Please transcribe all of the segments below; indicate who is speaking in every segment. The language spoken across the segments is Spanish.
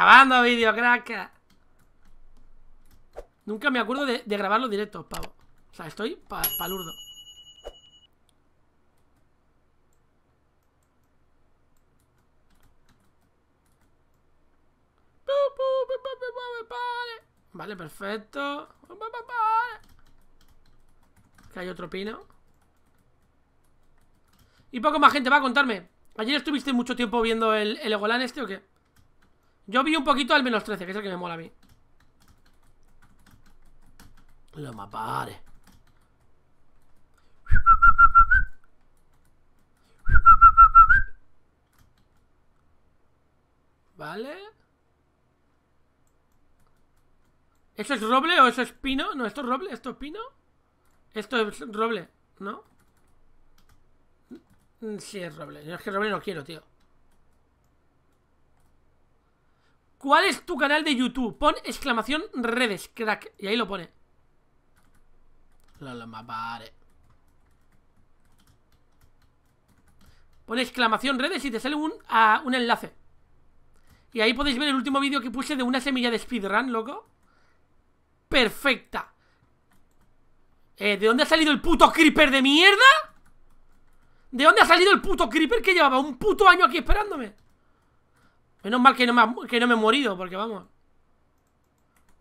Speaker 1: Grabando vídeo, crack. Nunca me acuerdo de, grabarlo directo, pavo. O sea, estoy palurdo. Vale, perfecto. Que hay otro pino. Y poco más gente va a contarme. ¿Ayer estuviste mucho tiempo viendo el, el este o qué? Yo vi un poquito al menos 13, que es el que me mola a mí. Lo maparé. Vale. ¿Eso es roble o eso es pino? No, esto es roble, esto es pino. Esto es roble, ¿no? Mm, sí, es roble. es que roble no quiero, tío. ¿Cuál es tu canal de YouTube? Pon exclamación redes, crack. Y ahí lo pone. Lolo Pon exclamación redes y te sale un, ah, un enlace. Y ahí podéis ver el último vídeo que puse de una semilla de speedrun, loco. Perfecta. Eh, ¿De dónde ha salido el puto creeper de mierda? ¿De dónde ha salido el puto creeper que llevaba un puto año aquí esperándome? Menos mal que no, me que no me he morido, porque vamos.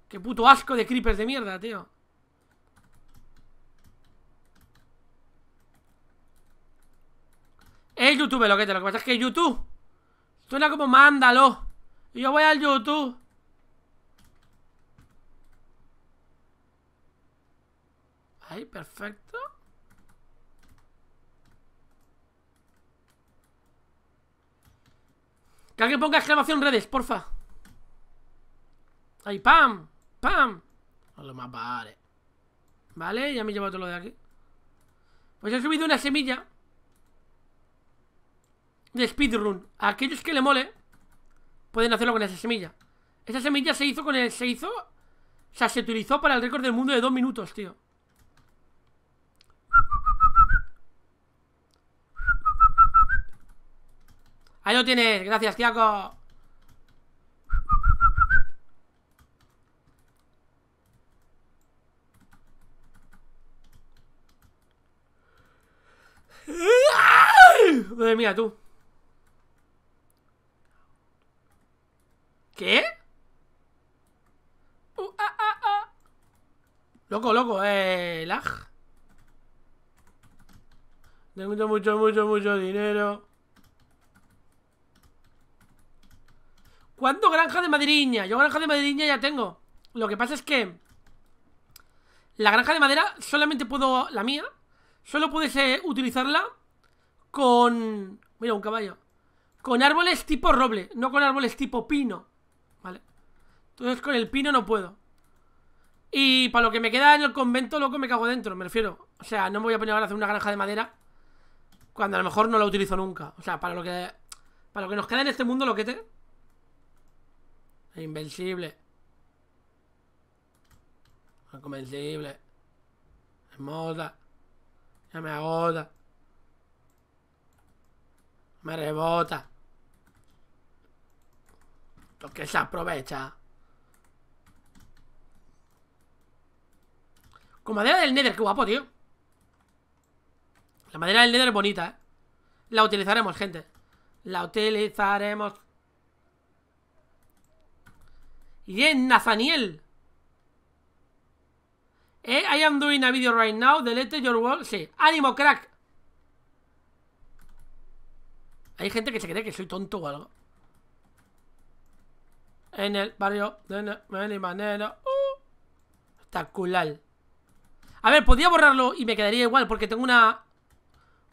Speaker 1: Qué puto asco de creepers de mierda, tío. Es YouTube lo que te lo que es que YouTube suena como mándalo. Y yo voy al YouTube. Ahí, perfecto. Que alguien ponga exclamación redes, porfa. Ahí, pam, pam. A lo más vale. Vale, ya me he llevado todo lo de aquí. Pues he subido una semilla de speedrun. aquellos que le mole pueden hacerlo con esa semilla. Esa semilla se hizo con el. Se hizo. O sea, se utilizó para el récord del mundo de dos minutos, tío. Ahí lo tienes, gracias, Tiago. Madre mía, tú. ¿Qué? Uh, ah, ah, ah. Loco, loco, eh. Lag. Tengo mucho, mucho, mucho dinero. ¿Cuándo granja de madriña? Yo granja de madriña ya tengo. Lo que pasa es que... La granja de madera solamente puedo... La mía. Solo puedes utilizarla con... Mira, un caballo. Con árboles tipo roble, no con árboles tipo pino. Vale. Entonces con el pino no puedo. Y para lo que me queda en el convento, loco, me cago dentro, me refiero. O sea, no me voy a poner a hacer una granja de madera cuando a lo mejor no la utilizo nunca. O sea, para lo que... Para lo que nos queda en este mundo, lo que te... E invencible. Inconvencible. moda, Ya me agota. Me rebota. Lo que se aprovecha. Con madera del Nether, qué guapo, tío. La madera del Nether es bonita, ¿eh? La utilizaremos, gente. La utilizaremos. Y en Nathaniel. Eh, I am doing a video right now. Delete your world Sí. ¡Ánimo, crack! Hay gente que se cree que soy tonto o algo. En el barrio de manera Uh, espectacular. A ver, podría borrarlo y me quedaría igual porque tengo una...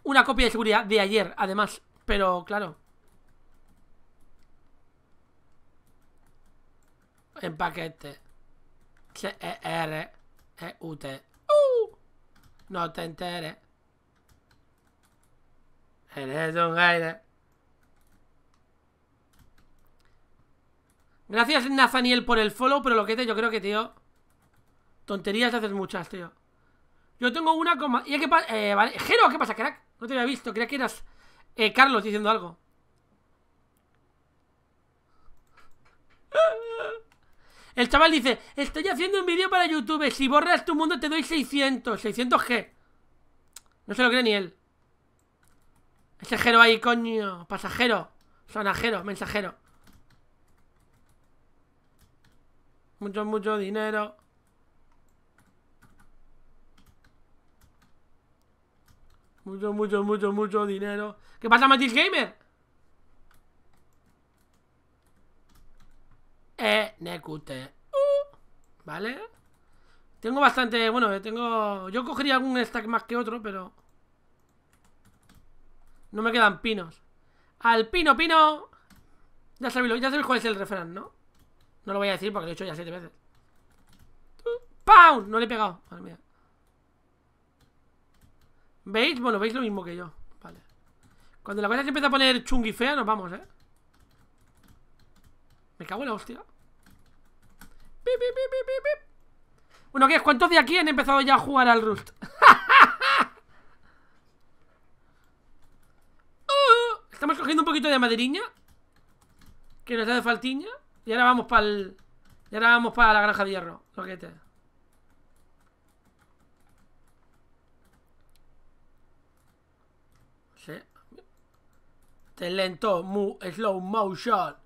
Speaker 1: Una copia de seguridad de ayer, además. Pero, claro... en paquete. C-E-R. E, E-U-T. Uh, no te enteres. Eres un aire. Gracias, Nathaniel, por el follow, pero lo que te, yo creo que, tío. Tonterías haces muchas, tío. Yo tengo una coma. ¿Y qué pasa? Eh, vale. Jero, ¿qué pasa, crack? No te había visto, creía que eras eh, Carlos diciendo algo. El chaval dice, estoy haciendo un vídeo para YouTube, si borras tu mundo te doy 600, 600G. No se lo cree ni él. Ese ahí, coño, pasajero, sonajero, mensajero. Mucho, mucho dinero. Mucho, mucho, mucho, mucho dinero. ¿Qué pasa, Matis Gamer? E, NQT, ¿Vale? Tengo bastante... Bueno, eh, tengo... Yo cogería algún stack más que otro, pero... No me quedan pinos. Al pino, pino. Ya sabéis, ya sabéis cuál es el refrán, ¿no? No lo voy a decir porque lo he hecho ya siete veces. ¡Pam! No le he pegado. Madre mía ¿Veis? Bueno, veis lo mismo que yo. Vale. Cuando la cosa se empieza a poner chungi fea, nos vamos, ¿eh? Me cago en la hostia. bueno, ¿qué? es? ¿Cuántos de aquí han empezado ya a jugar al Rust? Uh, estamos cogiendo un poquito de maderiña. Que nos da de faltiña. Y ahora vamos para el... Y ahora vamos para la granja de hierro. Lo que te... Sí. Te lento, slow motion.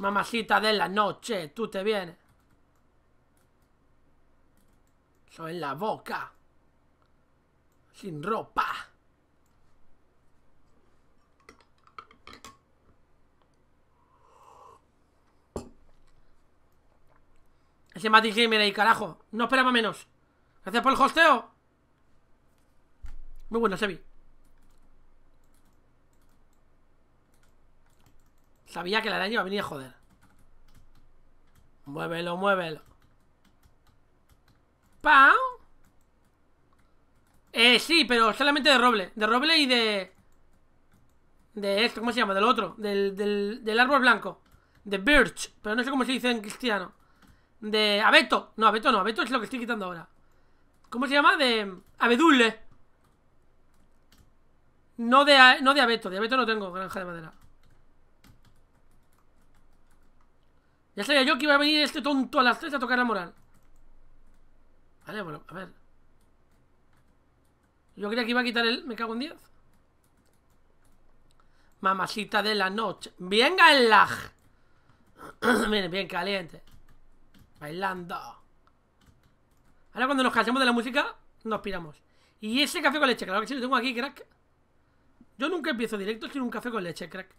Speaker 1: Mamacita de la noche, tú te vienes. ¡Soy en la boca. Sin ropa. Ese Matic Gamer ahí, carajo. No esperaba menos. Gracias por el hosteo. Muy bueno, Sebi. Sabía que la araña iba a venir a joder. Muévelo, muévelo. Pam. Eh, sí, pero solamente de roble. De roble y de... De esto, ¿cómo se llama? Del otro. Del, árbol blanco. De birch. Pero no sé cómo se dice en cristiano. De abeto. No, abeto no. Abeto es lo que estoy quitando ahora. ¿Cómo se llama? De abedule. No de, no de abeto. De abeto no tengo granja de madera. Ya sabía yo que iba a venir este tonto a las 3 a tocar la moral. Vale, bueno, a ver. Yo creía que iba a quitar el... Me cago en 10. Mamacita de la noche. ¡Venga el lag! Miren, bien caliente. Bailando. Ahora cuando nos cansemos de la música, nos piramos. Y ese café con leche, claro que sí, lo tengo aquí, crack. Yo nunca empiezo directo sin un café con leche, crack.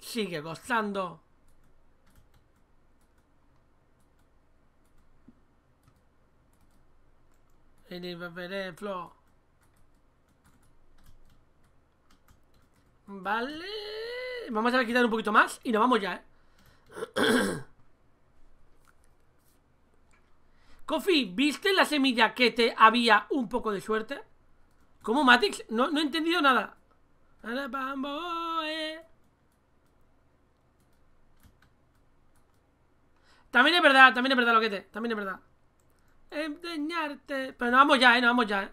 Speaker 1: Sigue gozando. flow. Vale. Vamos a quitar un poquito más y nos vamos ya, ¿eh? Kofi, ¿viste la semilla que te había un poco de suerte? ¿Cómo, Matix? No, no he entendido nada. Eh. También es verdad, también es verdad, lo te, También es verdad. Empeñarte. Pero no vamos ya, eh, no vamos ya, eh.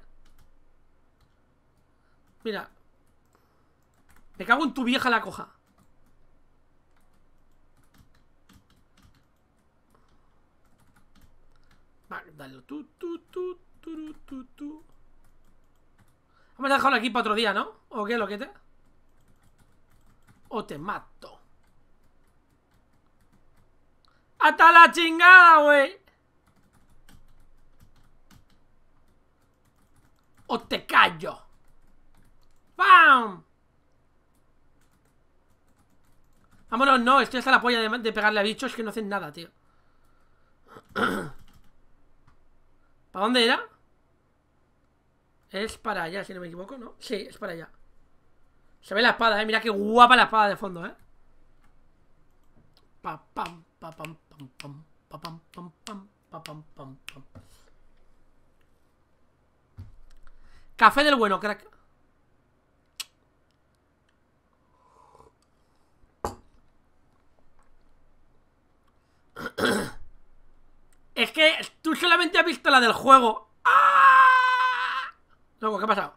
Speaker 1: Mira. Me cago en tu vieja la coja. Vale, dale. Tú, tú, tú, tú, tú, tú. Vamos a dejarlo aquí para otro día, ¿no? ¿O qué, lo que te? O te mato. ¡Hasta la chingada, güey! o te callo. ¡Pam! Vámonos, no, estoy hasta la polla de, pegarle a bichos que no hacen nada, tío. ¿Para dónde era? Es para allá, si no me equivoco, ¿no? Sí, es para allá. Se ve la espada, eh. Mira qué guapa la espada de fondo, eh. Pa pam, pa pam, pam, pam, pam, pam, pam, pam. Café del bueno, crack. Es que tú solamente has visto la del juego. ¡Ah! Luego, ¿qué ha pasado?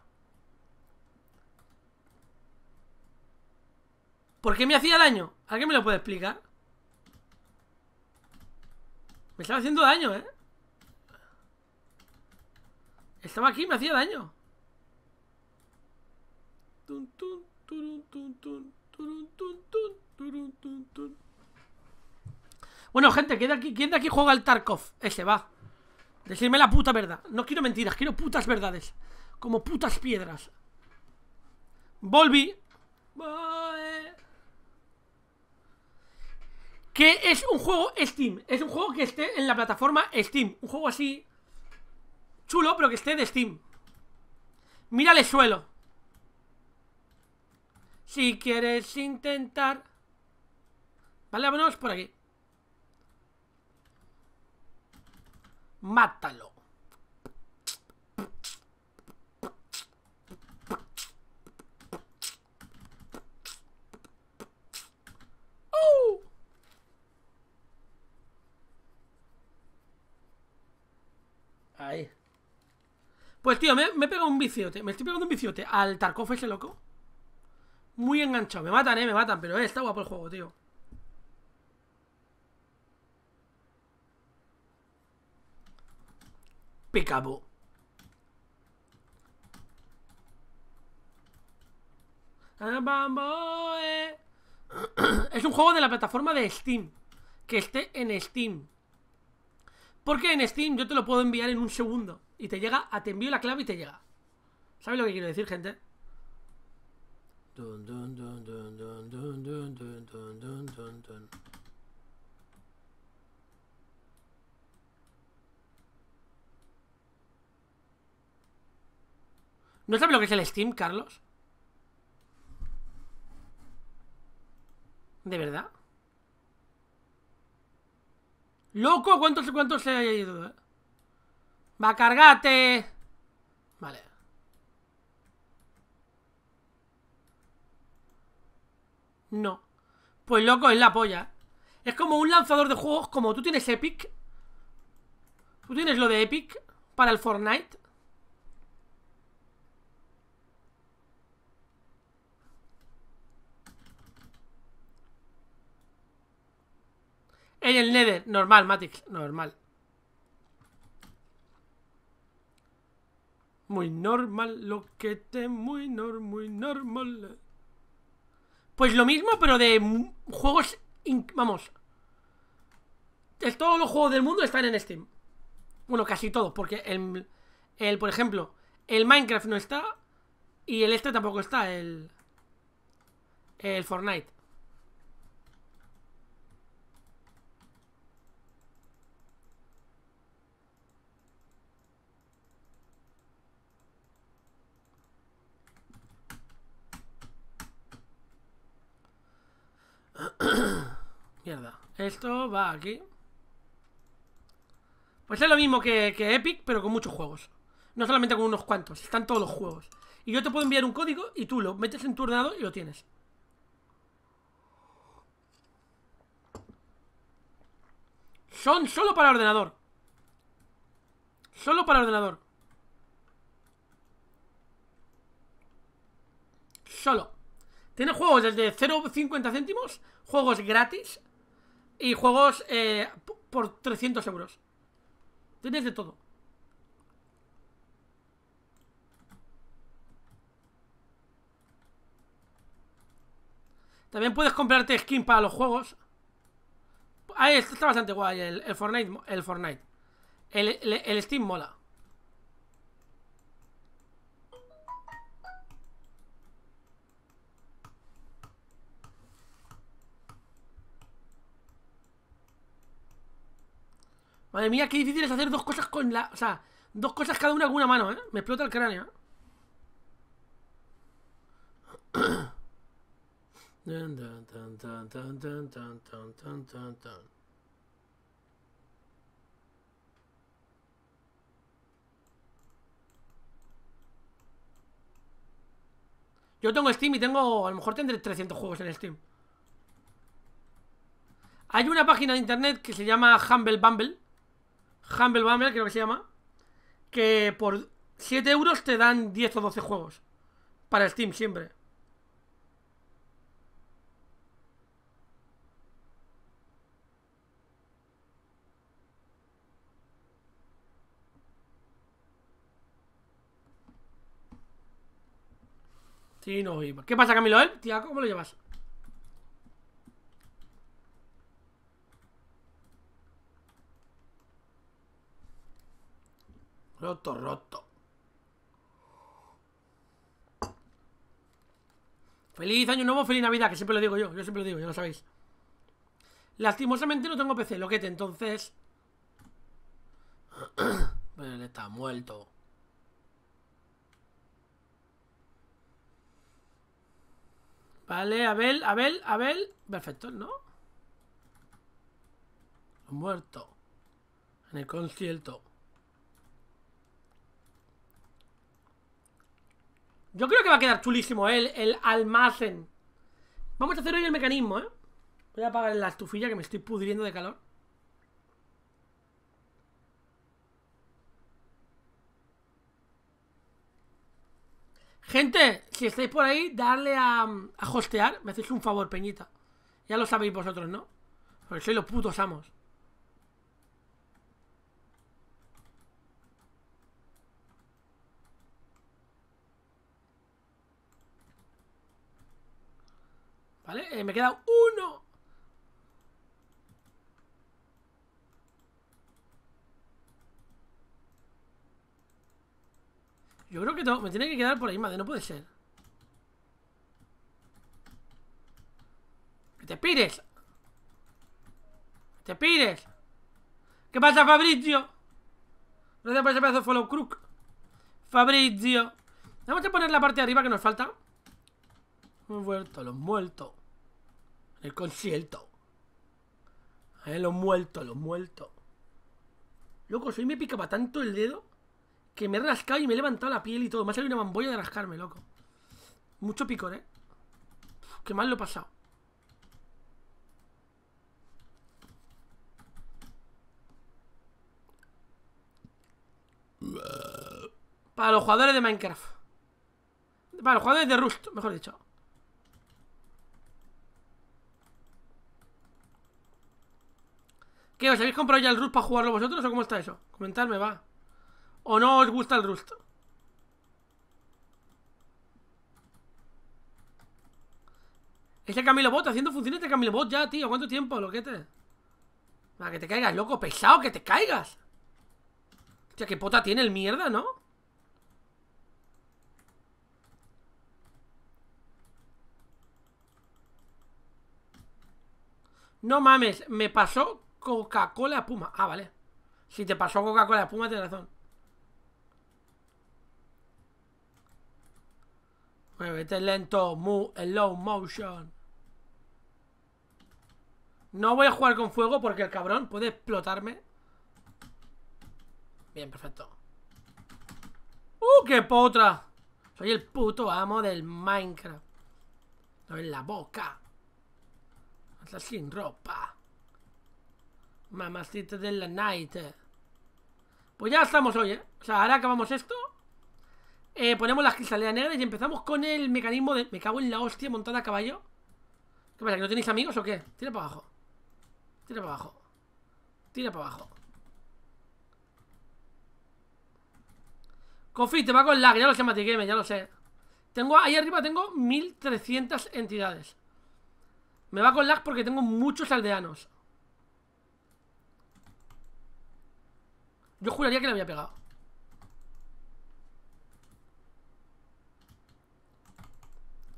Speaker 1: ¿Por qué me hacía daño? ¿Alguien me lo puede explicar? Me estaba haciendo daño, ¿eh? Estaba aquí y me hacía daño. Bueno, gente, ¿quién de, aquí, juega al Tarkov? Ese va. Decirme la puta verdad. No quiero mentiras, quiero putas verdades. Como putas piedras. Volvi. Que es un juego Steam. Es un juego que esté en la plataforma Steam. Un juego así. Chulo, pero que esté de Steam. Mírale suelo. Si quieres intentar... Vale, vámonos por aquí. Mátalo. ¡Uh! Ahí. Pues tío, me, he pegado un biciote Me estoy pegando un biciote al Tarkov ese loco. Muy enganchado. Me matan, eh, me matan, pero eh, está guapo el juego, tío. Pecabo. Ah, es un juego de la plataforma de Steam. Que esté en Steam. Porque en Steam yo te lo puedo enviar en un segundo. Y te llega, te envío la clave y te llega. ¿Sabes lo que quiero decir, gente? ¿No sabes lo que es el Steam, Carlos? ¿De verdad? ¡Loco! ¿Cuántos, cuántos se ha ido? Eh? ¡Va, cargate! Vale. No. Pues loco, es la polla. ¿eh? Es como un lanzador de juegos como tú tienes Epic. Tú tienes lo de Epic para el Fortnite. En el Nether, normal, Matic, normal. Muy normal lo que te, muy normal muy normal. Pues lo mismo, pero de juegos... Vamos. Todos los juegos del mundo están en Steam. Bueno, casi todos, porque el, por ejemplo, el Minecraft no está y el este tampoco está, el, el Fortnite. Mierda. Esto va aquí. Pues es lo mismo que, Epic, pero con muchos juegos. No solamente con unos cuantos, están todos los juegos. Y yo te puedo enviar un código y tú lo metes en tu ordenador y lo tienes. Son solo para ordenador. Solo para ordenador. Solo. Tiene juegos desde 0,50 céntimos, juegos gratis y juegos eh, por 300 euros. Tienes de todo. También puedes comprarte skin para los juegos. Ah, está bastante guay el, Fortnite. El el Steam mola. Madre mía, qué difícil es hacer dos cosas con la... O sea, dos cosas cada una con una mano, ¿eh? Me explota el cráneo. ¿eh? Yo tengo Steam y tengo... A lo mejor tendré 300 juegos en Steam. Hay una página de internet que se llama Humble Bumble Humble Bumble, creo que se llama, que por 7 euros te dan 10 o 12 juegos. Para Steam siempre. Sí, no, ¿Qué pasa, Camilo? el ¿Eh? Tía, ¿cómo lo llevas? Roto, roto. Feliz año nuevo, feliz Navidad, que siempre lo digo yo, yo siempre lo digo, ya lo sabéis. Lastimosamente no tengo PC, loquete, entonces... bueno, está muerto. Vale, Abel, Abel, Abel. Perfecto, ¿no? Muerto. En el concierto. Yo creo que va a quedar chulísimo ¿eh? el, el almacén. Vamos a hacer hoy el mecanismo, ¿eh? Voy a apagar la estufilla que me estoy pudriendo de calor. Gente, si estáis por ahí, darle a, a hostear. Me hacéis un favor, Peñita. Ya lo sabéis vosotros, ¿no? Porque sois los putos amos. ¿Vale? Eh, me queda
Speaker 2: uno.
Speaker 1: Yo creo que todo, me tiene que quedar por ahí, madre, no puede ser. ¡Que te pires! ¡Que te pires! ¿Qué pasa, Fabrizio? Gracias por ese pedazo de follow crook. Fabrizio Vamos a poner la parte de arriba que nos falta. Hemos vuelto, los muertos el concierto. he muerto, lo lo muerto! Loco, soy me picaba tanto el dedo que me he rascado y me he levantado la piel y todo. Me ha salido una bambolla de rascarme, loco. Mucho picor, ¿eh? qué mal lo he pasado. Para los jugadores de Minecraft. Para los jugadores de Rust, mejor dicho. ¿Qué? ¿Os habéis comprado ya el Rust para jugarlo vosotros o cómo está eso? Comentadme, va. ¿O no os gusta el Rust? Ese Camilo Bot haciendo funciones de Camilo Bot ya, tío. ¿Cuánto tiempo, loquete? Para que te caigas, loco, pesado, que te caigas. Hostia, qué pota tiene el mierda, ¿no? No mames, me pasó Coca-Cola Puma. Ah, vale. Si te pasó Coca-Cola Puma, tienes razón. Muévete lento, slow low motion. No voy a jugar con fuego porque el cabrón puede explotarme. Bien, perfecto. ¡Uh, qué potra! Soy el puto amo del Minecraft. No en la boca. Está sin ropa. Mamacita de la night. Pues ya estamos hoy, ¿eh? O sea, ahora acabamos esto. Eh, ponemos las cristales negras y empezamos con el mecanismo de... Me cago en la hostia montada a caballo. ¿Qué pasa? ¿Que no tenéis amigos o qué? Tira para abajo. Tira para abajo. Tira para abajo. Coffee, te va con lag, ya lo sé, ya lo sé. Tengo, ahí arriba tengo 1300 entidades. Me va con lag porque tengo muchos aldeanos. Yo juraría que le había pegado.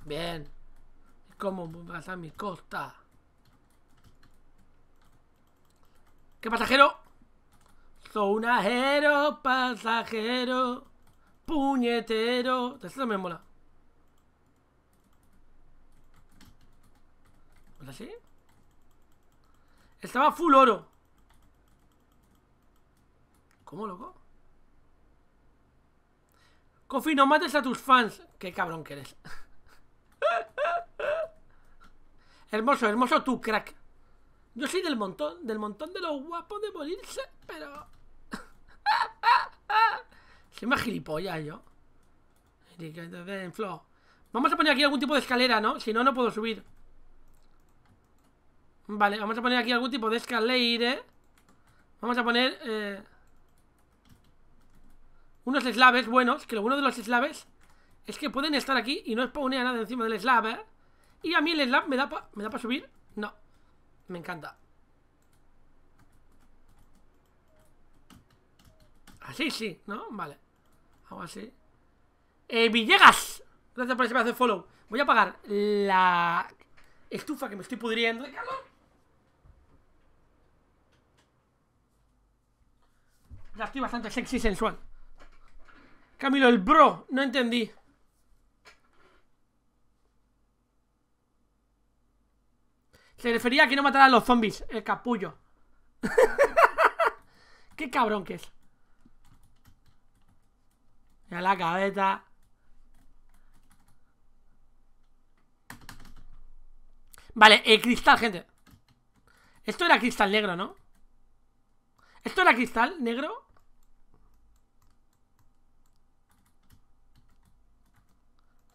Speaker 1: Bien. ¿Cómo vas a mi costa? ¿Qué pasajero? Zonajero, pasajero, puñetero. Eso me mola. ¿Pues ¿Así? Estaba full oro. ¿Cómo, loco? Kofi, no mates a tus fans. Qué cabrón que eres. hermoso, hermoso tú, crack. Yo soy del montón, del montón de los guapos de morirse, pero... soy más gilipollas yo. Vamos a poner aquí algún tipo de escalera, ¿no? Si no, no puedo subir. Vale, vamos a poner aquí algún tipo de escalera. Vamos a poner... Eh, unos slabs buenos, que lo bueno de los slabs es que pueden estar aquí y no spawnea nada encima del slab, ¿eh? Y a mí el slab me da para subir. No, me encanta. Así sí, ¿no? Vale. Algo así. Eh, Villegas. Gracias por ese pedazo de follow. Voy a apagar la estufa que me estoy pudriendo Ya estoy bastante sexy y sensual. Camilo, el bro, no entendí. Se refería a que no matara a los zombies, el capullo. Qué cabrón que es. Mira la cabeza. Vale, el cristal, gente. Esto era cristal negro, ¿no? ¿Esto era cristal negro?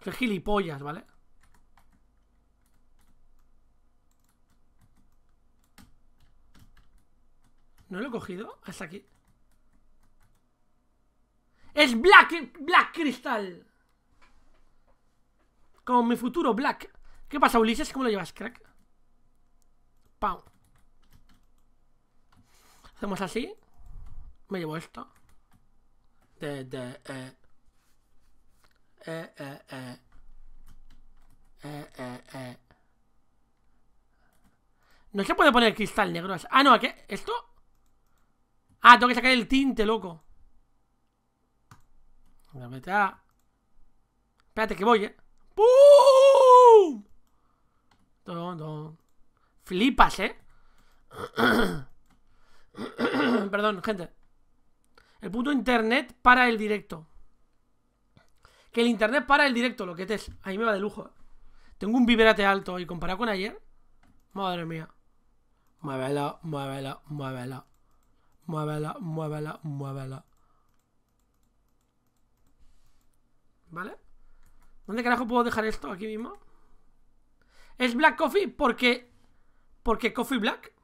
Speaker 1: Qué gilipollas, ¿vale? ¿No lo he cogido? Hasta aquí. ¡Es Black! ¡Black Crystal! Como mi futuro Black. ¿Qué pasa, Ulises? ¿Cómo lo llevas, crack? Pau. Hacemos así. Me llevo esto. De, de, eh. No se puede poner cristal negro. Ah, no, ¿qué? ¿Esto? Ah, tengo que sacar el tinte, loco. La Espérate que voy, eh. ¡Pum! Don, Flipas, eh. Perdón, gente. El puto internet para el directo. Que el internet para el directo, lo que te es. Ahí me va de lujo. Tengo un vibrate alto y comparado con ayer. Madre mía. Muévela, muévela, muévela. Muévela, muévela, muévela. ¿Vale? ¿Dónde carajo puedo dejar esto? Aquí mismo. Es Black Coffee porque... Porque Coffee Black.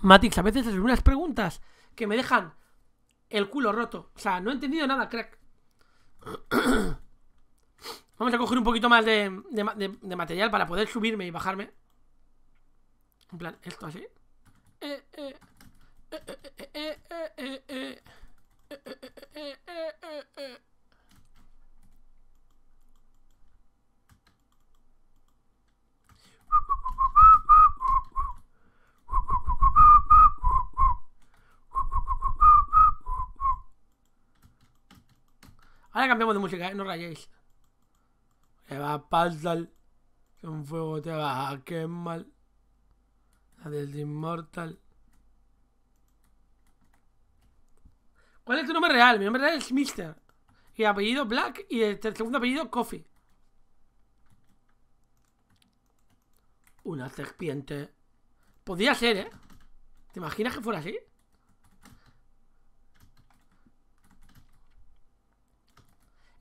Speaker 1: Matix, a veces es unas preguntas que me dejan el culo roto. O sea, no he entendido nada, crack. Vamos a coger un poquito más de, material para poder subirme y bajarme. En plan, esto así. Eh, eh. Ahora cambiamos de música, ¿eh? no rayéis. Que va a un fuego te va a quemar. La del Inmortal. ¿Cuál es tu nombre real? Mi nombre real es Mister. Y apellido Black y el segundo apellido Coffee. Una serpiente. Podría ser, ¿eh? ¿Te imaginas que fuera así?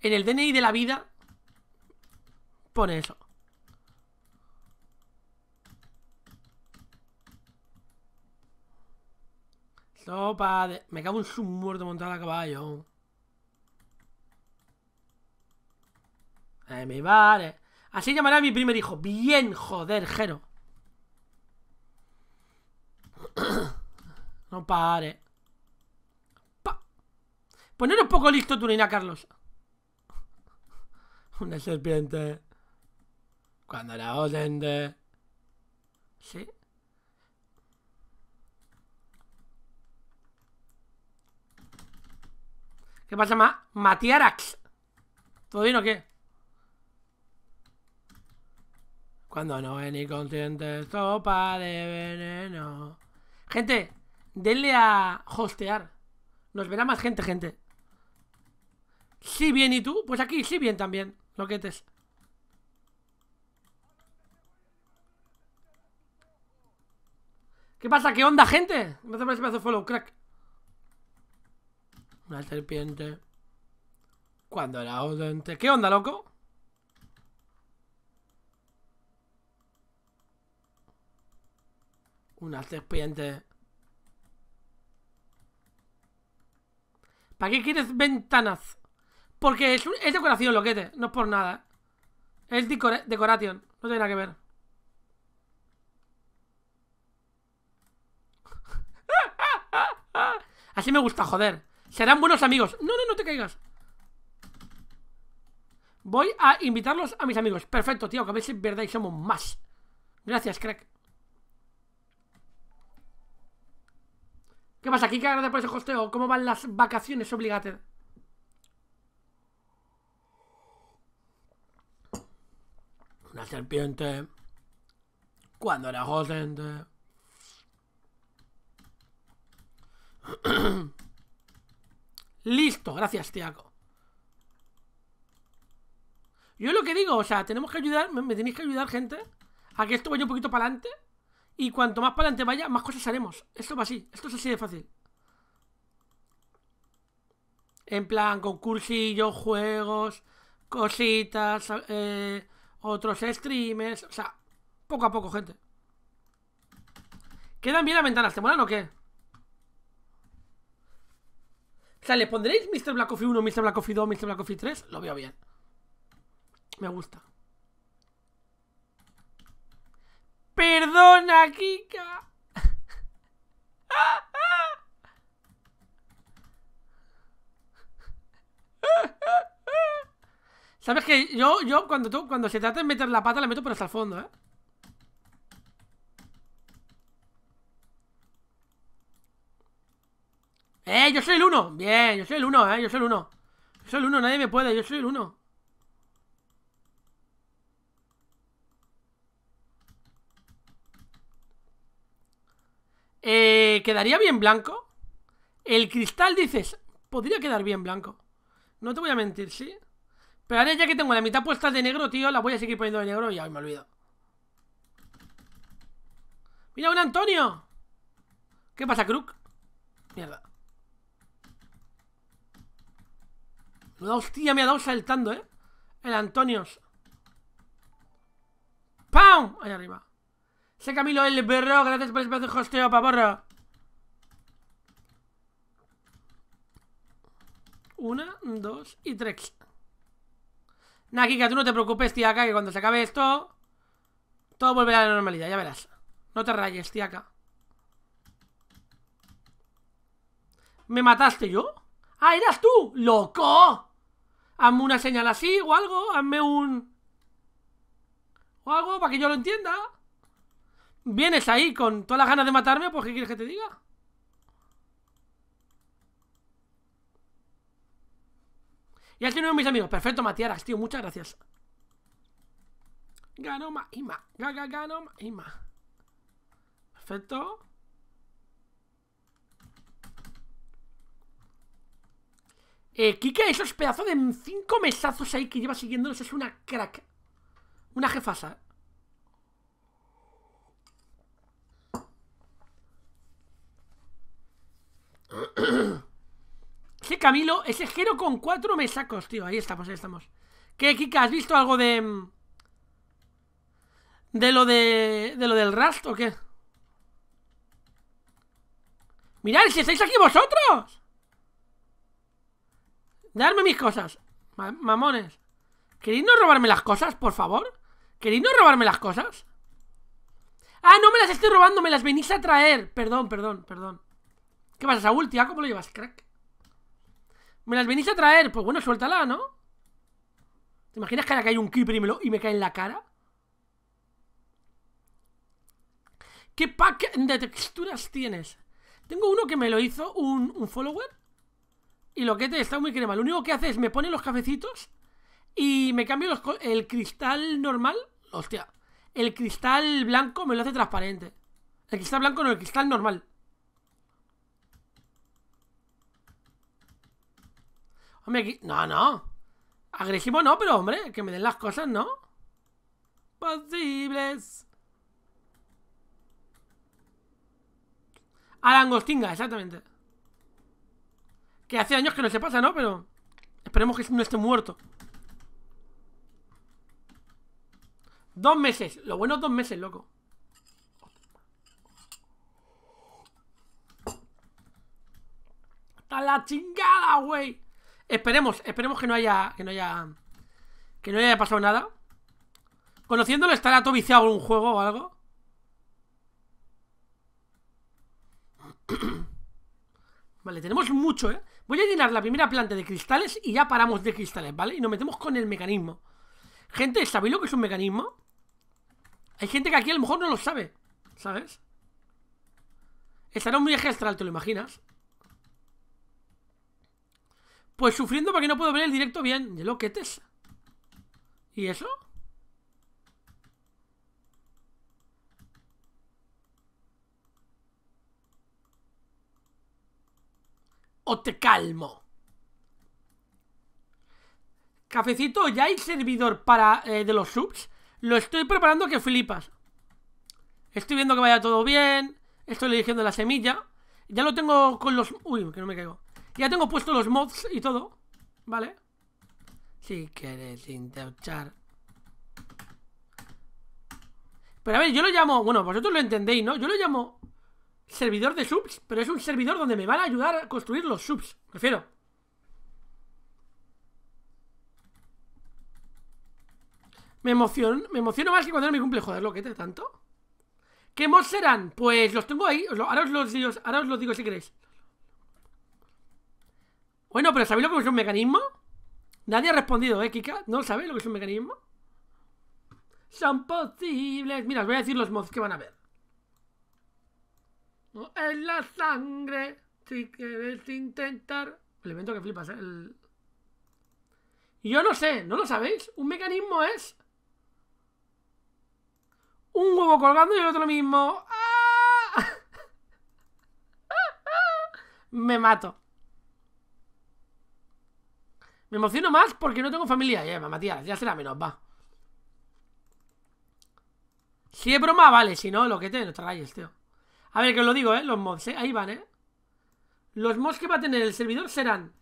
Speaker 1: En el DNI de la vida Por eso. No padre. Me cago en su muerto montado a caballo. Eh, me vale. Así llamará a mi primer hijo. Bien, joder, Jero. no pare. Pa. Poner un poco listo, Turina, Carlos. una serpiente. Cuando la oyen de... ¿Sí? ¿Qué pasa, Ma Matiarax? ¿Todo bien o qué? Cuando no es ni consciente, sopa de veneno. Gente, denle a hostear. Nos verá más gente, gente. Sí, bien, ¿y tú? Pues aquí, sí, bien también. Loquetes. ¿Qué pasa? ¿Qué onda, gente? Me hace me hace follow, crack. Una serpiente. Cuando era ausente. ¿Qué onda, loco? Una serpiente. ¿Para qué quieres ventanas? Porque es, decoración, loquete. No es por nada. Es decoración. No tiene nada que ver. Así me gusta, joder. Serán buenos amigos. No, no, no te caigas. Voy a invitarlos a mis amigos. Perfecto, tío, que a ver si verdad y somos más. Gracias, crack. ¿Qué pasa? ¿Aquí que después por ese hosteo? ¿Cómo van las vacaciones Obligate. una serpiente cuando era joven Listo, gracias, Tiago. Yo lo que digo, o sea, tenemos que ayudar, me, tenéis que ayudar, gente, a que esto vaya un poquito para adelante. Y cuanto más para adelante vaya, más cosas haremos. Esto va así, esto es así de fácil. En plan, concursillos, juegos, cositas, eh, otros streamers, o sea, poco a poco, gente. ¿Quedan bien las ventanas? ¿Te este molan o qué? O sea, ¿le pondréis Mr. Black Coffee 1, Mr. Black Coffee 2, Mr. Black Coffee 3? Lo veo bien. Me gusta.
Speaker 2: Perdona, Kika.
Speaker 1: Sabes que yo, yo cuando, tú, cuando se trata de meter la pata, la meto por hasta el fondo, ¿eh? ¡Eh! ¡Yo soy el uno! Bien, yo soy el uno, ¿eh? Yo soy el uno. Yo soy el uno, nadie me puede, yo soy el uno. Eh, ¿Quedaría bien blanco? El cristal, dices, podría quedar bien blanco. No te voy a mentir, ¿sí? Pero ahora ya que tengo la mitad puesta de negro, tío, la voy a seguir poniendo de negro y ya me olvido. ¡Mira un Antonio! ¿Qué pasa, Kruk? Mierda. hostia me ha dado saltando, ¿eh? El Antonio ¡Pam! Ahí arriba. Se Camilo el perro. Gracias por el espacio de hosteo, pavorro! Una, dos y tres. Nakika, tú no te preocupes, tía que cuando se acabe esto... Todo volverá a la normalidad, ya verás. No te rayes, tía ¿Me mataste yo? ¡Ah, eras tú! ¡Loco! Hazme una señal así o algo. Hazme un... O algo para que yo lo entienda. Vienes ahí con todas las ganas de matarme, pues ¿qué quieres que te diga? Y aquí no mis amigos. Perfecto, Matiaras, tío. Muchas gracias. Ganoma Ima. Gaga Ganoma Ima. Perfecto. Eh, Kike, esos pedazos de cinco mesazos ahí que lleva siguiéndonos es una crack. Una jefasa. Eh. Ese Camilo, ese Jero con cuatro mesacos, tío. Ahí estamos, ahí estamos. ¿Qué, Kika? ¿Has visto algo de. Mm, de lo de. de lo del rastro, o qué? Mirad, si estáis aquí vosotros. Darme mis cosas. mamones. ¿Queréis no robarme las cosas, por favor? ¿Queréis no robarme las cosas? Ah, no me las estoy robando, me las venís a traer. Perdón, perdón, perdón. ¿Qué pasa, Saúl, tía? ¿Cómo lo llevas, crack? ¿Me las venís a traer? Pues bueno, suéltala, ¿no? ¿Te imaginas que ahora cae un creeper y me, cae en la cara? ¿Qué pack de texturas tienes? Tengo uno que me lo hizo un, follower Y lo que te está muy crema Lo único que hace es me pone los cafecitos Y me cambio el cristal normal Hostia El cristal blanco me lo hace transparente El cristal blanco no, el cristal normal Hombre, aquí... No, no. Agresivo no, pero hombre, que me den las cosas, ¿no? Posibles. A la exactamente. Que hace años que no se pasa, ¿no? Pero esperemos que no esté muerto. Dos meses. Lo bueno, dos meses, loco. ¡Está la chingada, güey! Esperemos, esperemos que no haya. Que no haya. Que no haya pasado nada. Conociéndolo, estará todo viciado en un juego o algo. Vale, tenemos mucho, ¿eh? Voy a llenar la primera planta de cristales y ya paramos de cristales, ¿vale? Y nos metemos con el mecanismo. Gente, ¿sabéis lo que es un mecanismo? Hay gente que aquí a lo mejor no lo sabe, ¿sabes? Estará un viaje astral, ¿te lo imaginas? Pues sufriendo porque no puedo ver el directo bien. De lo ¿Y eso? O te calmo. Cafecito, ya hay servidor para eh, de los subs. Lo estoy preparando que flipas. Estoy viendo que vaya todo bien. Estoy eligiendo la semilla. Ya lo tengo con los... Uy, que no me caigo. Ya tengo puestos los mods y todo, ¿vale? Si quieres intentar. Pero a ver, yo lo llamo... Bueno, vosotros lo entendéis, ¿no? Yo lo llamo servidor de subs, pero es un servidor donde me van a ayudar a construir los subs, prefiero. Me emociono, me emociono más que cuando no me cumple, joder, lo que te tanto. ¿Qué mods serán? Pues los tengo ahí, ahora os los ahora os los digo si queréis. Bueno, pero ¿sabéis lo que es un mecanismo? Nadie ha respondido, ¿eh, Kika? ¿No sabéis lo que es un mecanismo? Son posibles. Mira, os voy a decir los mods que van a ver. No es la sangre. Si quieres intentar. El evento que flipas, ¿eh? El... Yo no sé, ¿no lo sabéis? Un mecanismo es.
Speaker 2: Un huevo colgando y el otro mismo. ¡Ah!
Speaker 1: Me mato. Me emociono más porque no tengo familia. mamá, eh, Matías, ya será menos, va. Si es broma, vale. Si no, lo que te, no te rayes, tío. A ver, que os lo digo, ¿eh? Los mods, ¿eh? Ahí van, ¿eh? Los mods que va a tener el servidor serán...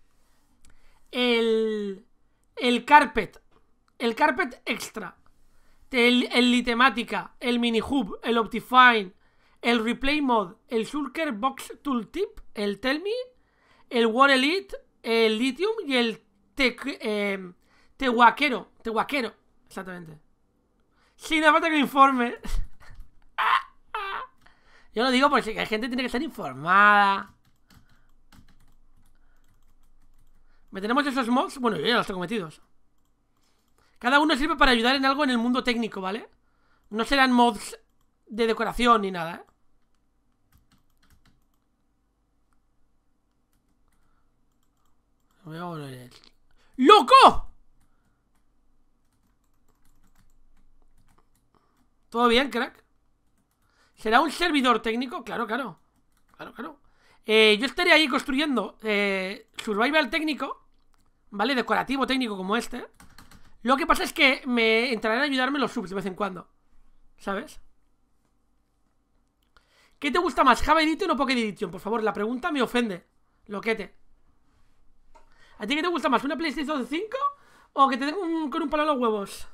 Speaker 1: El... El carpet. El carpet extra. El, el litemática. El mini hub. El optifine. El replay mod. El shulker box tooltip. El tell me. El war elite. El lithium y el te, eh, Te guaquero, exactamente. Sí, la falta que informe. Yo lo digo porque hay gente tiene que estar informada. ¿Me tenemos esos mods? Bueno, yo ya los tengo metidos. Cada uno sirve para ayudar en algo en el mundo técnico, ¿vale? No serán mods de decoración ni nada, ¿eh? Voy a ¡Loco! ¿Todo bien, crack? ¿Será un servidor técnico? Claro, claro. Claro, claro. Eh, yo estaría ahí construyendo eh, survival técnico, ¿vale? Decorativo técnico como este. Lo que pasa es que me entrarán a ayudarme los subs de vez en cuando. ¿Sabes? ¿Qué te gusta más, Java Edition o Pocket Edition? Por favor, la pregunta me ofende. Loquete. ¿A ti qué te gusta más? ¿Una PlayStation 5? ¿O que te den un, con un palo a los huevos?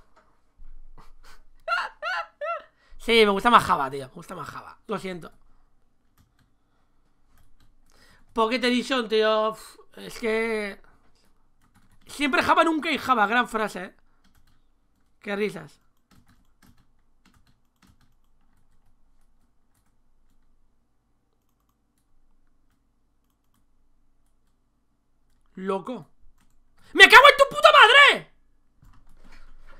Speaker 1: sí, me gusta más Java, tío. Me gusta más Java. Lo siento. Pocket Edition, tío. Es que... Siempre Java, nunca y Java. Gran frase, ¿eh? Qué risas. Loco. ¡Me cago en tu puta madre!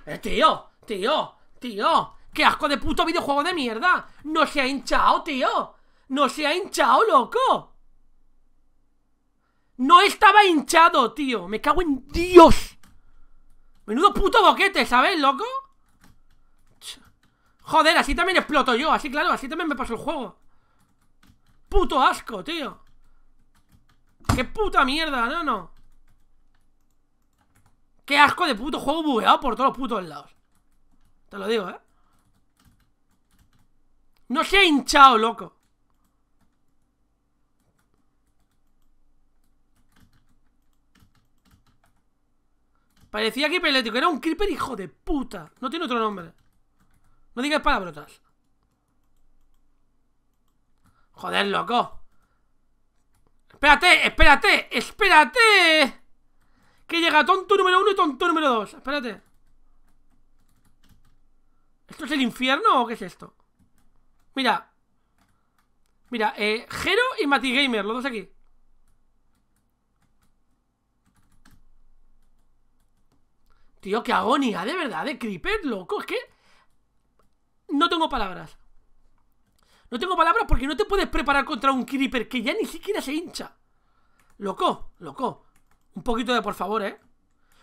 Speaker 1: Eh, tío, tío, tío. ¡Qué asco de puto videojuego de mierda! ¡No se ha hinchado, tío! ¡No se ha hinchado, loco! ¡No estaba hinchado, tío! ¡Me cago en Dios! Menudo puto boquete, ¿sabes, loco? Joder, así también exploto yo, así claro, así también me paso el juego. Puto asco, tío. ¡Qué puta mierda, no, no! ¡Qué asco de puto juego bugueado por todos los putos lados! Te lo digo, ¿eh? ¡No se ha hinchado, loco! Parecía que pelético, era un creeper hijo de puta. No tiene otro nombre. No digas palabrotas. Joder, loco. Espérate, espérate, espérate. Que llega tonto número uno y tonto número dos. Espérate. ¿Esto es el infierno o qué es esto? Mira. Mira, eh, Jero y Mati Gamer, los dos aquí. Tío, qué agonía, de verdad, de creeper, loco. Es que... No tengo palabras. No tengo palabras porque no te puedes preparar contra un creeper que ya ni siquiera se hincha. Loco, loco. Un poquito de por favor, ¿eh?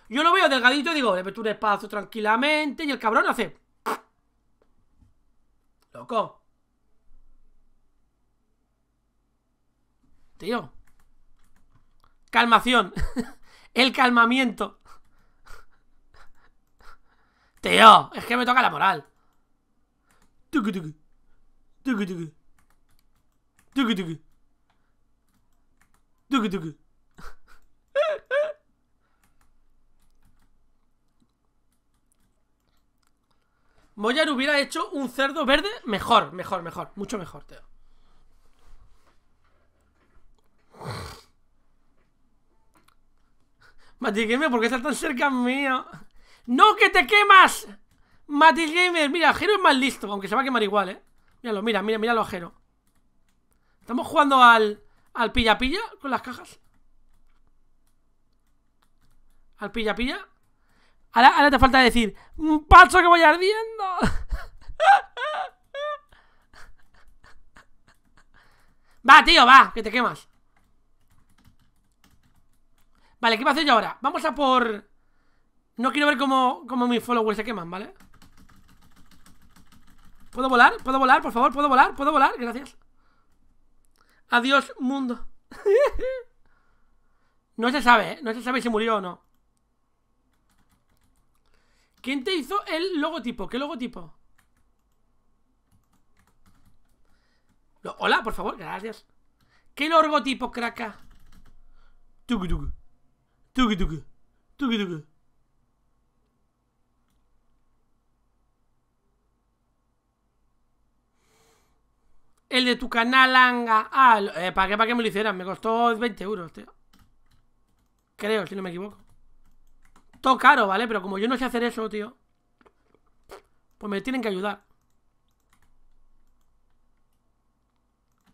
Speaker 1: Yo lo veo delgadito y digo, le meto un espacio tranquilamente y el cabrón hace... Loco. Tío. Calmación. el calmamiento. Tío, es que me toca la moral. Voyar Moyar hubiera hecho un cerdo verde mejor, mejor, mejor. Mucho mejor, Teo. Mati Gamer, ¿por qué estás tan cerca mío? ¡No, que te quemas! Mati Gamer, mira, giro es más listo, aunque se va a quemar igual, ¿eh? Míralo, mira, mira, mira el ojero. Estamos jugando al. al pilla-pilla con las cajas. Al pilla-pilla. Ahora, te falta decir. ¡Un pacho que voy ardiendo! va, tío, va, que te quemas. Vale, ¿qué va a hacer yo ahora? Vamos a por... No quiero ver cómo, cómo mis followers se queman, ¿vale? ¿Puedo volar? ¿Puedo volar? Por favor, ¿puedo volar? ¿Puedo volar? Gracias. Adiós, mundo. no se sabe, ¿eh? No se sabe si murió o no. ¿Quién te hizo el logotipo? ¿Qué logotipo? Hola, por favor, gracias. ¿Qué logotipo, craca? Tugu tugu. Tugu El de tu canal Anga. Ah, eh, ¿para qué, ¿para qué me lo hicieran? Me costó 20 euros, tío. Creo, si no me equivoco. Todo caro, ¿vale? Pero como yo no sé hacer eso, tío. Pues me tienen que ayudar.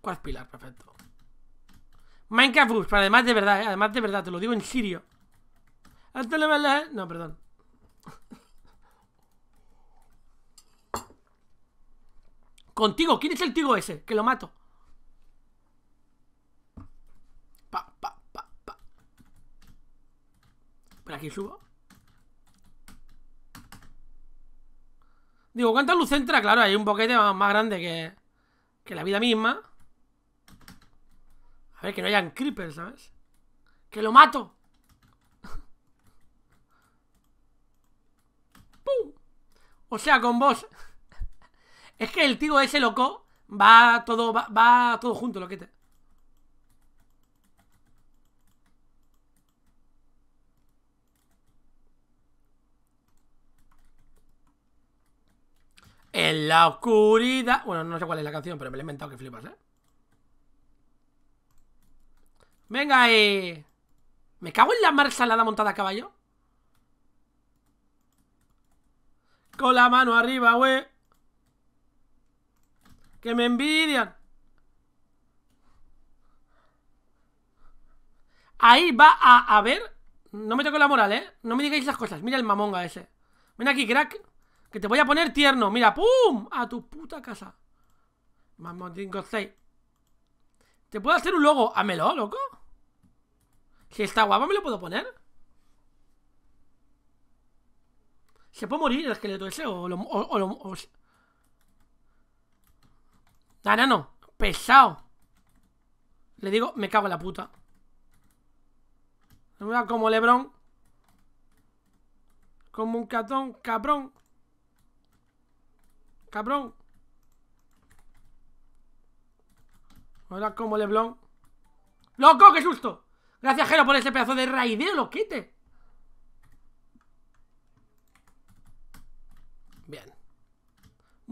Speaker 1: ¿Cuál Perfecto. Minecraft Boost, pero además de verdad, ¿eh? Además de verdad, te lo digo en serio. No, perdón. Contigo, ¿quién es el tigo ese? Que lo mato. Pa, pa, pa, pa. Por aquí subo. Digo, ¿cuánta luz entra? Claro, hay un boquete más, grande que, que la vida misma. A ver, que no hayan creepers, ¿sabes? ¡Que lo mato! ¡Pum! O sea, con vos... Es que el tío ese loco va todo, va, todo junto, loquete. En la oscuridad... Bueno, no sé cuál es la canción, pero me la he inventado que flipas, ¿eh? Venga, eh... Me cago en la la da montada a caballo. Con la mano arriba, güey que me envidian. Ahí va a ver... No me toque la moral, ¿eh? No me digáis esas cosas. Mira el mamonga ese. Ven aquí, crack. Que te voy a poner tierno. Mira, ¡pum! A tu puta casa. Mamón, 5, 6. ¿Te puedo hacer un logo? Hámelo, loco. Si está guapo, me lo puedo poner. ¿Se puede morir el esqueleto ese? ¿O, lo, Ah, no, pesado. Le digo, me cago en la puta. Me como Lebron. Como un catón, cabrón. Cabrón. Ahora como Leblon. ¡Loco, qué susto! Gracias, Jero, por ese pedazo de raideo, lo quite.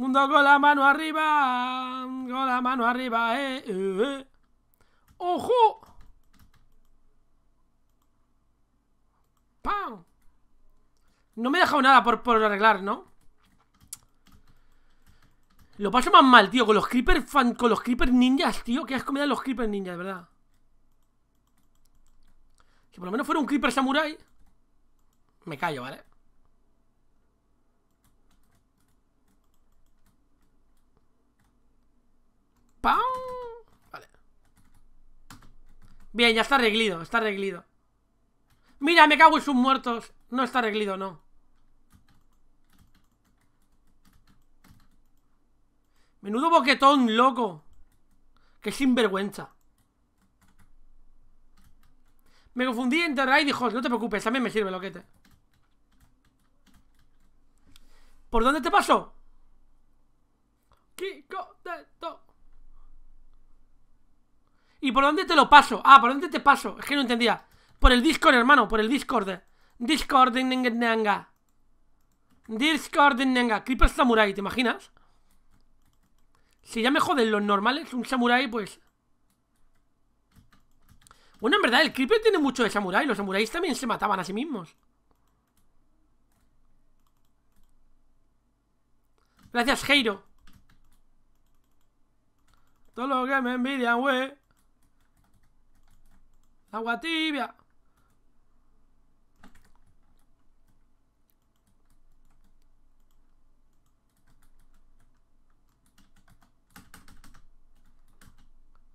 Speaker 2: Mundo con la mano arriba. Con la mano arriba, eh, eh, eh.
Speaker 1: ¡Ojo! ¡Pam! No me he dejado nada por, por arreglar, ¿no? Lo paso más mal, tío, con los creeper con los creeper ninjas, tío. Que has comido los creeper ninjas, ¿verdad? Que por lo menos fuera un creeper samurai. Me callo, ¿vale? Bien, ya está arreglido, está arreglido. Mira, me cago en sus muertos. No está arreglido, no. Menudo boquetón, loco. Qué sinvergüenza. Me confundí en Ray y dijo, no te preocupes, también me sirve, loquete. ¿Por dónde te pasó?
Speaker 2: Kiko
Speaker 1: ¿Y por dónde te lo paso? Ah, ¿por dónde te paso? Es que no entendía. Por el Discord, hermano, por el Discord. Discord nenga. Discord nenga. Creeper Samurai, ¿te imaginas? Si ya me joden los normales, un samurai, pues... Bueno, en verdad, el Creeper tiene mucho de samurai. Los samuráis también se mataban a sí mismos. Gracias, Heiro. Todo lo que me envidia, wey.
Speaker 2: Agua tibia.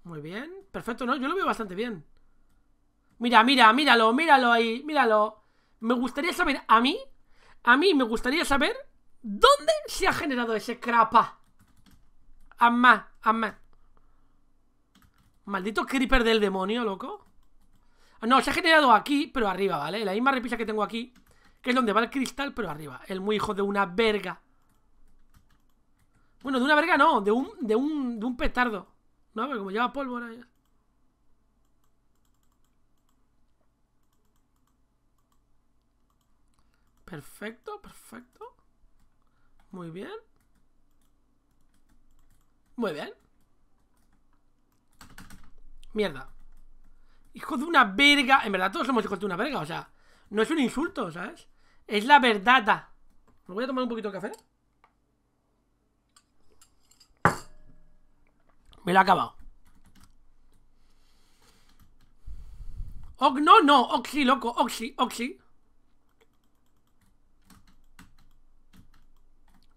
Speaker 1: Muy bien. Perfecto, ¿no? Yo lo veo bastante bien. Mira, mira, míralo, míralo ahí, míralo. Me gustaría saber, a mí, a mí me gustaría saber dónde se ha generado ese crapa. Amá, amá. Maldito creeper del demonio, loco. No, se ha generado aquí, pero arriba, ¿vale? La misma repisa que tengo aquí, que es donde va el cristal, pero arriba. El muy hijo de una verga. Bueno, de una verga no, de un, de un, de un petardo. No, pero como lleva pólvora. Perfecto, perfecto. Muy bien. Muy bien. Mierda hijo de una verga. En verdad, todos somos hijos de una verga, o sea, no es un insulto, ¿sabes? Es la verdad. Me voy a tomar un poquito de café. Me lo ha acabado. ¡Oh, no, no, oxy! loco, oxy oxy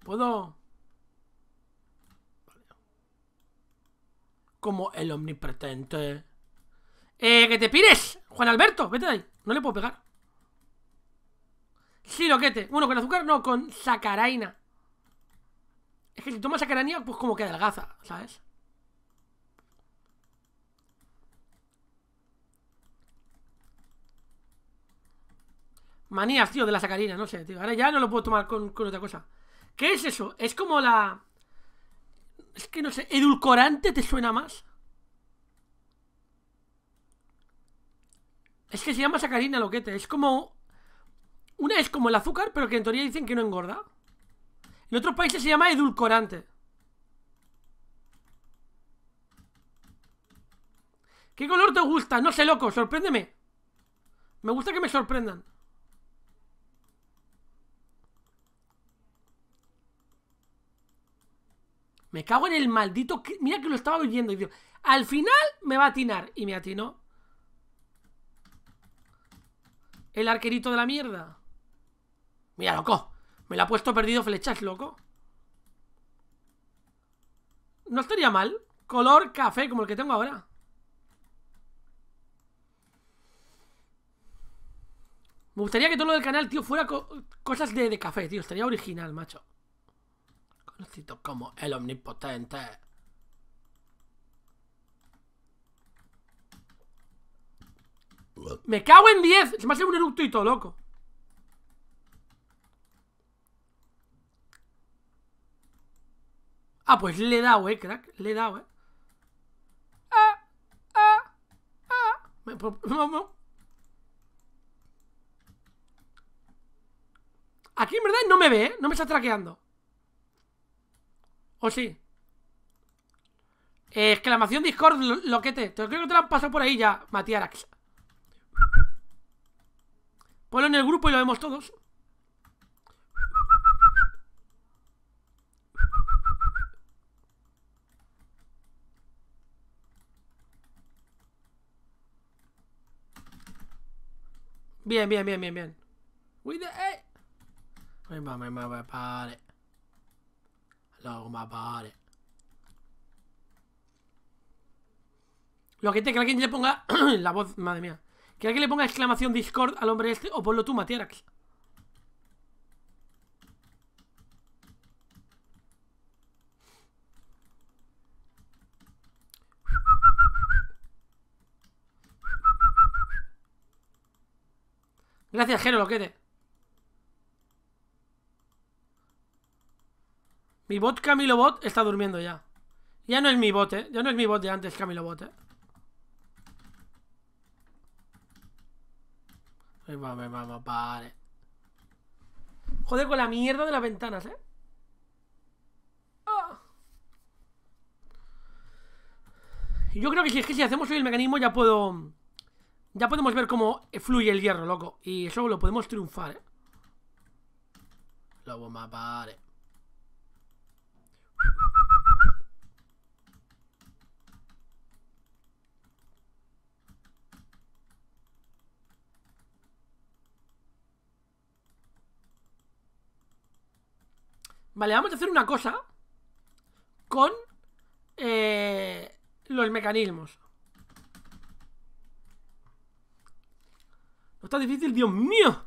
Speaker 1: ¿Puedo? Como el omnipresente... Eh, que te pires, Juan Alberto, vete de ahí. No le puedo pegar. Sí, loquete. bueno, con azúcar, no, con sacaraina. Es que si tomas sacarina pues como que adelgaza, ¿sabes? Manías, tío, de la sacarina, no sé, tío. Ahora ya no lo puedo tomar con otra cosa. ¿Qué es eso? Es como la... Es que no sé, ¿edulcorante te suena más? Es que se llama sacarina, loquete. Es como. Una es como el azúcar, pero que en teoría dicen que no engorda. En otros países se llama edulcorante. ¿Qué color te gusta? No sé, loco, sorpréndeme. Me gusta que me sorprendan. Me cago en el maldito... Mira que lo estaba oyendo y al final me va a atinar. Y me atinó. el arquerito de la mierda. Mira, loco. Me la ha puesto perdido flechas, loco. No estaría mal. Color café, como el que tengo ahora. Me gustaría que todo lo del canal, tío, fuera cosas de, de, café, tío. Estaría original, macho. Conocido como el omnipotente. Me cago en 10. Se me hace un eructo loco. Ah, pues le he dado, eh, crack. Le he dado, eh.
Speaker 2: Ah, ah,
Speaker 1: ah. Aquí en verdad no me ve, ¿eh? No me está traqueando. ¿O sí? exclamación Discord, loquete. Te creo que te lo han pasado por ahí ya, Matiarax. Ponlo en el grupo y lo vemos todos. Bien, bien, bien, bien, bien. With the eh. I más pare Lo que te que le ponga la voz, madre mía. Que le ponga exclamación Discord al hombre este o ponlo tú, Matiarax. Gracias, Jero, quede. Mi bot Camilo bot está durmiendo ya. Ya no es mi bot, ¿eh? Ya no es mi bot de antes, Camilobot, ¿eh? vamos mamá, Joder con la mierda de las ventanas, ¿eh? Ah. Yo creo que si, que si hacemos el mecanismo ya puedo... Ya podemos ver cómo fluye el hierro, loco. Y eso lo podemos triunfar, ¿eh?
Speaker 2: Lo pare
Speaker 1: Vale, vamos a hacer una cosa con eh, los mecanismos. No está difícil, Dios mío.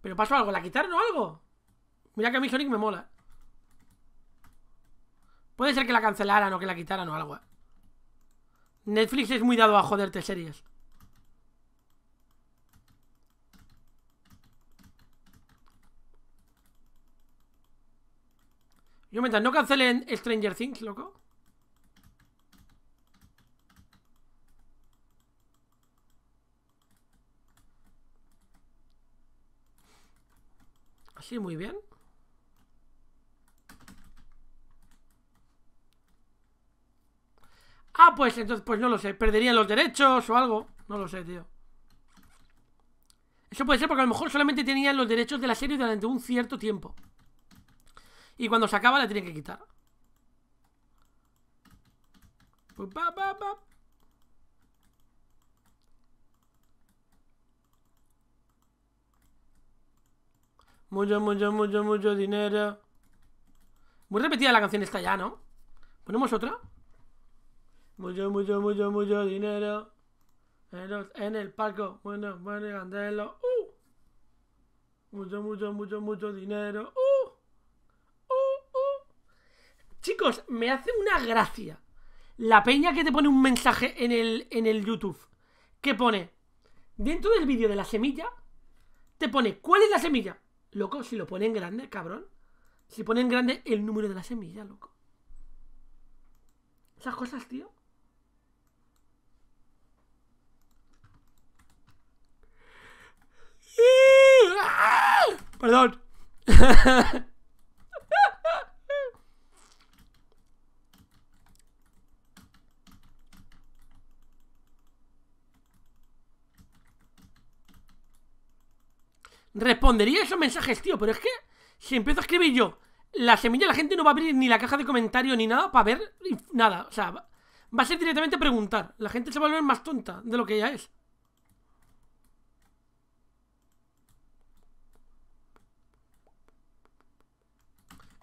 Speaker 1: Pero pasó algo, ¿la quitaron o algo? Mira que a mí Sonic me mola. Puede ser que la cancelaran o que la quitaran o algo, ¿eh? Netflix es muy dado a joderte series. Yo mientras no cancelen Stranger Things, loco. Así, muy bien. Ah, pues entonces, pues no lo sé. Perderían los derechos o algo. No lo sé, tío. Eso puede ser porque a lo mejor solamente tenían los derechos de la serie durante un cierto tiempo. Y cuando se acaba la tienen que quitar. Mucho, mucho, mucho, mucho dinero. Muy repetida la canción esta ya, ¿no? ¿Ponemos otra? Mucho, mucho, mucho, mucho dinero. En el parco Bueno, bueno, candelo. Uh. Mucho, mucho, mucho, mucho dinero. Uh. Uh, uh. Chicos, me hace una gracia. La peña que te pone un mensaje en el, en el YouTube. Que pone, dentro del vídeo de la semilla, te pone, ¿cuál es la semilla? Loco, si lo pone en grande, cabrón. Si pone en grande el número de la semilla, loco. Esas cosas, tío. Perdón. Respondería esos mensajes, tío, pero es que si empiezo a escribir yo la semilla, la gente no va a abrir ni la caja de comentarios ni nada para ver nada. O sea, va a ser directamente preguntar. La gente se va a volver más tonta de lo que ya es.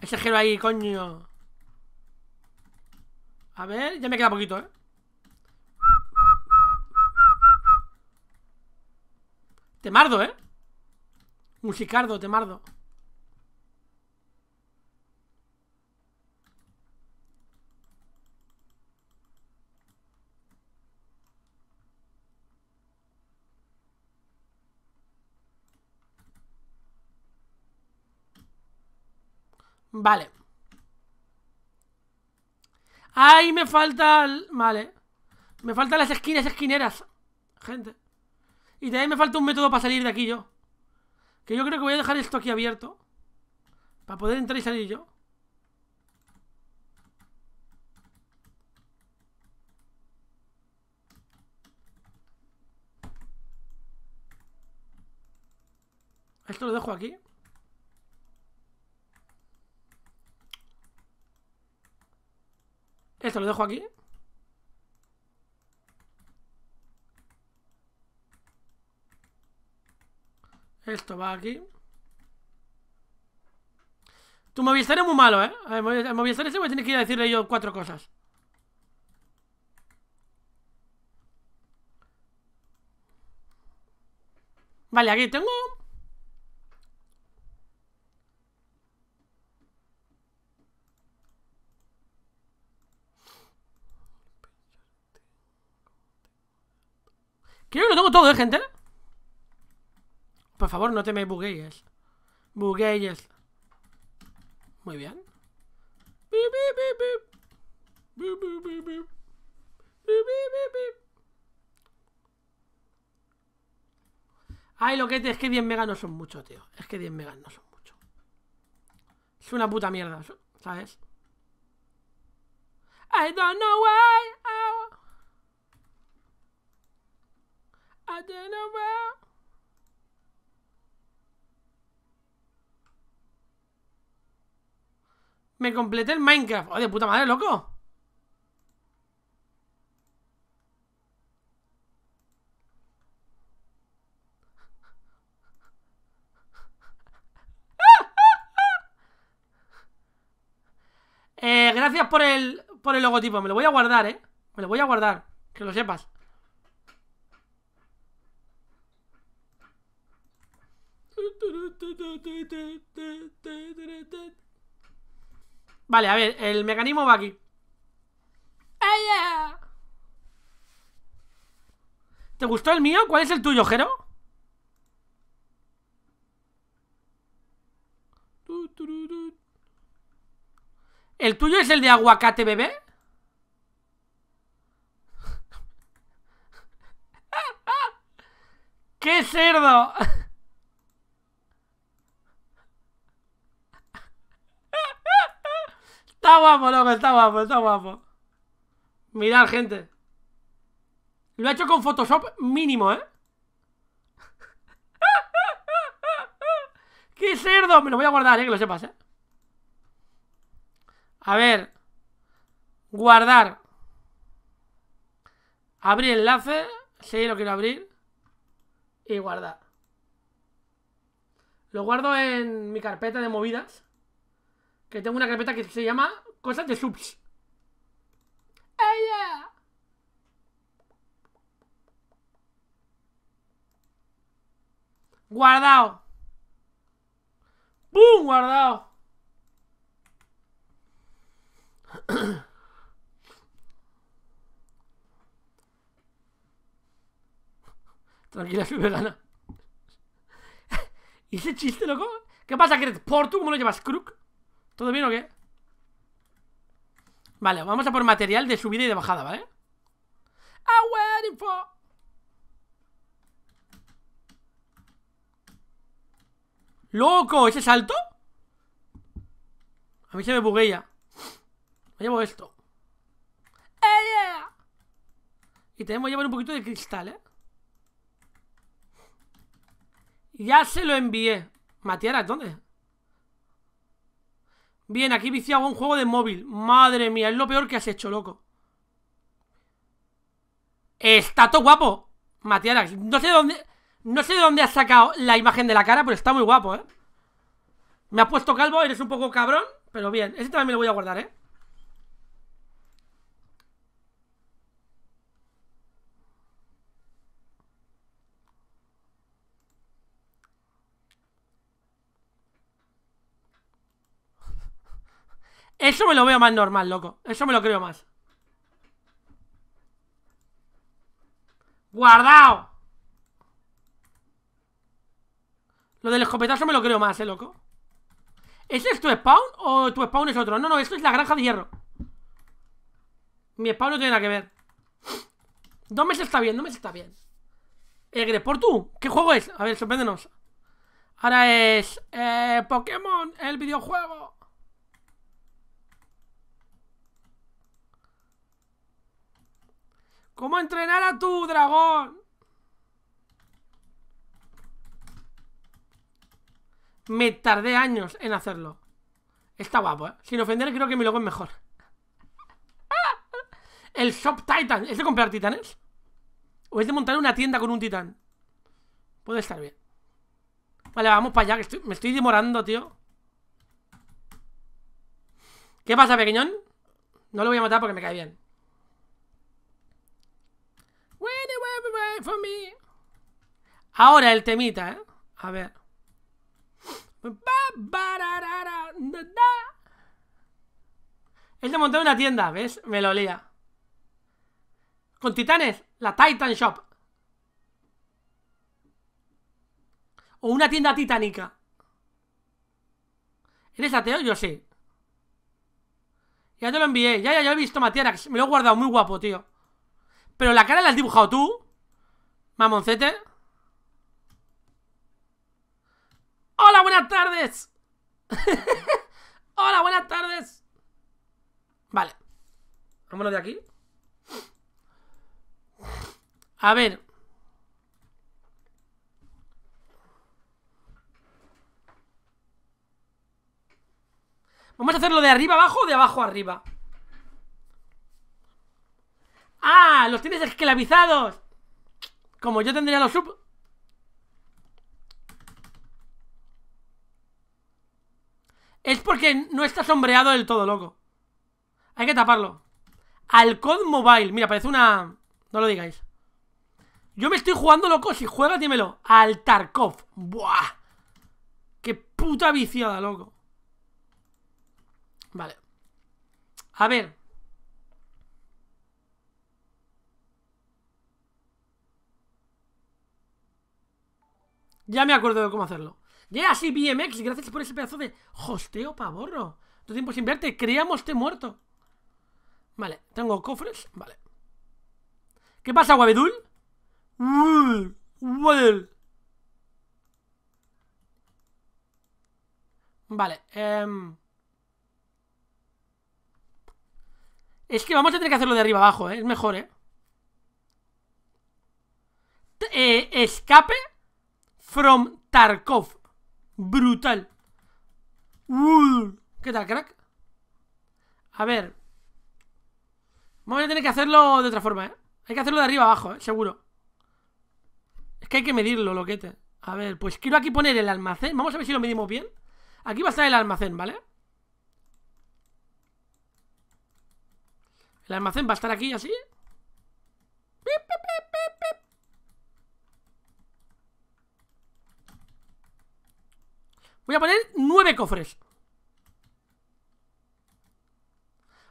Speaker 1: Ese giro ahí, coño. A ver, ya me queda poquito, ¿eh? Te ¿eh? Musicardo, te mardo. Vale. Ahí me falta... Vale. Me faltan las esquinas esquineras. Gente. Y también me falta un método para salir de aquí yo. Que yo creo que voy a dejar esto aquí abierto. Para poder entrar y salir yo. Esto lo dejo aquí. Esto lo dejo aquí. Esto va aquí. Tu Movistar es muy malo, ¿eh? El Movistar ese voy a que ir a decirle yo cuatro cosas. Vale, aquí tengo de ¿eh, gente? Por favor, no te me bugueyes Muy bien. Ay, lo que es que 10 megas no son mucho, tío. Es que 10 megas no son mucho. Es una puta mierda, ¿sabes?
Speaker 2: I don't know why. Oh.
Speaker 1: Me completé el Minecraft. ¡Oh, de puta madre, loco! Eh, gracias por el, por el logotipo. Me lo voy a guardar, ¿eh? Me lo voy a guardar. Que lo sepas. Vale, a ver, el mecanismo va aquí.
Speaker 2: Ah,
Speaker 1: ¿Te gustó el mío? ¿Cuál es el tuyo, Jero? ¿El tuyo es el de aguacate, bebé? ¡Ah, ah! ¡Qué cerdo! Está guapo, loco, está guapo, está guapo. Mirad, gente. Lo ha hecho con Photoshop mínimo, ¿eh? ¡Qué cerdo! Me lo voy a guardar, eh, que lo sepas, eh. A ver. Guardar. Abrir enlace. Sí, lo quiero abrir. Y guardar. Lo guardo en mi carpeta de movidas. Que tengo una carpeta que se llama Cosas de subs.
Speaker 2: ¡Ella! Guardado. ¡Bum! Guardado.
Speaker 1: Tranquila, soy vegana. ¿Y ese chiste, loco? ¿Qué pasa, que ¿Por tú cómo lo llevas, Crook? ¿Todo bien o qué? Vale, vamos a por material de subida y de bajada, ¿vale? ¡Loco! ¿Ese salto? A mí se me buguea Me llevo esto ¡Eh, Y tenemos que llevar un poquito de cristal, ¿eh? Ya se lo envié Matiara, ¿dónde? Bien, aquí viciado un juego de móvil. Madre mía, es lo peor que has hecho, loco. Está todo guapo. Matías, no sé de dónde... No sé de dónde has sacado la imagen de la cara, pero está muy guapo, ¿eh? Me has puesto calvo, eres un poco cabrón, pero bien. Ese también me lo voy a guardar, ¿eh? Eso me lo veo más normal, loco. Eso me lo creo más. ¡Guardao! Lo del escopetazo me lo creo más, eh, loco. ¿Ese es tu spawn o tu spawn es otro? No, no, esto es la granja de hierro. Mi spawn no tiene nada que ver. dónde me se está bien, no me se está bien. ¿por tú? ¿Qué juego es? A ver, sorpréndenos. Ahora es... Eh, Pokémon, el videojuego.
Speaker 2: ¿Cómo entrenar a tu dragón?
Speaker 1: Me tardé años en hacerlo. Está guapo, ¿eh? Sin ofender, creo que mi logo es mejor. El Shop Titan. ¿Es de comprar titanes? ¿O es de montar una tienda con un titán? Puede estar bien. Vale, vamos para allá, que me estoy demorando, tío. ¿Qué pasa, pequeñón? No lo voy a matar porque me cae bien. Ahora el temita, ¿eh? A ver. Es de montar una tienda, ¿ves? Me lo lea Con titanes, la Titan Shop. O una tienda titánica. ¿Eres ateo? Yo sí. Ya te lo envié. Ya, ya, ya he visto Matiarax. Me lo he guardado muy guapo, tío. Pero la cara la has dibujado tú. Mamoncete. Hola, buenas tardes.
Speaker 2: Hola, buenas tardes.
Speaker 1: Vale. Vámonos de aquí. A ver. Vamos a hacerlo de arriba abajo o de abajo arriba. ¡Ah! ¡Los tienes esclavizados! Como yo tendría los sub... Es porque no está sombreado del todo, loco. Hay que taparlo. Alcod Mobile. Mira, parece una... No lo digáis. Yo me estoy jugando, loco. Si juega dímelo. Al Tarkov. Buah. Qué puta viciada, loco. Vale. A ver. Ya me acuerdo de cómo hacerlo. Ya, así BMX, gracias por ese pedazo de hosteo pavorro. Tu tiempo sin verte, creíamos te muerto. Vale, tengo cofres, vale. ¿Qué pasa, Guabedul? Vale, eh... Es que vamos a tener que hacerlo de arriba abajo, ¿eh? Es mejor, ¿eh? eh escape From Tarkov. Brutal. ¿Qué tal, crack? A ver. Vamos a tener que hacerlo de otra forma, ¿eh? Hay que hacerlo de arriba abajo, ¿eh? Seguro. Es que hay que medirlo, loquete. A ver, pues quiero aquí poner el almacén. Vamos a ver si lo medimos bien. Aquí va a estar el almacén, ¿vale? El almacén va a estar aquí así. ¡Pip, pip, pip! Voy a poner nueve cofres.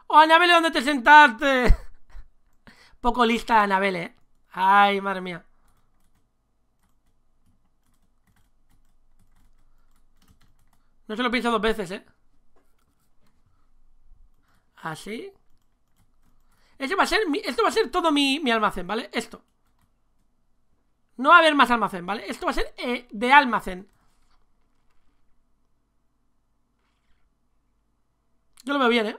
Speaker 1: ¡Oh, Anabel, ¿dónde te sentaste? Poco lista Anabel, ¿eh? Ay, madre mía. No se lo pienso dos veces, ¿eh? Así. ¿Ah, va a ser esto va a ser todo mi, almacén, ¿vale? Esto. No va a haber más almacén, ¿vale? Esto va a ser eh, de almacén. Yo lo veo bien, ¿eh?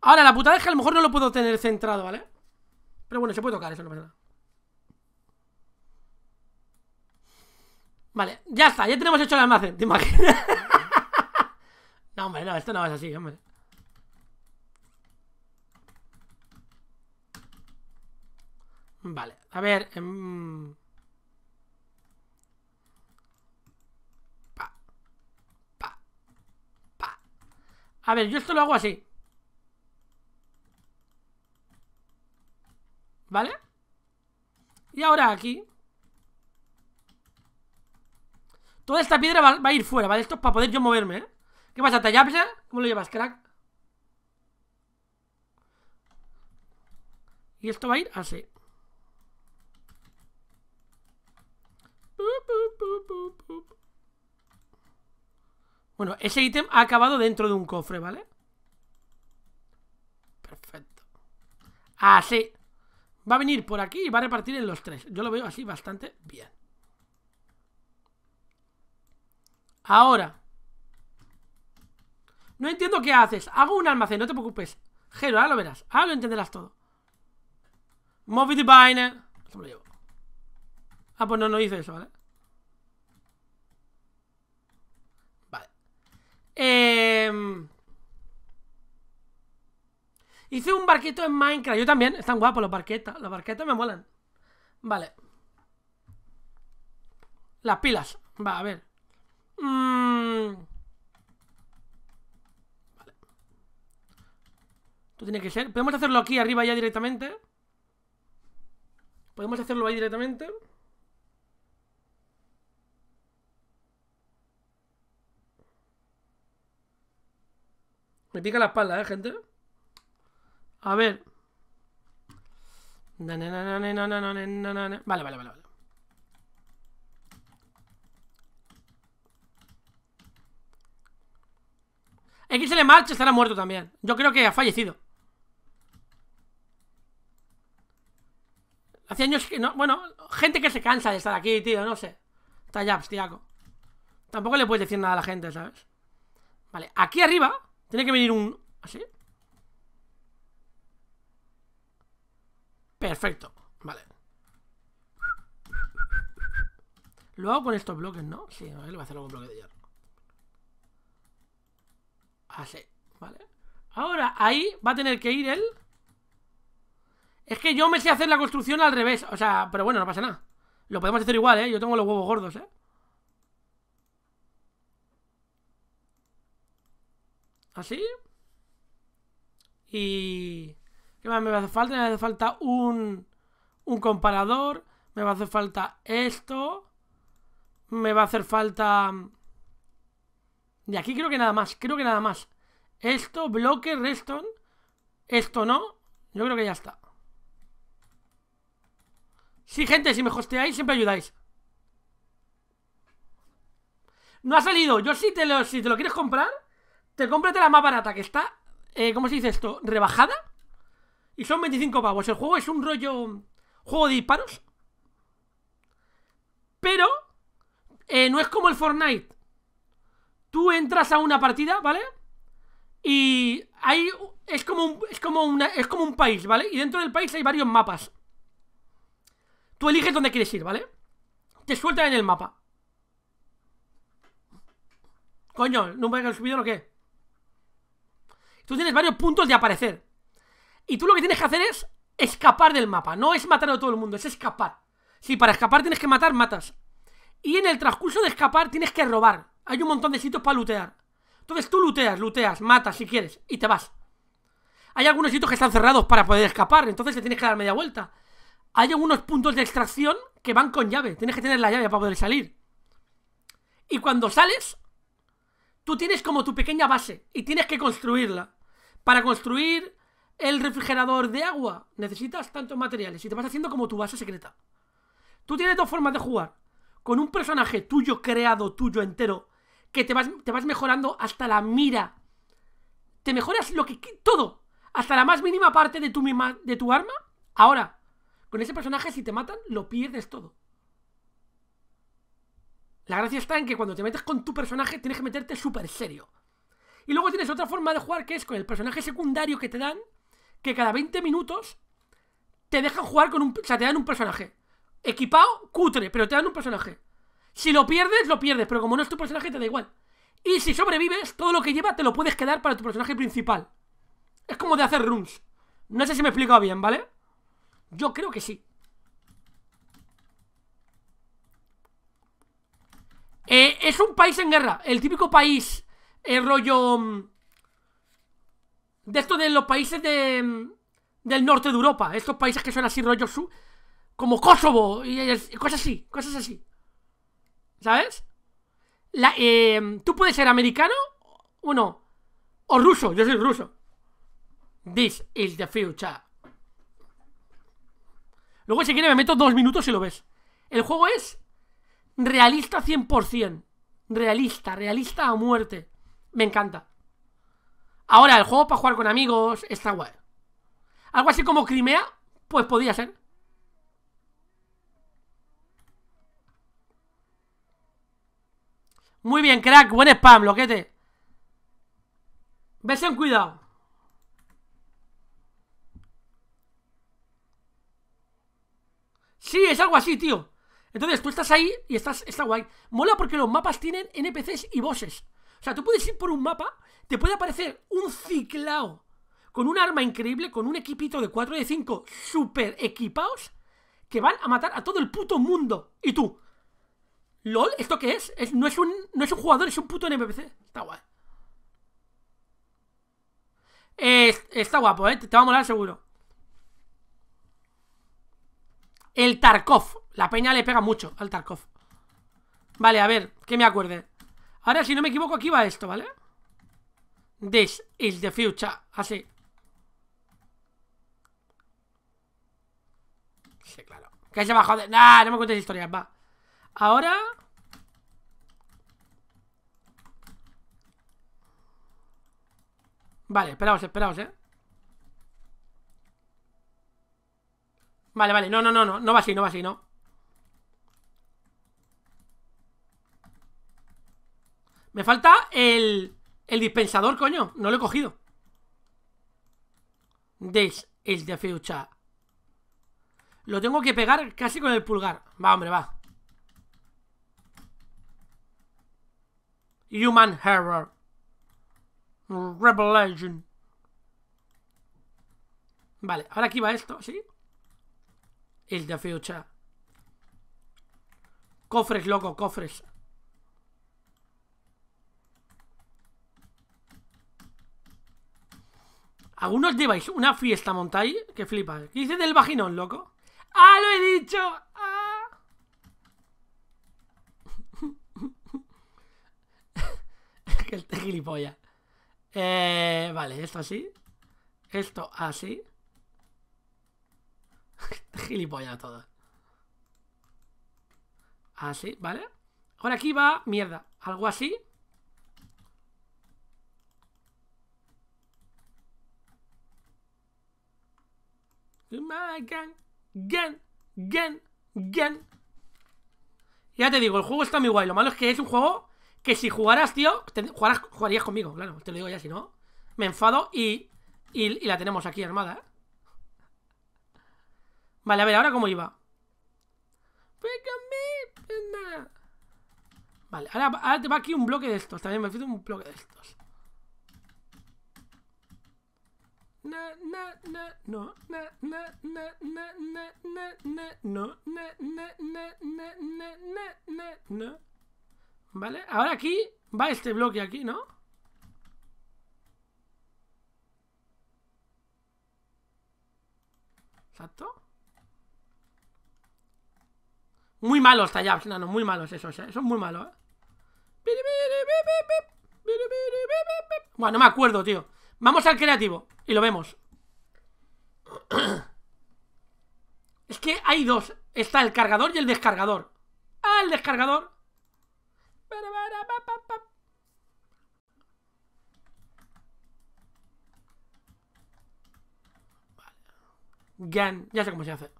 Speaker 1: Ahora, la putada es que a lo mejor no lo puedo tener centrado, ¿vale? Pero bueno, se puede tocar, eso no pasa nada. Vale, ya está, ya tenemos hecho el almacén, ¿te imaginas? no, hombre, no, esto no es así, hombre. Vale, a ver... En... Em, A ver, yo esto lo hago así. ¿Vale? Y ahora aquí. Toda esta piedra va, a ir fuera, ¿vale? Esto es para poder yo moverme, ¿eh? ¿Qué pasa, Tayapsa? ¿Cómo lo llevas, crack? Y esto va a ir así. Bueno, ese ítem ha acabado dentro de un cofre, ¿vale? Perfecto. Así. Va a venir por aquí y va a repartir en los tres. Yo lo veo así bastante bien. Ahora. No entiendo qué haces. Hago un almacén, no te preocupes. Gero, ahora lo verás. Ahora lo entenderás todo. Movie Divine. Ah, pues no, no hice eso, ¿vale? Em, hice un barquito en Minecraft. Yo también. Están guapos los barquetas. Los barquetas me molan. Vale. Las pilas. Va, a ver. Mm. Vale. Tú tiene que ser. Podemos hacerlo aquí arriba ya directamente. Podemos hacerlo ahí directamente. Me pica la espalda, ¿eh, gente? A ver. Vale, vale, vale, vale. XL marcha estará muerto también. Yo creo que ha fallecido. Hace años que no. Bueno, gente que se cansa de estar aquí, tío, no sé. Está ya, Tampoco le puedes decir nada a la gente, ¿sabes? Vale, aquí arriba tiene que venir un... ¿Así? ¿Ah, Perfecto, vale Lo hago con estos bloques, ¿no? Sí, a ver, voy a hacer algún bloque de hierro Así, ah, vale Ahora, ahí va a tener que ir él Es que yo me sé hacer la construcción al revés O sea, pero bueno, no pasa nada Lo podemos hacer igual, ¿eh? Yo tengo los huevos gordos, ¿eh? Así. Y... ¿Qué más me hace falta? Me hace falta un, un comparador. Me va a hacer falta esto. Me va a hacer falta... De aquí creo que nada más. Creo que nada más. Esto, bloque, redstone Esto no. Yo creo que ya está. Sí, gente, si me hosteáis, siempre ayudáis. No ha salido. Yo sí te lo, si te lo quieres comprar te cómprate la mapa barata que está, eh, ¿cómo se dice esto? Rebajada. Y son 25 pavos. El juego es un rollo. Juego de disparos. Pero. Eh, no es como el Fortnite. Tú entras a una partida, ¿vale? Y hay. Es como un, es como una, es como un país, ¿vale? Y dentro del país hay varios mapas. Tú eliges dónde quieres ir, ¿vale? Te sueltan en el mapa. Coño, ¿nunca he subido lo qué? Tú tienes varios puntos de aparecer. Y tú lo que tienes que hacer es escapar del mapa. No es matar a todo el mundo, es escapar. Si para escapar tienes que matar, matas. Y en el transcurso de escapar tienes que robar. Hay un montón de sitios para lootear. Entonces tú looteas, looteas, matas si quieres y te vas. Hay algunos sitios que están cerrados para poder escapar, entonces te tienes que dar media vuelta. Hay algunos puntos de extracción que van con llave. Tienes que tener la llave para poder salir. Y cuando sales, tú tienes como tu pequeña base y tienes que construirla. Para construir el refrigerador de agua necesitas tantos materiales y te vas haciendo como tu base secreta. Tú tienes dos formas de jugar. Con un personaje tuyo creado, tuyo entero, que te vas, te vas mejorando hasta la mira. Te mejoras lo que... Todo. Hasta la más mínima parte de tu, de tu arma. Ahora, con ese personaje si te matan, lo pierdes todo. La gracia está en que cuando te metes con tu personaje tienes que meterte súper serio. Y luego tienes otra forma de jugar que es con el personaje secundario que te dan, que cada 20 minutos te dejan jugar con un... O sea, te dan un personaje. Equipado, cutre, pero te dan un personaje. Si lo pierdes, lo pierdes, pero como no es tu personaje, te da igual. Y si sobrevives, todo lo que lleva te lo puedes quedar para tu personaje principal. Es como de hacer runes. No sé si me he explicado bien, ¿vale? Yo creo que sí. Eh, es un país en guerra, el típico país el rollo mm, de esto de los países de, mm, del norte de Europa, estos países que son así rollo su, como Kosovo y, cosas así, cosas así. ¿Sabes? Em, Tú puedes ser americano o no, o ruso, yo soy ruso. This is the future. Luego si quieres me meto dos minutos y lo ves. El juego es realista 100%. Realista, realista a muerte me encanta. Ahora, el juego para jugar con amigos está guay. Algo así como Crimea, pues podría ser. Muy bien, crack, buen spam, loquete. Ves en cuidado. Sí, es algo así, tío. Entonces tú estás ahí y estás, está guay. Mola porque los mapas tienen NPCs y bosses. O sea, tú puedes ir por un mapa, te puede aparecer un ciclao con un arma increíble, con un equipito de 4 de 5 super equipados que van a matar a todo el puto mundo. Y tú, LOL, ¿esto qué es? no, es un, jugador, es un puto NPC. Está guay. está guapo, ¿eh? Te, te va a molar seguro. El Tarkov. La peña le pega mucho al Tarkov. Vale, a ver, que me acuerde. Ahora, si no me equivoco, aquí va esto, ¿vale? This is the future. Así. Sí, claro. Que se va a joder. no me cuentes historias, va. Ahora... Vale, esperaos, esperaos, ¿eh? Vale, vale, no, no, no, no, no va así, no va así, no Me falta el, el dispensador, coño. No lo he cogido. This is the future. Lo tengo que pegar casi con el pulgar. Va, hombre, va. Human Error. Revelation. Vale, ahora aquí va esto, ¿sí? Is the future. Cofres, loco, cofres. Algunos lleváis una fiesta montáis que flipas. ¿Qué dices del vaginón, loco? ¡Ah, lo he dicho! ¡Ah! que gilipollas. Eh, vale, esto así. Esto así. gilipollas todo. Así, ¿vale? Ahora aquí va mierda. Algo así. Ya te digo, el juego está muy guay. Lo malo es que es un juego que si jugaras, tío, jugarías conmigo, claro. Te lo digo ya, si no, me enfado y, y, la tenemos aquí armada. Vale, a ver, ahora cómo iba.
Speaker 2: Pues pues
Speaker 1: vale, ahora, ahora, te va aquí un bloque de estos. También me pido un bloque de estos.
Speaker 2: no
Speaker 1: no vale ahora aquí va este bloque aquí no exacto muy malos no, no, muy malos esos, ¿eh? son muy malos. ¿eh? Bueno, no me acuerdo, tío. Vamos al creativo y lo vemos. Es que hay dos. Está el cargador y el descargador. Ah, el descargador. GAN, ya sé cómo se hace.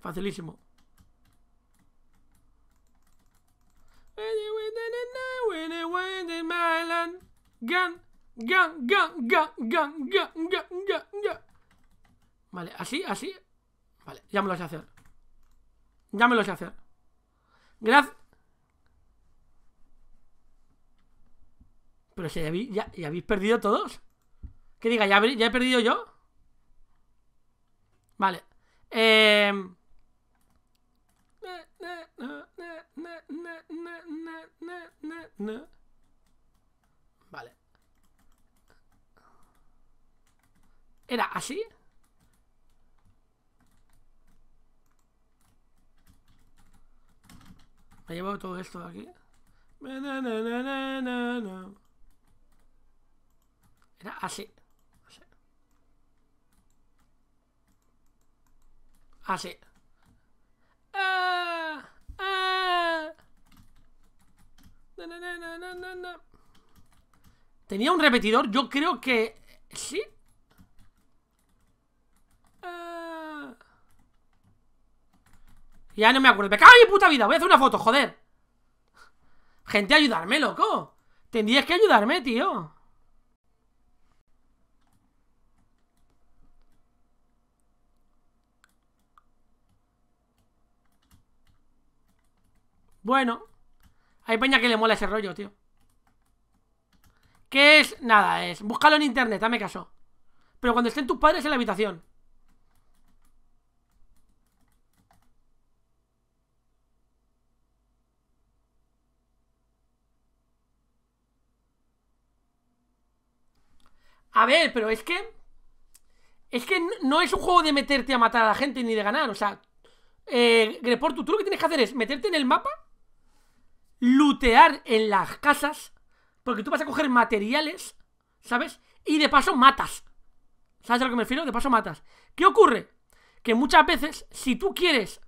Speaker 1: Facilísimo.
Speaker 2: GAN. ¡Gan! ¡Gan! ¡Gan! ¡Gan! ¡Gan! ¡Gan! ¡Gan! ¡Gan!
Speaker 1: Vale, así, así. Vale, ya me lo sé hacer. Ya me lo sé hacer. Gracias. Pero si ya, habéis perdido todos. Que diga, ¿ya, ¿ya, he perdido yo? Vale. Eh... Vale. ¿Era así? Me ha llevado todo esto de aquí. Era así. Así. Tenía un repetidor, yo creo que... ¿Sí?
Speaker 2: Ah.
Speaker 1: Ya no me acuerdo. ¡Me cago puta vida! Voy a hacer una foto, joder. Gente, ayudarme, loco. Tendrías que ayudarme, tío. Bueno. Hay peña que le mola ese rollo, tío. ¿Qué es? Nada, es... Búscalo en internet, dame caso. Pero cuando estén tus padres en la habitación. A ver, pero es que. Es que no es un juego de meterte a matar a la gente ni de ganar. O sea, eh, Greportu, tú lo que tienes que hacer es meterte en el mapa, lutear en las casas, porque tú vas a coger materiales, ¿sabes? Y de paso matas. ¿Sabes a lo que me refiero? De paso matas. ¿Qué ocurre? Que muchas veces, si tú quieres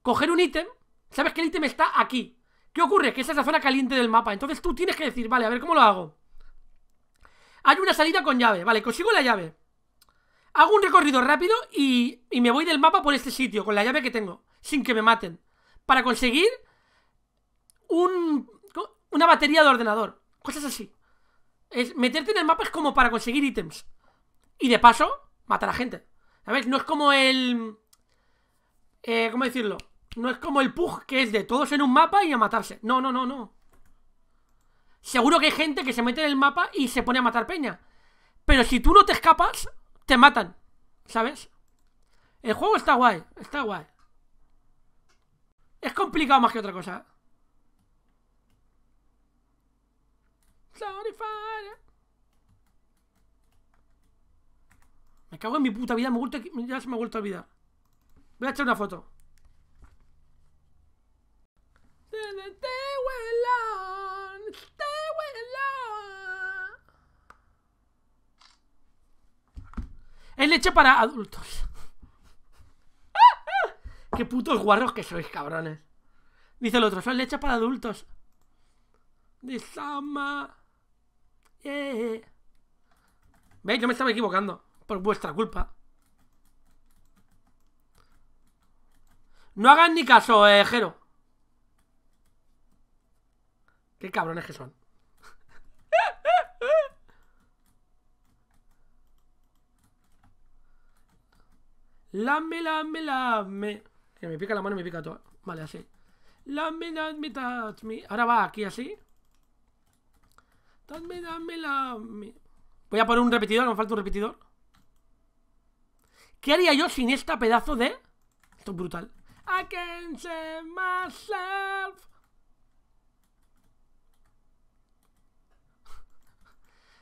Speaker 1: coger un ítem, sabes que el ítem está aquí. ¿Qué ocurre? Que esa es la zona caliente del mapa. Entonces tú tienes que decir, vale, a ver cómo lo hago. Hay una salida con llave, vale, consigo la llave. Hago un recorrido rápido y, y me voy del mapa por este sitio, con la llave que tengo, sin que me maten. Para conseguir un, una batería de ordenador. Cosas así. Es, meterte en el mapa es como para conseguir ítems. Y de paso, matar a gente. ¿Sabes? No es como el... Eh, ¿Cómo decirlo? No es como el pug que es de todos en un mapa y a matarse. No, no, no, no. Seguro que hay gente que se mete en el mapa y se pone a matar peña. Pero si tú no te escapas, te matan. ¿Sabes? El juego está guay, está guay. Es complicado más que otra cosa. Me cago en mi puta vida, me ya se me ha vuelto a olvidar. Voy a echar una foto. Es leche para adultos. Qué putos guarros que sois, cabrones. Dice el otro, son leche para adultos. De Sama. Eh. ¿Veis? Yo me estaba equivocando. Por vuestra culpa. No hagan ni caso, eh, Jero. Qué cabrones que son. Lame, lame, me, Que me pica la mano y me pica todo. Vale, así. Lame, me, touch me. Ahora va aquí así. Dame, dame, lame. Voy a poner un repetidor, me falta un repetidor. ¿Qué haría yo sin esta pedazo de...? Esto es brutal.
Speaker 2: I can save myself.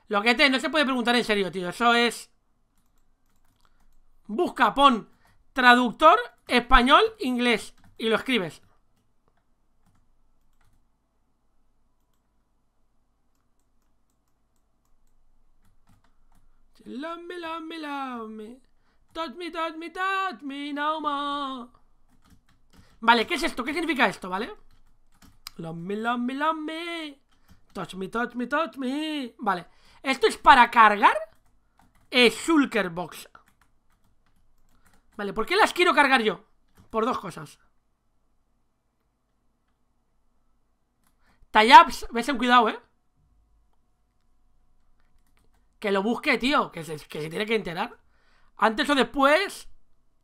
Speaker 1: Lo que te, no se puede preguntar en serio, tío. Eso es busca, pon traductor español-inglés y lo escribes. Love me, love me, love me. Touch me, touch me, touch me no more. Vale, ¿qué es esto? ¿Qué significa esto, vale? Love me, love me, love me. Touch me, touch me, touch me. Vale. Esto es para cargar el Shulker Box. Vale, ¿por qué las quiero cargar yo? Por dos cosas. Tayabs, en cuidado, ¿eh? Que lo busque, tío, que se, que tiene que enterar. Antes o después...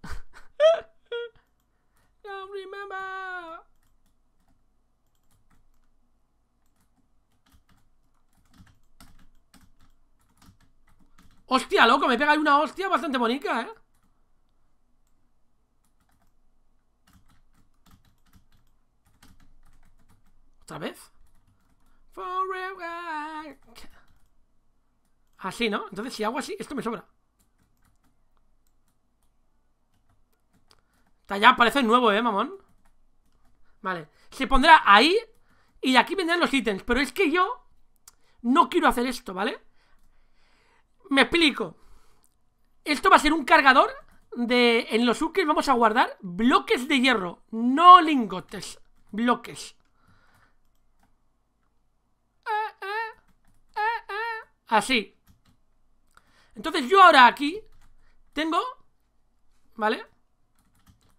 Speaker 1: Hostia, loco, me pega una hostia bastante bonita, ¿eh? ¿Otra vez? Así, ¿no? Entonces si hago así, esto me sobra. Ya parece nuevo, ¿eh, mamón? Vale. Se pondrá ahí y aquí vendrán los ítems. Pero es que yo no quiero hacer esto, ¿vale? Me explico. Esto va a ser un cargador de... En los que vamos a guardar bloques de hierro. No lingotes. Bloques. Así. Entonces yo ahora aquí tengo... ¿Vale?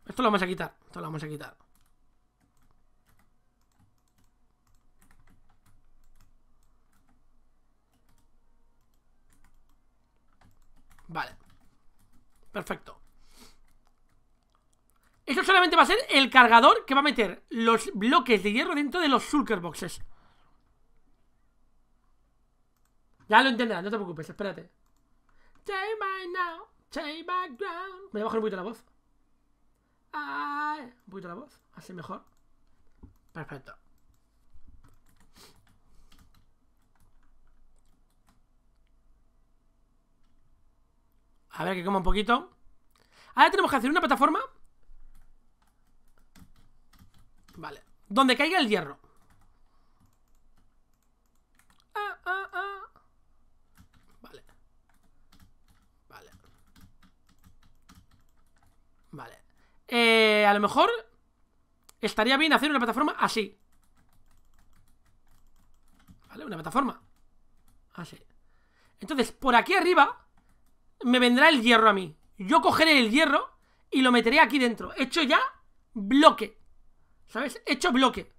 Speaker 1: Esto lo vamos a quitar. Esto lo vamos a quitar. Vale. Perfecto. Esto solamente va a ser el cargador que va a meter los bloques de hierro dentro de los Sulker boxes. Ya lo entenderán, no te preocupes, espérate.
Speaker 2: Me my
Speaker 1: Voy a bajar un poquito la voz. un poquito la voz, así mejor. Perfecto. A ver que coma un poquito. Ahora tenemos que hacer una plataforma. Vale. Donde caiga el hierro. Eh, a lo mejor estaría bien hacer una plataforma así. ¿Vale? Una plataforma. Así. Entonces, por aquí arriba me vendrá el hierro a mí. Yo cogeré el hierro y lo meteré aquí dentro. Hecho ya bloque. ¿Sabes? Hecho bloque.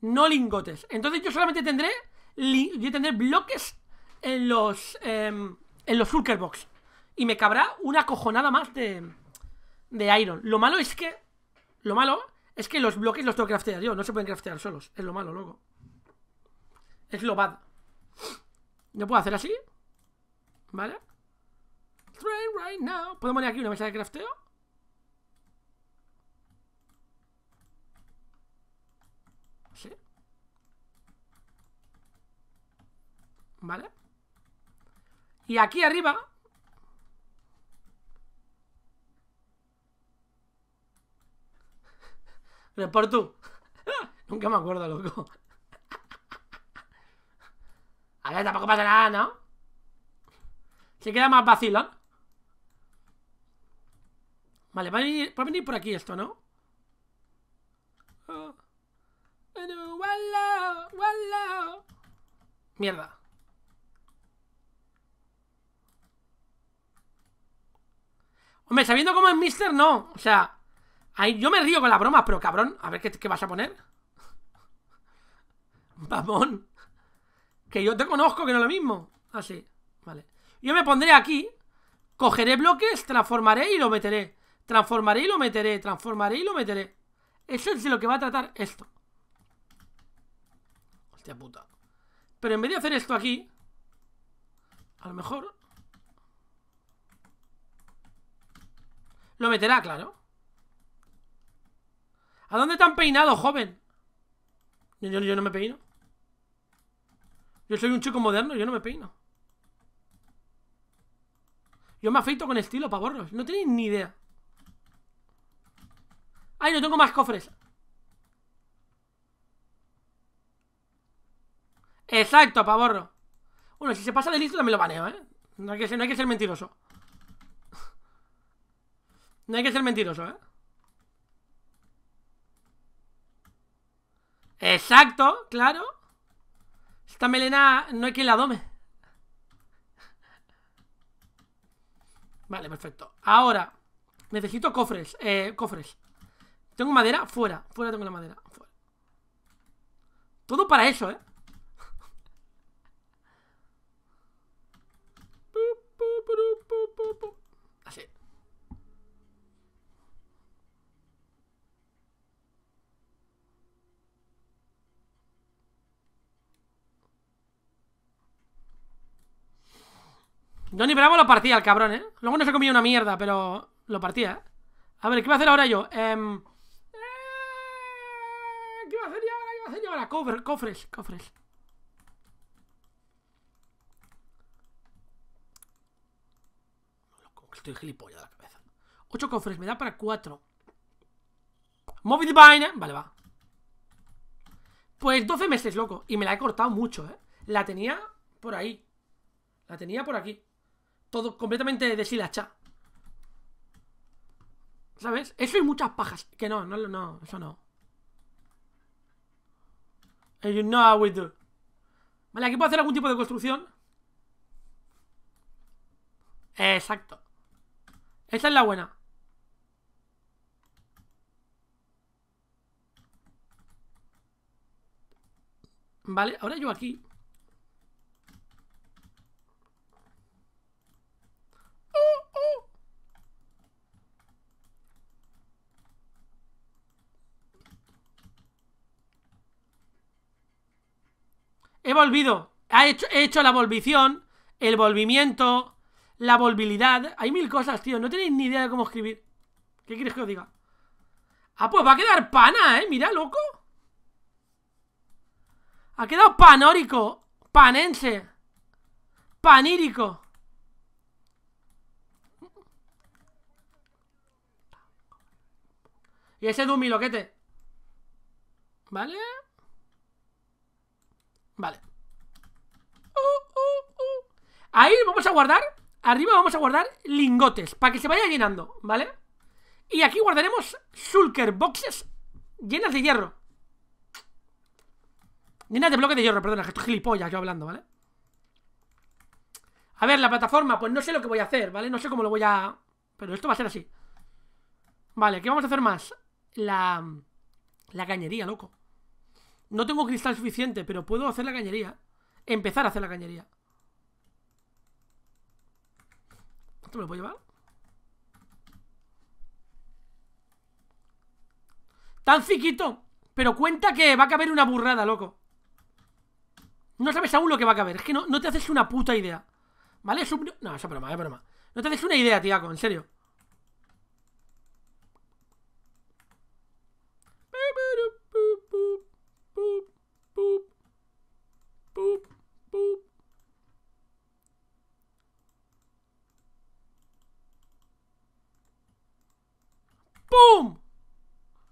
Speaker 1: No lingotes. Entonces yo solamente tendré, yo tendré bloques en los, eh, en los Fulker Box. Y me cabrá una cojonada más de de Iron. Lo malo es que. Lo malo es que los bloques los tengo que craftear yo. No se pueden craftear solos. Es lo malo, loco. Es lo bad. ¿No puedo hacer así. ¿Vale?
Speaker 2: Right now.
Speaker 1: ¿Puedo poner aquí una mesa de crafteo? Sí.
Speaker 2: ¿Vale? Y aquí
Speaker 1: arriba tú Nunca me acuerdo, loco. A ver, tampoco pasa nada, ¿no? Se queda más vacilón. Vale, va a, venir, por aquí esto, ¿no? Oh. Mierda. Hombre, sabiendo cómo es Mister, no. O sea, yo me río con la broma, pero cabrón, a ver qué, vas a poner. babón, Que yo te conozco, que no es lo mismo. Así, ah, vale. Yo me pondré aquí, cogeré bloques, transformaré y lo meteré. Transformaré y lo meteré, transformaré y lo meteré. Eso es de lo que va a tratar esto. Hostia puta. Pero en vez de hacer esto aquí, a lo mejor... Lo meterá, claro. ¿A dónde te han peinado, joven? Yo, no me peino. Yo soy un chico moderno, yo no me peino. Yo me afeito con estilo, pavorro. No tenéis ni idea. ¡Ay, no tengo más cofres! Exacto, pavorro. Bueno, si se pasa de listo me lo baneo, ¿eh? que no hay que ser mentiroso. no hay que ser mentiroso, ¿eh? Exacto, claro. Esta melena no hay quien la dome. Vale, perfecto. Ahora, necesito cofres. Eh, cofres. Tengo madera fuera. Fuera tengo la madera. Todo para eso, ¿eh? Johnny Bravo lo partía el cabrón, ¿eh? Luego no se comía una mierda, pero lo partía, ¿eh? A ver, ¿qué voy a hacer ahora yo? Em, eh... ¿Qué voy a hacer yo ahora? ¿Qué voy a hacer yo ahora? Cofres, cofres, cofres. Estoy gilipollas de la cabeza. Ocho cofres, me da para cuatro. Moby Divine. ¿eh? Vale, va. Pues 12 meses, loco. Y me la he cortado mucho, ¿eh? La tenía por ahí. La tenía por aquí todo completamente silacha ¿Sabes? Eso y muchas pajas. Que no, no, no, eso no. And eh, you know how we do. Vale, aquí puedo hacer algún tipo de construcción. Exacto. Esta es la buena. Vale, ahora yo aquí volvido. Ha hecho, he hecho la volvición, el volvimiento, la volvilidad. Hay mil cosas, tío. No tenéis ni idea de cómo escribir. ¿Qué quieres que os diga? Ah, pues va a quedar pana, ¿eh? Mira, loco. Ha quedado panórico, panense, panírico. Y ese Dumi, loquete. ¿Vale? Vale. Ahí vamos a guardar, arriba vamos a guardar lingotes, para que se vaya llenando, ¿vale? Y aquí guardaremos sulker boxes llenas de hierro. Llenas de bloque de hierro, perdona, que gilipollas yo hablando, ¿vale? A ver, la plataforma, pues no sé lo que voy a hacer, ¿vale? No sé cómo lo voy a... Pero esto va a ser así. Vale, ¿qué vamos a hacer más? La... La cañería, loco. No tengo cristal suficiente, pero puedo hacer la cañería empezar a hacer la cañería. ¿Esto me lo puedo llevar? Tan chiquito. Pero cuenta que va a caber una burrada, loco. No sabes aún lo que va a caber. Es que no, no te haces una puta idea. ¿Vale? No, es broma, es broma. No te haces una idea, tío, en serio.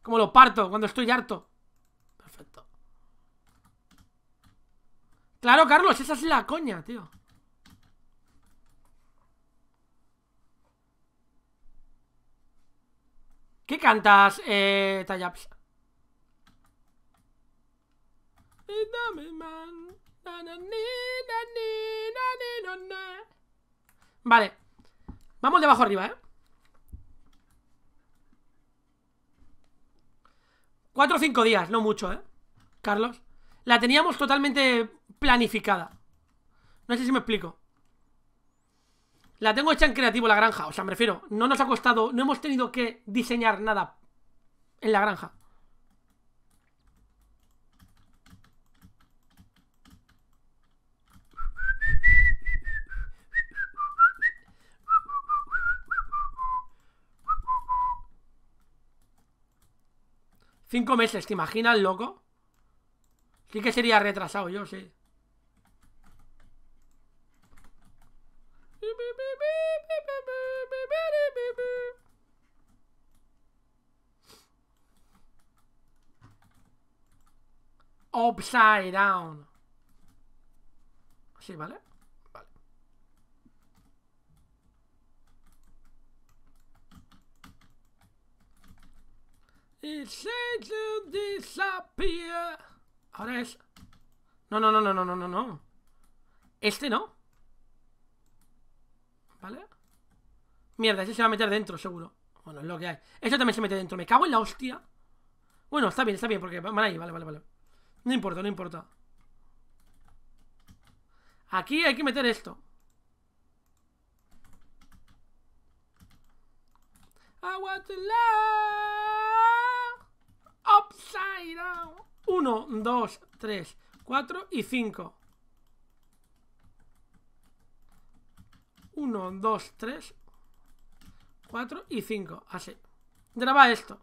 Speaker 1: Como lo parto cuando estoy harto. Perfecto. Claro, Carlos, esa es la coña, tío. ¿Qué cantas, eh, Tayaps? Eh, vale. Vamos de abajo arriba, ¿eh? Cuatro o cinco días, no mucho, ¿eh? Carlos. La teníamos totalmente planificada. No sé si me explico. La tengo hecha en creativo la granja, o sea, me refiero, no nos ha costado, no hemos tenido que diseñar nada en la granja. Cinco meses, ¿te imaginas, loco? Sí que sería retrasado yo, sí. Upside down. Sí, ¿vale? Ahora es. No, no, no, no, no, no, no. Este no. ¿Vale? Mierda, ese se va a meter dentro, seguro. Bueno, es lo que hay. esto también se mete dentro. Me cago en la hostia. Bueno, está bien, está bien, porque van ahí. Vale, vale, vale. No importa, no importa. Aquí hay que meter esto.
Speaker 2: I want to Upside down.
Speaker 1: 1, 2, 3, 4 y 5. 1, 2, 3, 4 y 5. Así. Graba esto.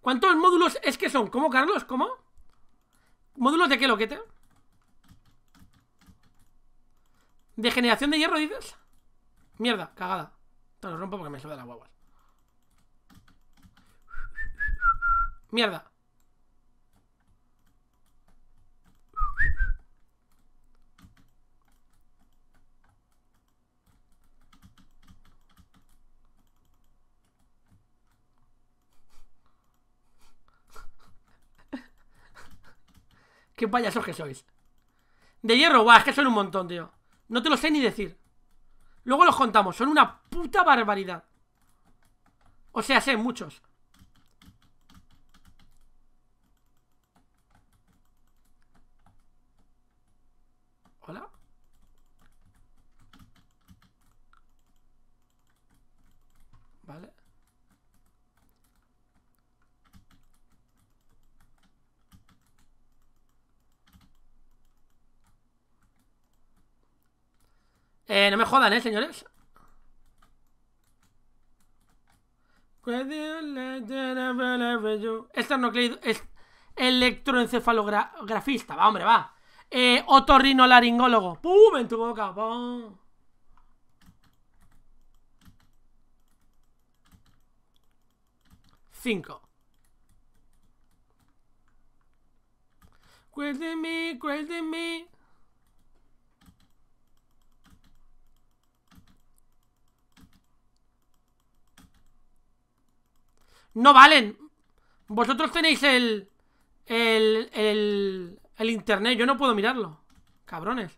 Speaker 1: ¿Cuántos módulos es que son? ¿Cómo, Carlos? ¿Cómo? ¿Módulos de qué loquete? ¿Degeneración de hierro dices? Mierda, cagada. Te lo rompo porque me suda la guagua. Mierda. Qué payasos que sois. De hierro, guau, es que son un montón, tío. No te lo sé ni decir. Luego los contamos, son una puta barbaridad. O sea, sé muchos. Hola. Eh, no me jodan, ¿eh, señores? Es electroencefalografista, va, hombre, va. Eh, laringólogo. ¡Pum! En tu boca, ¡Pum! Cinco.
Speaker 2: crazy me
Speaker 1: no valen. Vosotros tenéis el, el, el, internet. Yo no puedo mirarlo. Cabrones.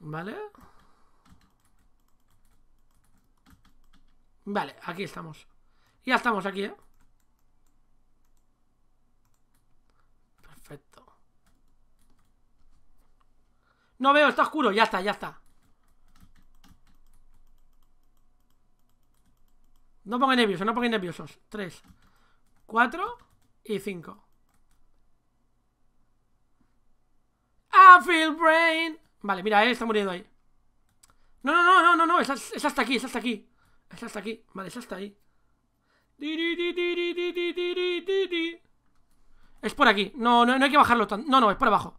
Speaker 1: ¿Vale? Vale, aquí estamos. Ya estamos aquí, ¿eh? Perfecto. No veo, está oscuro. Ya está, ya está. No pongáis nerviosos, no pongáis nerviosos. Tres, cuatro y cinco I feel brain. Vale, mira, él eh, está muriendo ahí. No, no, no, no, no, no. Es, es hasta aquí, es hasta aquí. Esa está aquí. Vale, esa está ahí. Es por aquí. No, no, no hay que bajarlo tanto. No, no, es por abajo.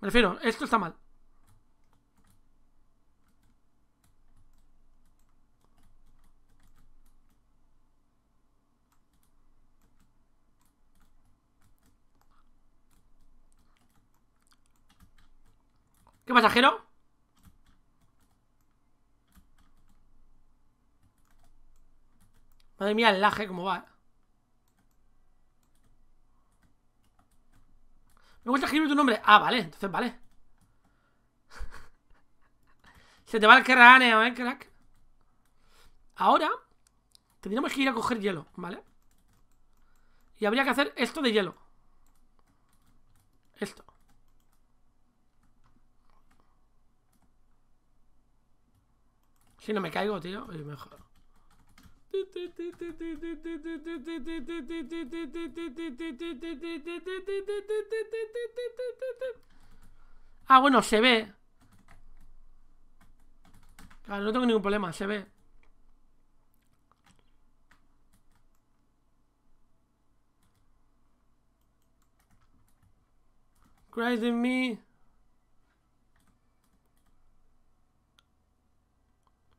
Speaker 1: Me refiero, esto está mal. ¿Qué pasajero? Madre mía, el laje cómo va, Me gusta escribir tu nombre. Ah, vale, entonces vale. Se te va el cráneo, ¿eh, crack? Ahora Tendríamos que ir a coger hielo, ¿vale? Y habría que hacer esto de hielo Esto Si no me caigo, tío, es mejor Ah, bueno, se ve. Claro, no tengo ningún problema, se ve. Christ me.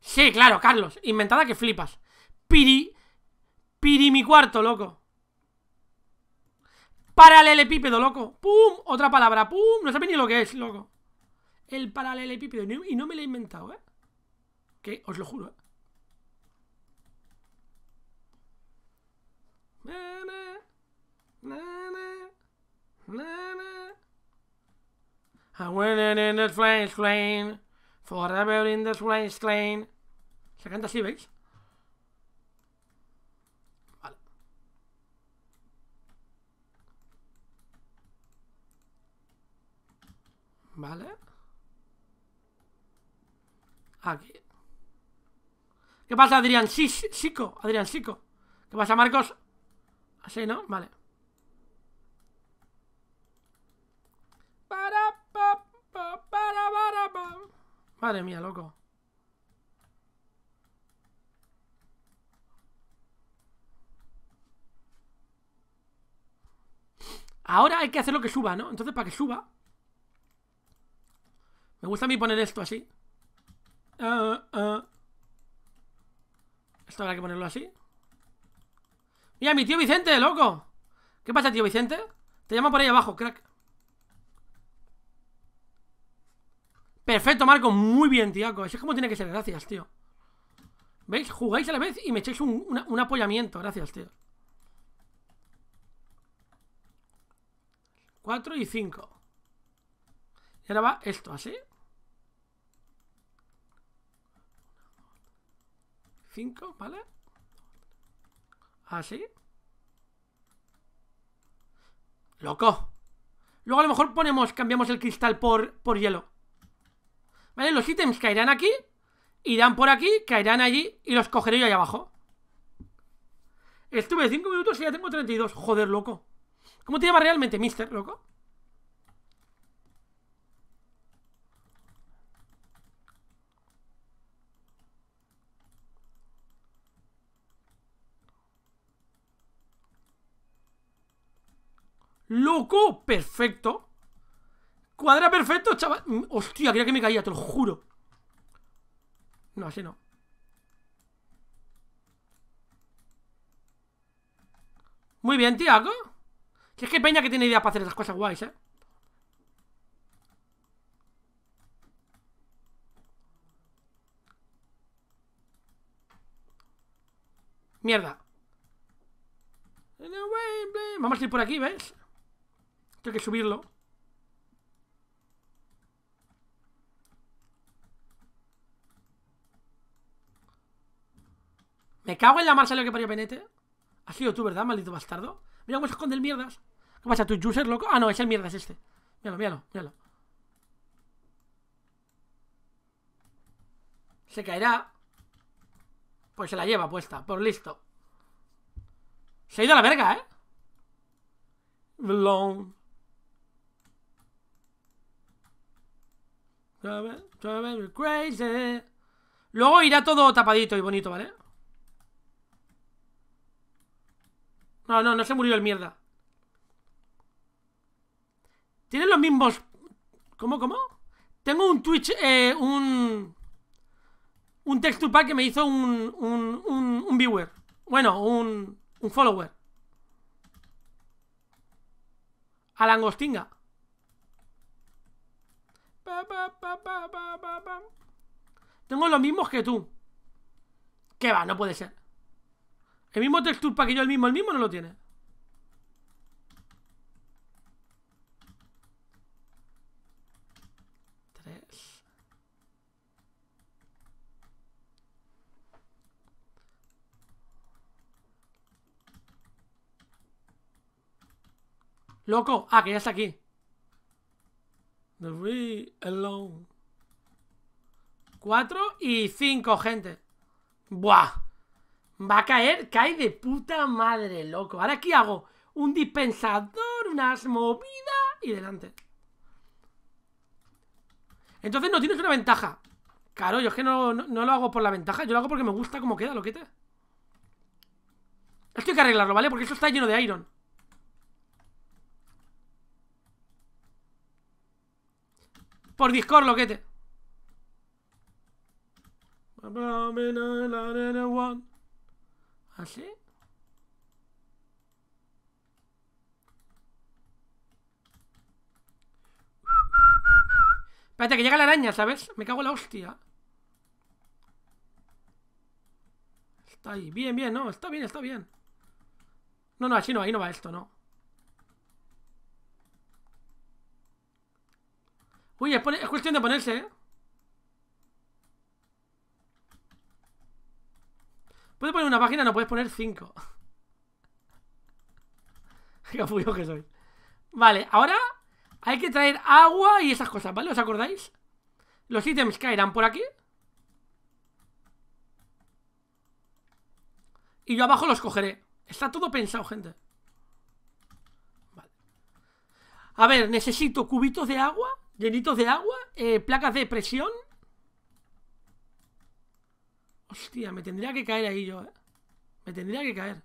Speaker 1: Sí, claro, Carlos. Inventada que flipas. Piri. Piri mi cuarto, loco. Paralelepípedo, loco. ¡Pum! Otra palabra. ¡Pum! No sabéis ni lo que es, loco. El paralelepípedo. Y no me lo he inventado, ¿eh? Que os lo juro, ¿eh? I went in the flames, Screen Forever in the flames, flame. Se canta así, ¿veis? ¿Vale? Aquí. ¿Qué pasa, Adrián? Sí, Adrián, chico ¿Qué pasa, Marcos? Así, ¿no? Vale.
Speaker 2: Para, para, para,
Speaker 1: Madre mía, loco. Ahora hay que hacer lo que suba, ¿no? Entonces, para que suba, me gusta a mí poner esto así. Ah, ah. Esto habrá que ponerlo así. Mira, mi tío Vicente, loco. ¿Qué pasa, tío Vicente? Te llamo por ahí abajo, crack. Perfecto, Marco. Muy bien, tío Eso es como tiene que ser. Gracias, tío. ¿Veis? Jugáis a la vez y me echáis un, apoyamiento. Gracias, tío. 4 y 5. Y ahora va esto así. ¿vale? Así. ¡Loco! Luego a lo mejor ponemos, cambiamos el cristal por, por hielo. ¿Vale? Los ítems caerán aquí, irán por aquí, caerán allí y los cogeré yo ahí abajo. Estuve 5 minutos y ya tengo 32. Joder, loco. ¿Cómo te llamas realmente, mister, loco? ¡Loco! ¡Perfecto! ¡Cuadra perfecto, chaval! Mm, ¡Hostia! Creía que me caía, te lo juro. No, así no. Muy bien, Tiago. Si es que Peña que tiene idea para hacer esas cosas guays, ¿eh? Mierda. Vamos a ir por aquí, ¿ves? Tengo que subirlo. Me cago en la marcha lo que parió Penete. Has sido tú, ¿verdad, maldito bastardo? Mira cómo se esconde el mierdas. ¿Qué pasa, tu user loco? Ah, no, es el mierdas este. Míralo, míralo, míralo. Se caerá. Pues se la lleva puesta, por pues listo. Se ha ido a la verga, ¿eh? Long. Crazy. Luego irá todo tapadito y bonito, ¿vale? No, no, no se murió el mierda. Tienen los mismos... ¿Cómo, cómo? Tengo un Twitch, eh, un... Un texture pack que me hizo un, un, viewer. Bueno, un, un follower. A Langostinga. Tengo los mismos que tú. ¿Qué va? No puede ser. El mismo texture para que yo, el mismo, el mismo no lo tiene. Tres. Loco, ah, que ya está aquí. The Alone. 4 y 5, gente. Buah. Va a caer, cae de puta madre, loco. Ahora aquí hago un dispensador, unas movidas y delante. Entonces no tienes una ventaja. Claro, yo es que no, lo hago por la ventaja, yo lo hago porque me gusta cómo queda, lo que te. Esto hay que arreglarlo, ¿vale? Porque esto está lleno de iron. Por Discord, loquete. ¿Así? Espérate, que llega la araña, ¿sabes? Me cago en la hostia. Está ahí. Bien, bien, no. Está bien, está bien. No, no, así no. Ahí no va esto, no. Uy, es, cuestión de ponerse, ¿eh? Puedes poner una página, no puedes poner cinco. Qué que soy. Vale, ahora hay que traer agua y esas cosas, ¿vale? ¿Os acordáis? Los ítems caerán por aquí. Y yo abajo los cogeré. Está todo pensado, gente. Vale. A ver, necesito cubitos de agua Llenitos de agua, eh, placas de presión. Hostia, me tendría que caer ahí yo, eh. Me tendría que caer.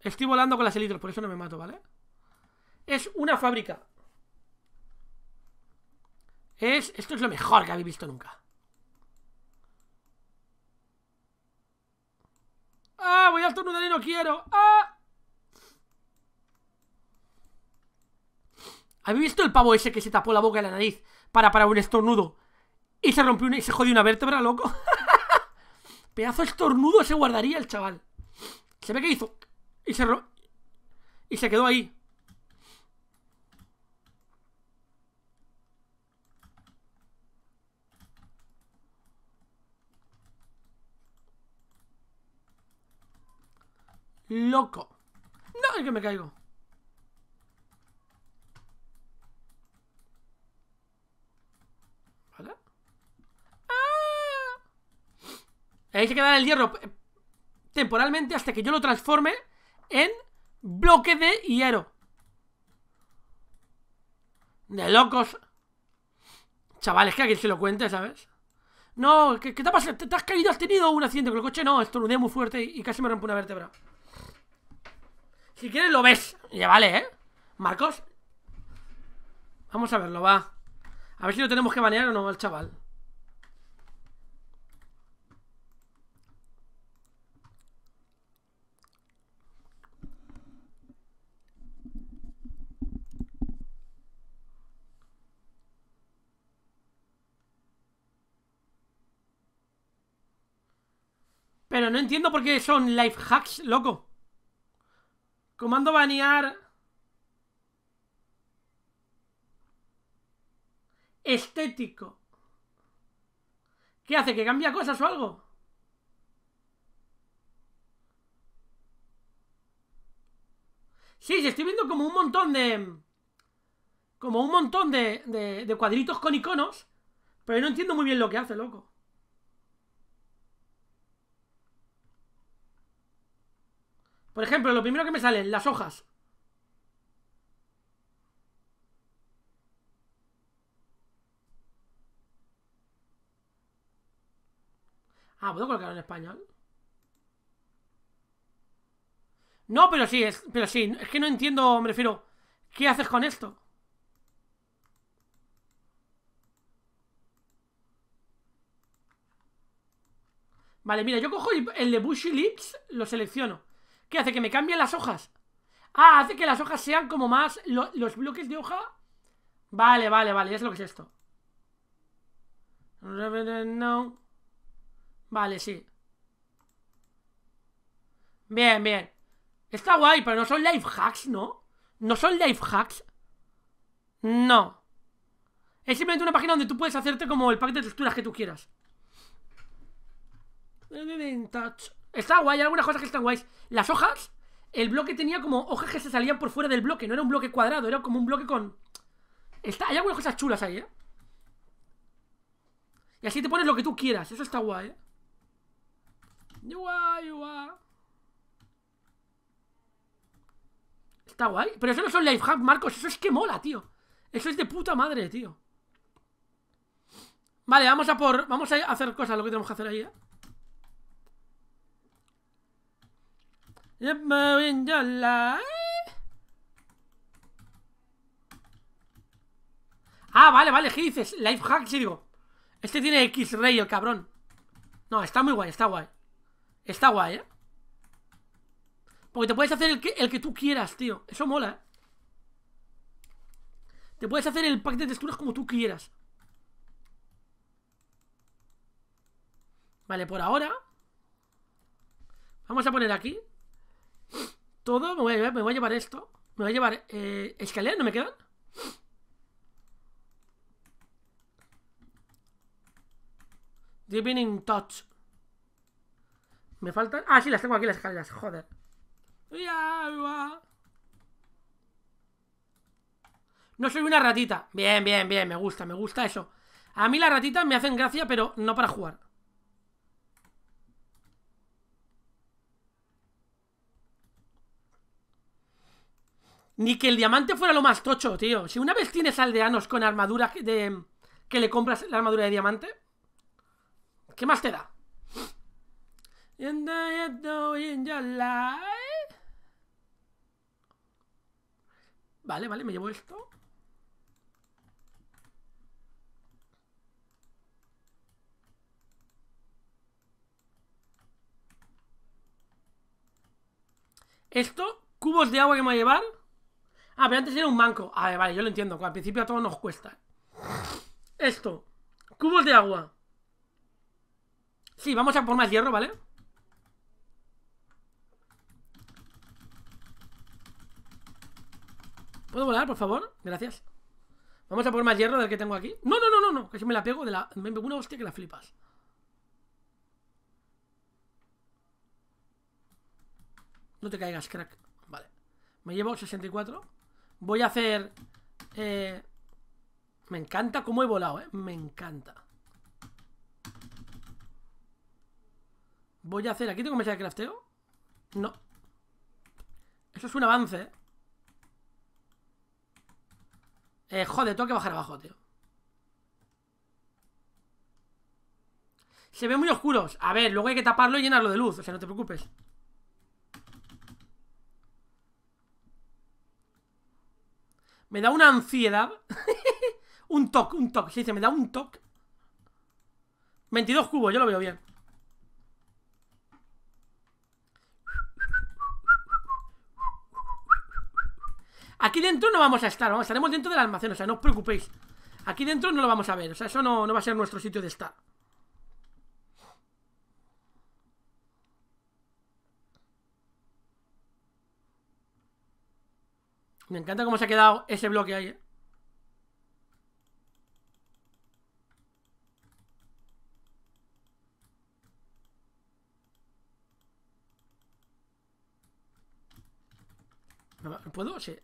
Speaker 1: Estoy volando con las elitros, por eso no me mato, ¿vale? Es una fábrica. Es, esto es lo mejor que habéis visto nunca. ¡Ah! Voy a y no quiero. ¡Ah! ¿Habéis visto el pavo ese que se tapó la boca y la nariz para parar un estornudo? Y se rompió una, y se jodió una vértebra, loco. Pedazo estornudo se guardaría el chaval. Se ve que hizo. Y se, y se quedó ahí. Loco. No, es que me caigo. Hay que quedar el hierro eh, temporalmente hasta que yo lo transforme en bloque de hierro. De locos. Chavales, que aquí se lo cuente, ¿sabes? No, ¿qué, te ha pasado? ¿Te, has caído? ¿Has tenido un accidente con el coche? No, estornudeé muy fuerte y, casi me rompo una vértebra. Si quieres lo ves. Ya vale, ¿eh? Marcos. Vamos a verlo, va. A ver si lo tenemos que banear o no al chaval. Pero no entiendo por qué son life hacks, loco. Comando banear. Estético. ¿Qué hace? ¿Que cambia cosas o algo? Sí, estoy viendo como un montón de... Como un montón de, de, cuadritos con iconos. Pero no entiendo muy bien lo que hace, loco. Por ejemplo, lo primero que me salen, las hojas. Ah, ¿puedo colocarlo en español? No, pero sí, es, pero sí, es que no entiendo, me refiero, ¿qué haces con esto? Vale, mira, yo cojo el de Bushy Lips, lo selecciono. ¿Qué hace? ¿Que me cambien las hojas? Ah, hace que las hojas sean como más... los bloques de hoja... Vale, vale, vale, ya es lo que es esto. No. Vale, sí. Bien, bien. Está guay, pero no son life hacks, ¿no? No son life hacks. No. Es simplemente una página donde tú puedes hacerte como el pack de texturas que tú quieras. Está guay, hay algunas cosas que están guays. Las hojas, el bloque tenía como hojas que se salían por fuera del bloque, no era un bloque cuadrado, era como un bloque con... Está, hay algunas cosas chulas ahí, ¿eh? Y así te pones lo que tú quieras, eso está guay, ¿eh? Está guay. Pero eso no son lifehack, Marcos. Eso es que mola, tío. Eso es de puta madre, tío. Vale, vamos a por... Vamos a hacer cosas, lo que tenemos que hacer ahí, ¿eh? Ah, vale, vale, ¿qué dices? Life hack, sí digo. Este tiene X-Ray, el cabrón. No, está muy guay, está guay. Está guay, ¿eh? Porque te puedes hacer el el que tú quieras, tío. Eso mola, ¿eh? Te puedes hacer el pack de texturas como tú quieras. Vale, por ahora Vamos a poner aquí todo, me voy a llevar, esto. Me voy a llevar eh, escaleras, ¿no me quedan? in Touch. Me faltan... Ah, sí, las tengo aquí las escaleras, joder. No soy una ratita. Bien, bien, bien, me gusta, me gusta eso. A mí las ratitas me hacen gracia, pero no para jugar. Ni que el diamante fuera lo más tocho, tío. Si una vez tienes aldeanos con armadura de. que le compras la armadura de diamante. ¿Qué más te da? Vale, vale, me llevo esto. Esto, cubos de agua que me voy a llevar. Ah, pero antes era un manco. A ver, vale, yo lo entiendo. Al principio a todos nos cuesta. Esto. Cubos de agua. Sí, vamos a por más hierro, ¿vale? ¿Puedo volar, por favor? Gracias. Vamos a por más hierro del que tengo aquí. No, no, no, no, no. Que si me la pego de la... Me pego una hostia que la flipas. No te caigas, crack. Vale. Me llevo 64. Voy a hacer... Eh, me encanta cómo he volado, ¿eh? Me encanta. Voy a hacer... ¿Aquí tengo mesa de crafteo? No. Eso es un avance, ¿eh? Eh, joder, tengo que bajar abajo, tío. Se ven muy oscuros. A ver, luego hay que taparlo y llenarlo de luz. O sea, no te preocupes. Me da una ansiedad. un toque, un toque. Se me da un toque. 22 cubos, yo lo veo bien. Aquí dentro no vamos a estar, vamos, estaremos dentro del almacén, o sea, no os preocupéis. Aquí dentro no lo vamos a ver, o sea, eso no va a ser nuestro sitio de estar. Me encanta cómo se ha quedado ese bloque ahí. Eh. ¿Puedo? Sí.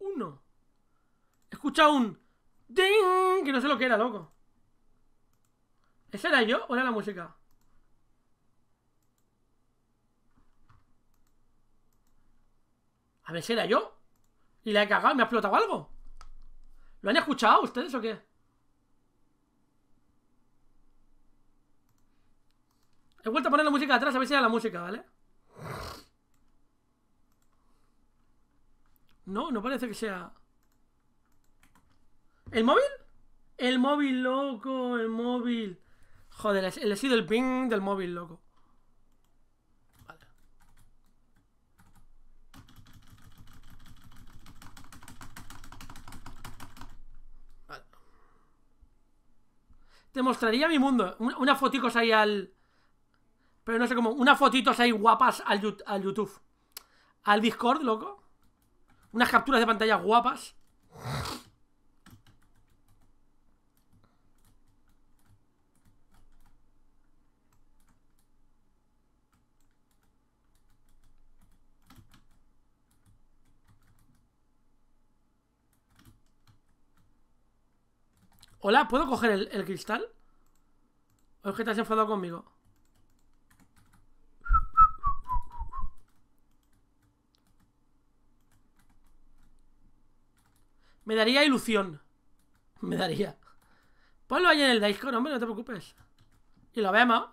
Speaker 1: Uno. Escucha un... ¡Ding! Que no sé lo que era, loco. ¿Esa era yo o era la música? A ver, si era yo? ¿Y la he cagado? ¿Me ha explotado algo? ¿Lo han escuchado ustedes o qué? He vuelto a poner la música atrás, a ver si era la música, ¿vale? No, no parece que sea... ¿El móvil? El móvil, loco, el móvil. Joder, le he sido el ping del móvil, loco. Te mostraría mi mundo. Unas fotitos ahí al... Pero no sé cómo. Unas fotitos ahí guapas al, al YouTube. Al Discord, loco. Unas capturas de pantalla guapas. Hola, ¿puedo coger el, cristal? ¿O es que te has enfadado conmigo? Me daría ilusión.
Speaker 3: Me daría.
Speaker 1: Ponlo ahí en el Discord, hombre, no te preocupes. Y lo vemos.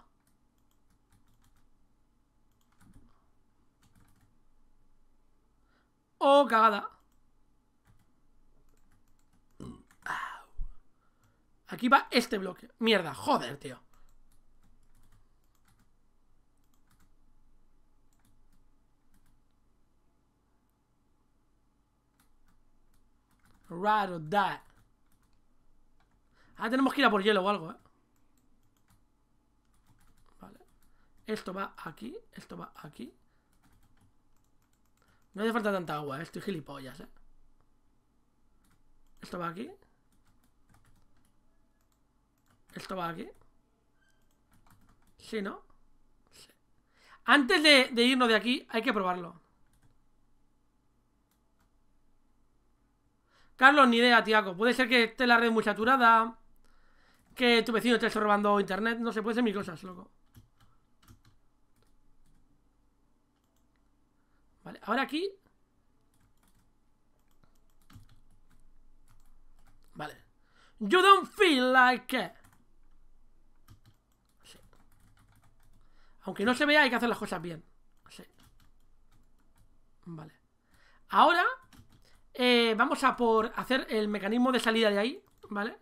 Speaker 1: Oh, cagada. Aquí va este bloque. Mierda, joder, tío. raro that. Ah, tenemos que ir a por hielo o algo, ¿eh? Vale. Esto va aquí, esto va aquí. No hace falta tanta agua, ¿eh? estoy gilipollas, ¿eh? Esto va aquí. Esto va aquí. Sí, ¿no? Antes de, irnos de aquí, hay que probarlo. Carlos, ni idea, Tiago. Puede ser que esté la red muy saturada. Que tu vecino esté robando internet. No sé, puede ser mil cosas, loco. Vale, ahora aquí. Vale. You don't feel like it. Aunque no se vea, hay que hacer las cosas bien. Vale. Ahora eh, vamos a por hacer el mecanismo de salida de ahí, ¿vale?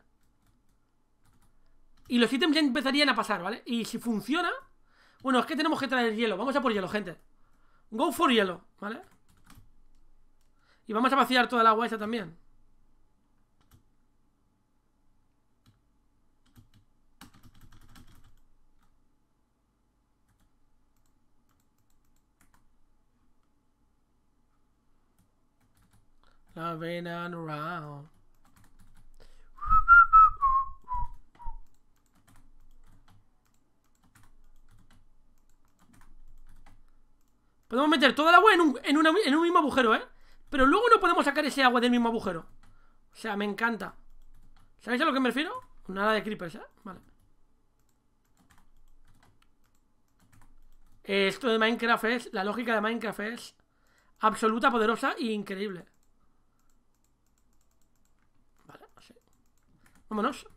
Speaker 1: Y los ítems ya empezarían a pasar, ¿vale? Y si funciona... Bueno, es que tenemos que traer hielo. Vamos a por hielo, gente. Go for hielo, ¿vale? Y vamos a vaciar toda el agua esa también. vena Podemos meter toda el agua en un, en un mismo agujero, ¿eh? Pero luego no podemos sacar ese agua del mismo agujero. O sea, me encanta. ¿Sabéis a lo que me refiero? Nada de creepers, ¿eh? Vale. Esto de Minecraft es... La lógica de Minecraft es... Absoluta, poderosa e increíble. Vámonos.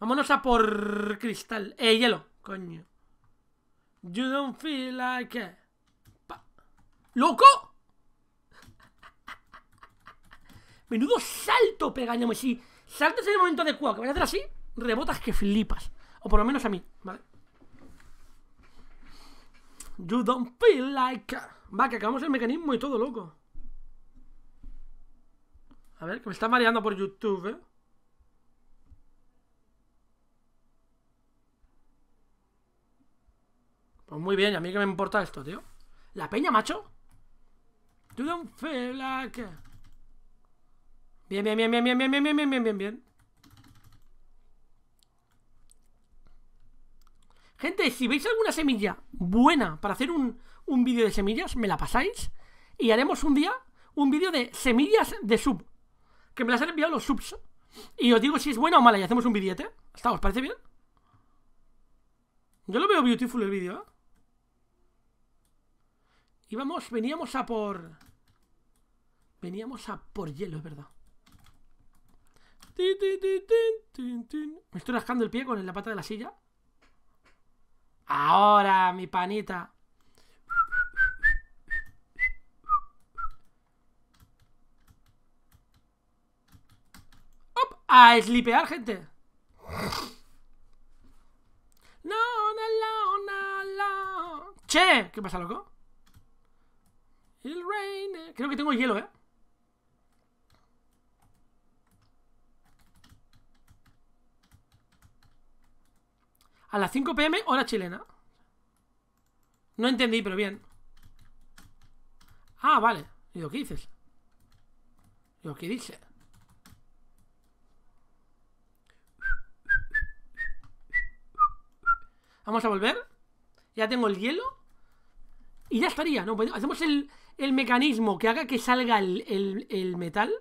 Speaker 1: Vámonos a por cristal. Eh, hielo, coño. You don't feel like ¡Loco! Menudo salto pegañame. Si saltas en el momento adecuado, que a hacer así, rebotas que flipas. O por lo menos a mí, ¿vale? You don't feel like... Va, que acabamos el mecanismo y todo, loco. A ver, que me está mareando por YouTube, ¿eh? Pues muy bien, ¿y a mí que me importa esto, tío. ¿La peña, macho? You don't feel like... Bien, bien, bien, bien, bien, bien, bien, bien, bien, bien, bien. Gente, si veis alguna semilla buena para hacer un, vídeo de semillas, me la pasáis y haremos un día un vídeo de semillas de sub. Que me las han enviado los subs. Y os digo si es buena o mala y hacemos un billete. ¿Está? ¿eh? ¿Os parece bien? Yo lo veo beautiful el vídeo, ¿eh? vamos, veníamos a por... Veníamos a por hielo, es verdad. Me estoy rascando el pie con la pata de la silla. Ahora, mi panita. ¡Op! A slipear, gente. No, no, no, no, Che, ¿qué pasa, loco? El rain. Creo que tengo hielo, ¿eh? A las 5 pm, hora chilena. No entendí, pero bien. Ah, vale. ¿Y lo que dices? ¿Y lo que dice? Vamos a volver. Ya tengo el hielo. Y ya estaría, ¿no? Pues, Hacemos el, mecanismo que haga que salga el, el metal.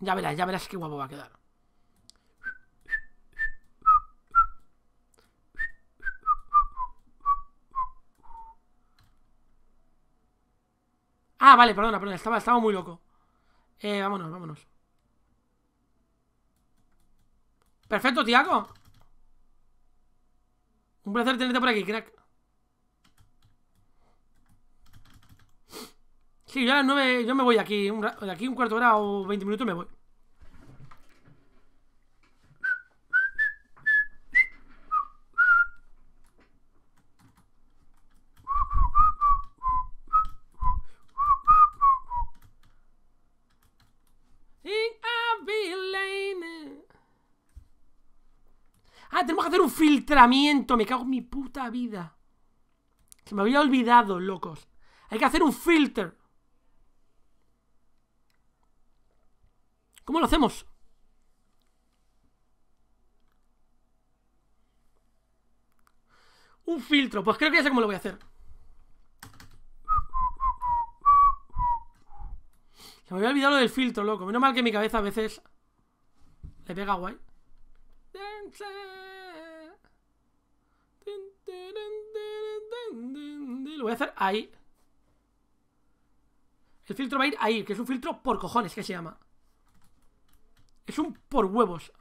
Speaker 1: Ya verás, ya verás qué guapo va a quedar. Ah, vale, perdona, perdona, estaba, estaba muy loco. Eh, vámonos, vámonos. Perfecto, Tiago. Un placer tenerte por aquí, crack. Sí, yo a las 9 yo me voy aquí, de aquí un cuarto de hora o 20 minutos me voy. me cago en mi puta vida. Se me había olvidado, locos. Hay que hacer un filter. ¿Cómo lo hacemos? Un filtro. Pues creo que ya sé cómo lo voy a hacer. Se me había olvidado lo del filtro, loco. Menos mal que mi cabeza a veces le pega guay. lo voy a hacer ahí. El filtro va a ir ahí, que es un filtro por cojones que se llama. Es un por huevos.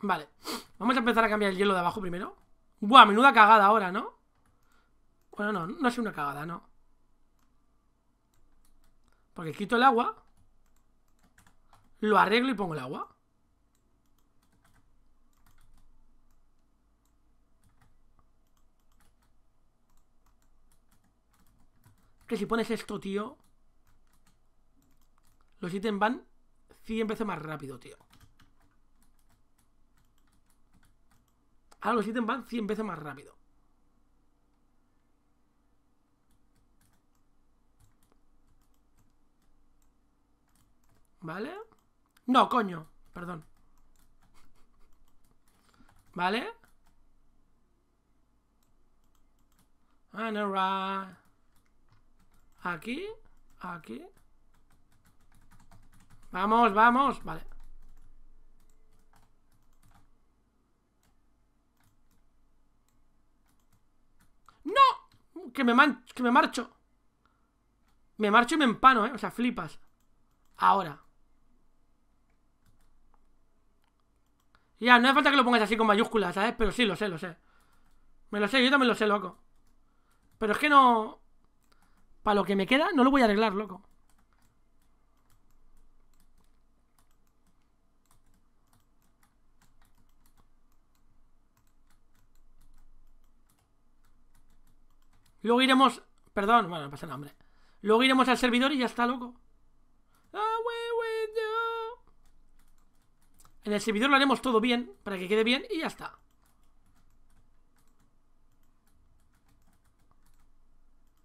Speaker 1: Vale, vamos a empezar a cambiar el hielo de abajo primero. Buah, menuda cagada ahora, ¿no? Bueno, no, no es una cagada, no porque quito el agua, lo arreglo y pongo el agua. Que si pones esto, tío, los ítems van 100 veces más rápido, tío. Ahora los ítems van 100 veces más rápido. ¿Vale? No, coño, perdón. ¿Vale? Ah, aquí, aquí. Vamos, vamos, vale. ¡No! Que me, man que me marcho. Me marcho y me empano, ¿eh? O sea, flipas. Ahora. Ya, no hace falta que lo pongas así con mayúsculas, ¿sabes? Pero sí, lo sé, lo sé. Me lo sé, yo también lo sé, loco. Pero es que no... Para lo que me queda, no lo voy a arreglar, loco. Luego iremos... Perdón, bueno, no pasa nada, hombre. Luego iremos al servidor y ya está, loco. Ah, wey! En el servidor lo haremos todo bien, para que quede bien y ya está.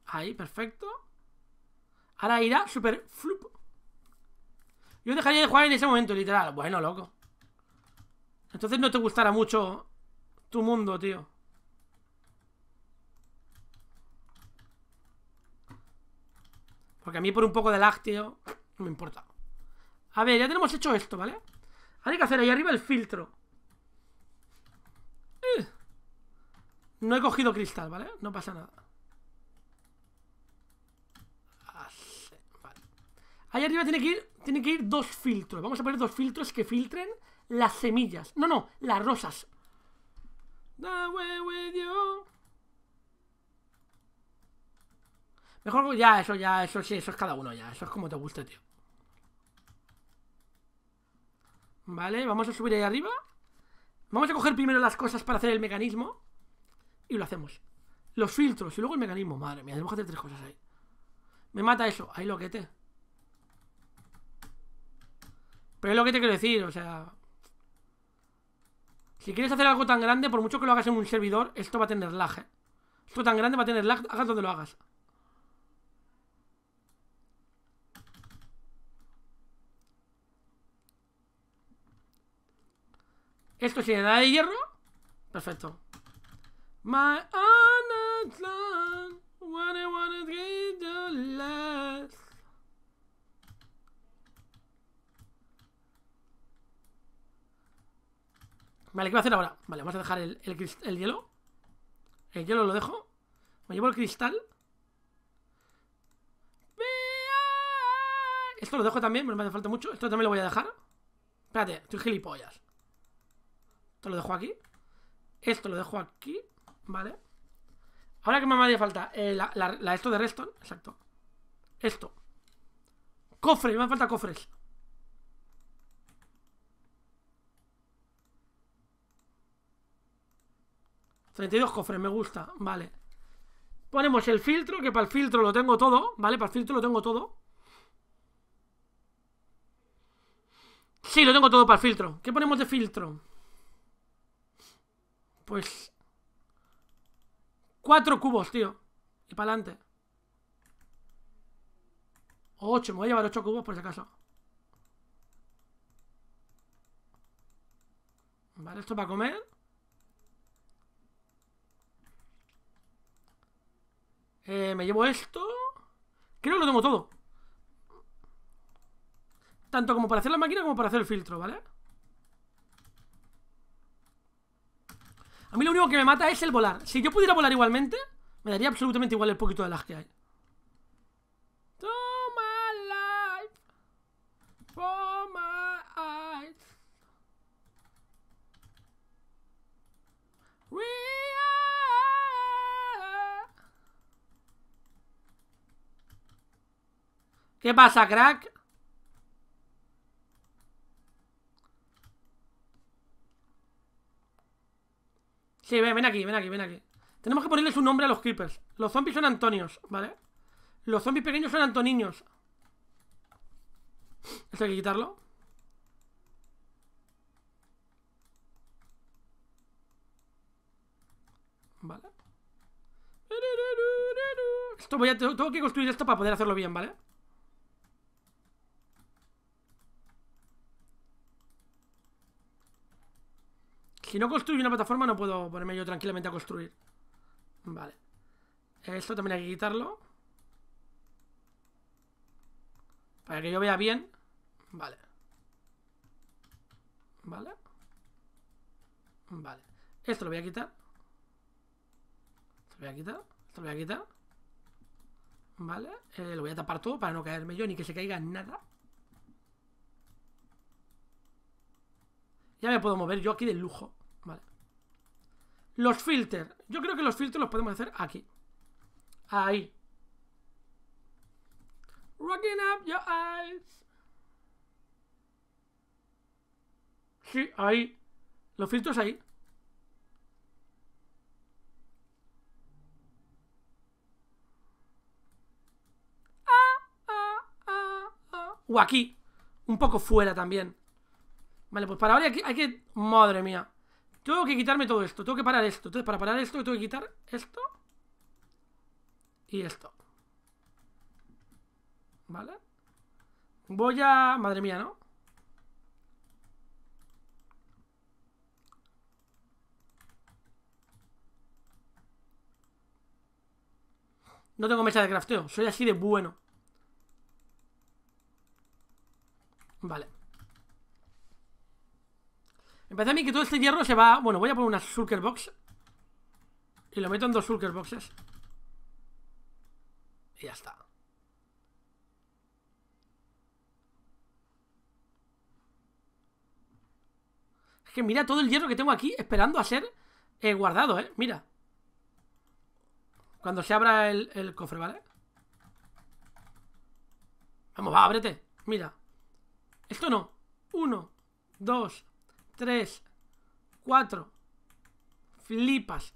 Speaker 1: Ahí, perfecto. Ahora irá super flup. Yo dejaría de jugar en ese momento, literal. Bueno, loco. Entonces no te gustará mucho tu mundo, tío. Porque a mí por un poco de lag, tío, no me importa. A ver, ya tenemos hecho esto, ¿vale? hay que hacer ahí arriba el filtro. Eh. No he cogido cristal, ¿vale? No pasa nada. Ahí arriba tiene que, ir, tiene que ir dos filtros. Vamos a poner dos filtros que filtren las semillas. No, no, las rosas. Mejor ya, eso ya, eso sí, eso es cada uno ya. Eso es como te guste, tío. Vale, vamos a subir ahí arriba. Vamos a coger primero las cosas para hacer el mecanismo. Y lo hacemos. Los filtros y luego el mecanismo. Madre mía, tenemos que hacer tres cosas ahí. Me mata eso. Ahí lo que te. Pero es lo que te quiero decir, o sea... Si quieres hacer algo tan grande, por mucho que lo hagas en un servidor, esto va a tener lag, eh. Esto tan grande va a tener lag, hagas donde lo hagas. Esto tiene nada de hierro. Perfecto. Vale, ¿qué voy a hacer ahora? Vale, vamos a dejar el, hielo. El hielo lo dejo. Me llevo el cristal. Esto lo dejo también, pero me hace falta mucho. Esto también lo voy a dejar. Espérate, estoy gilipollas. Esto lo dejo aquí. Esto lo dejo aquí, ¿vale? Ahora que me haría falta eh, la, esto de Reston exacto. Esto. Cofre, me falta cofres. ...32 cofres, me gusta, vale Ponemos el filtro, que para el filtro lo tengo todo ¿Vale? Para el filtro lo tengo todo Sí, lo tengo todo para el filtro ¿Qué ponemos de filtro? Pues. Cuatro cubos, tío. Y para adelante. ocho, me voy a llevar ocho cubos por si acaso. Vale, esto para comer. Eh, me llevo esto. Creo que lo tengo todo. Tanto como para hacer la máquina como para hacer el filtro, ¿vale? A mí lo único que me mata es el volar. Si yo pudiera volar igualmente, me daría absolutamente igual el poquito de las que hay. ¿Qué pasa, crack? Sí, ven, aquí, ven aquí, ven aquí. Tenemos que ponerle un nombre a los creepers. Los zombies son Antonios, ¿vale? Los zombies pequeños son Antoniños. Esto hay que quitarlo. Vale. Esto voy a... Tengo que construir esto para poder hacerlo bien, ¿vale? vale Si no construyo una plataforma no puedo ponerme yo tranquilamente a construir. Vale. Esto también hay que quitarlo. Para que yo vea bien. Vale. Vale. Vale. Esto lo voy a quitar. Esto lo voy a quitar. Esto lo voy a quitar. Vale. Eh, lo voy a tapar todo para no caerme yo ni que se caiga nada. Ya me puedo mover yo aquí de lujo. Los filters. Yo creo que los filtros los podemos hacer aquí. Ahí.
Speaker 2: Rocking up your eyes.
Speaker 1: Sí, ahí. Los filtros ahí. O aquí. Un poco fuera también. Vale, pues para ahora aquí, hay que... Madre mía. Tengo que quitarme todo esto, tengo que parar esto. Entonces, para parar esto, tengo que quitar esto y esto. ¿Vale? Voy a... Madre mía, ¿no? No tengo mecha de crafteo, soy así de bueno. Vale. Me parece a mí que todo este hierro se va... Bueno, voy a poner una Shulker Box. Y lo meto en dos Shulker Boxes. Y ya está. Es que mira todo el hierro que tengo aquí esperando a ser eh, guardado, ¿eh? Mira. Cuando se abra el, el cofre, ¿vale? Vamos, va, ábrete. Mira. Esto no. Uno, dos, 3, 4. Flipas.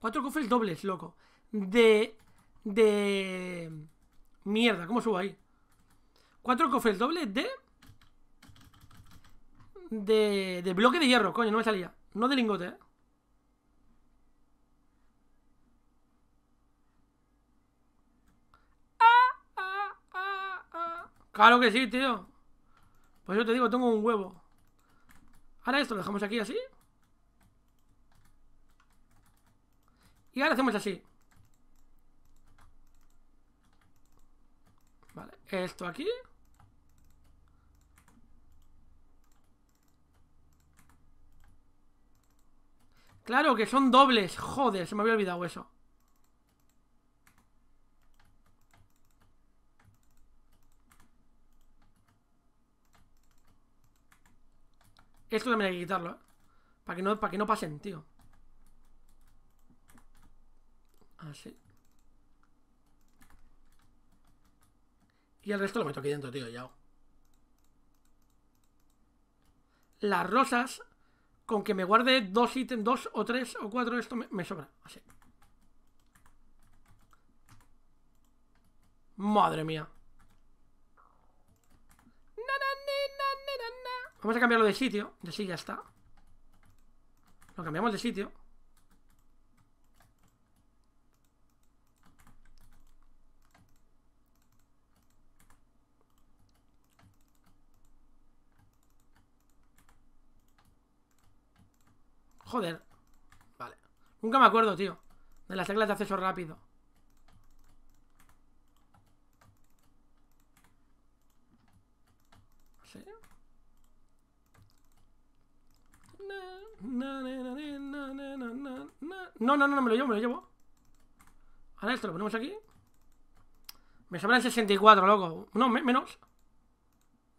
Speaker 1: Cuatro cofres dobles, loco. De... De... Mierda, ¿cómo subo ahí? Cuatro cofres dobles de... De... De bloque de hierro, coño, no me salía. No de lingote, eh. Claro que sí, tío. Pues yo te digo, tengo un huevo. Ahora esto lo dejamos aquí así. Y ahora hacemos así. Vale, esto aquí. Claro que son dobles. Joder, se me había olvidado eso. Esto también hay que quitarlo, ¿eh? Para que no, para que no pasen, tío. Así. Ah, y el resto lo meto aquí dentro, tío, ya. Las rosas, con que me guarde dos ítems, dos o tres o cuatro, esto me sobra. Así. Madre mía. Vamos a cambiarlo de sitio. De sí ya está. Lo cambiamos de sitio. Joder. Vale. Nunca me acuerdo, tío. De las teclas de acceso rápido. No, no, no, me lo llevo, me lo llevo. Ahora esto lo ponemos aquí. Me sobran 64, loco. No, menos.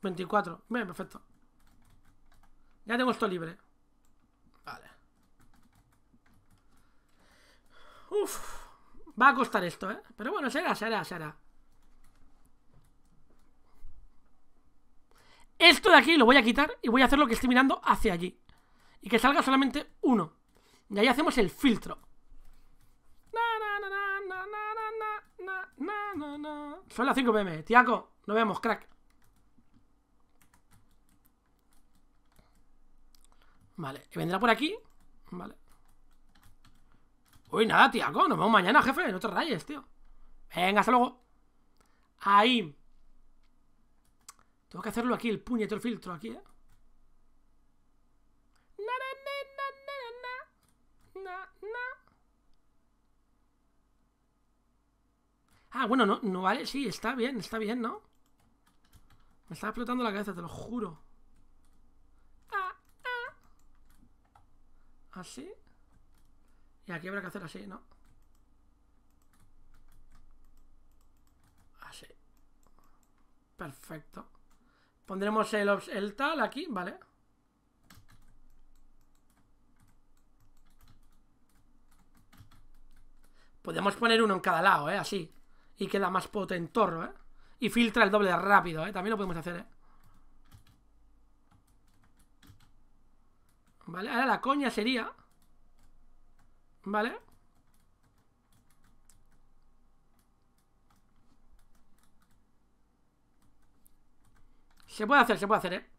Speaker 1: 24. Bien, perfecto. Ya tengo esto libre. Vale. Uf. Va a costar esto, ¿eh? Pero bueno, será, será, será. Esto de aquí lo voy a quitar y voy a hacer lo que estoy mirando hacia allí y que salga solamente uno. Y ahí hacemos el filtro. Son las 5 pm. tiaco. nos vemos, crack. Vale, que vendrá por aquí. Vale. Uy, nada, tiaco. Nos vemos mañana, jefe. No te rayes, tío. Venga, hasta luego. Ahí. Tengo que hacerlo aquí, el puñetero filtro aquí, eh. Ah, bueno, no, no vale. Sí, está bien, está bien, ¿no? Me está explotando la cabeza, te lo juro. Así. Ah, ah. ¿Ah, y aquí habrá que hacer así, ¿no? Así. Perfecto. Pondremos el, el tal aquí, ¿vale? Podemos poner uno en cada lado, ¿eh? Así. Y queda más potentorro, ¿eh? Y filtra el doble rápido, ¿eh? También lo podemos hacer, ¿eh? Vale, ahora la coña sería... Vale. Se puede hacer, se puede hacer, ¿eh?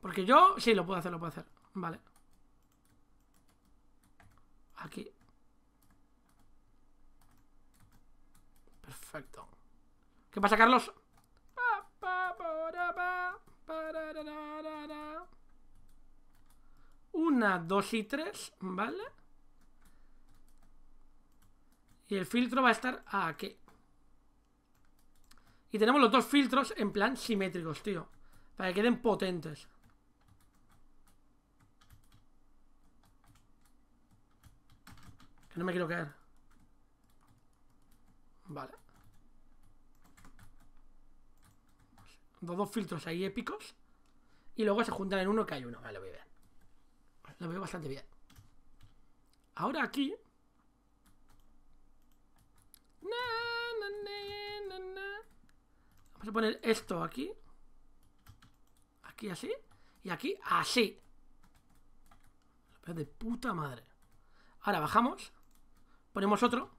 Speaker 1: Porque yo sí lo puedo hacer, lo puedo hacer. Vale. Aquí. Perfecto. ¿Qué pasa, Carlos? Una, dos y tres, ¿vale? Y el filtro va a estar aquí. Y tenemos los dos filtros en plan simétricos, tío. Para que queden potentes. Que no me quiero caer. Vale. dos, filtros ahí épicos. Y luego se juntan en uno que hay uno. Vale, ah, lo veo bien. Lo veo bastante bien. Ahora aquí.
Speaker 2: Vamos
Speaker 1: a poner esto aquí. Aquí así. Y aquí así. Lo veo de puta madre. Ahora bajamos. Ponemos otro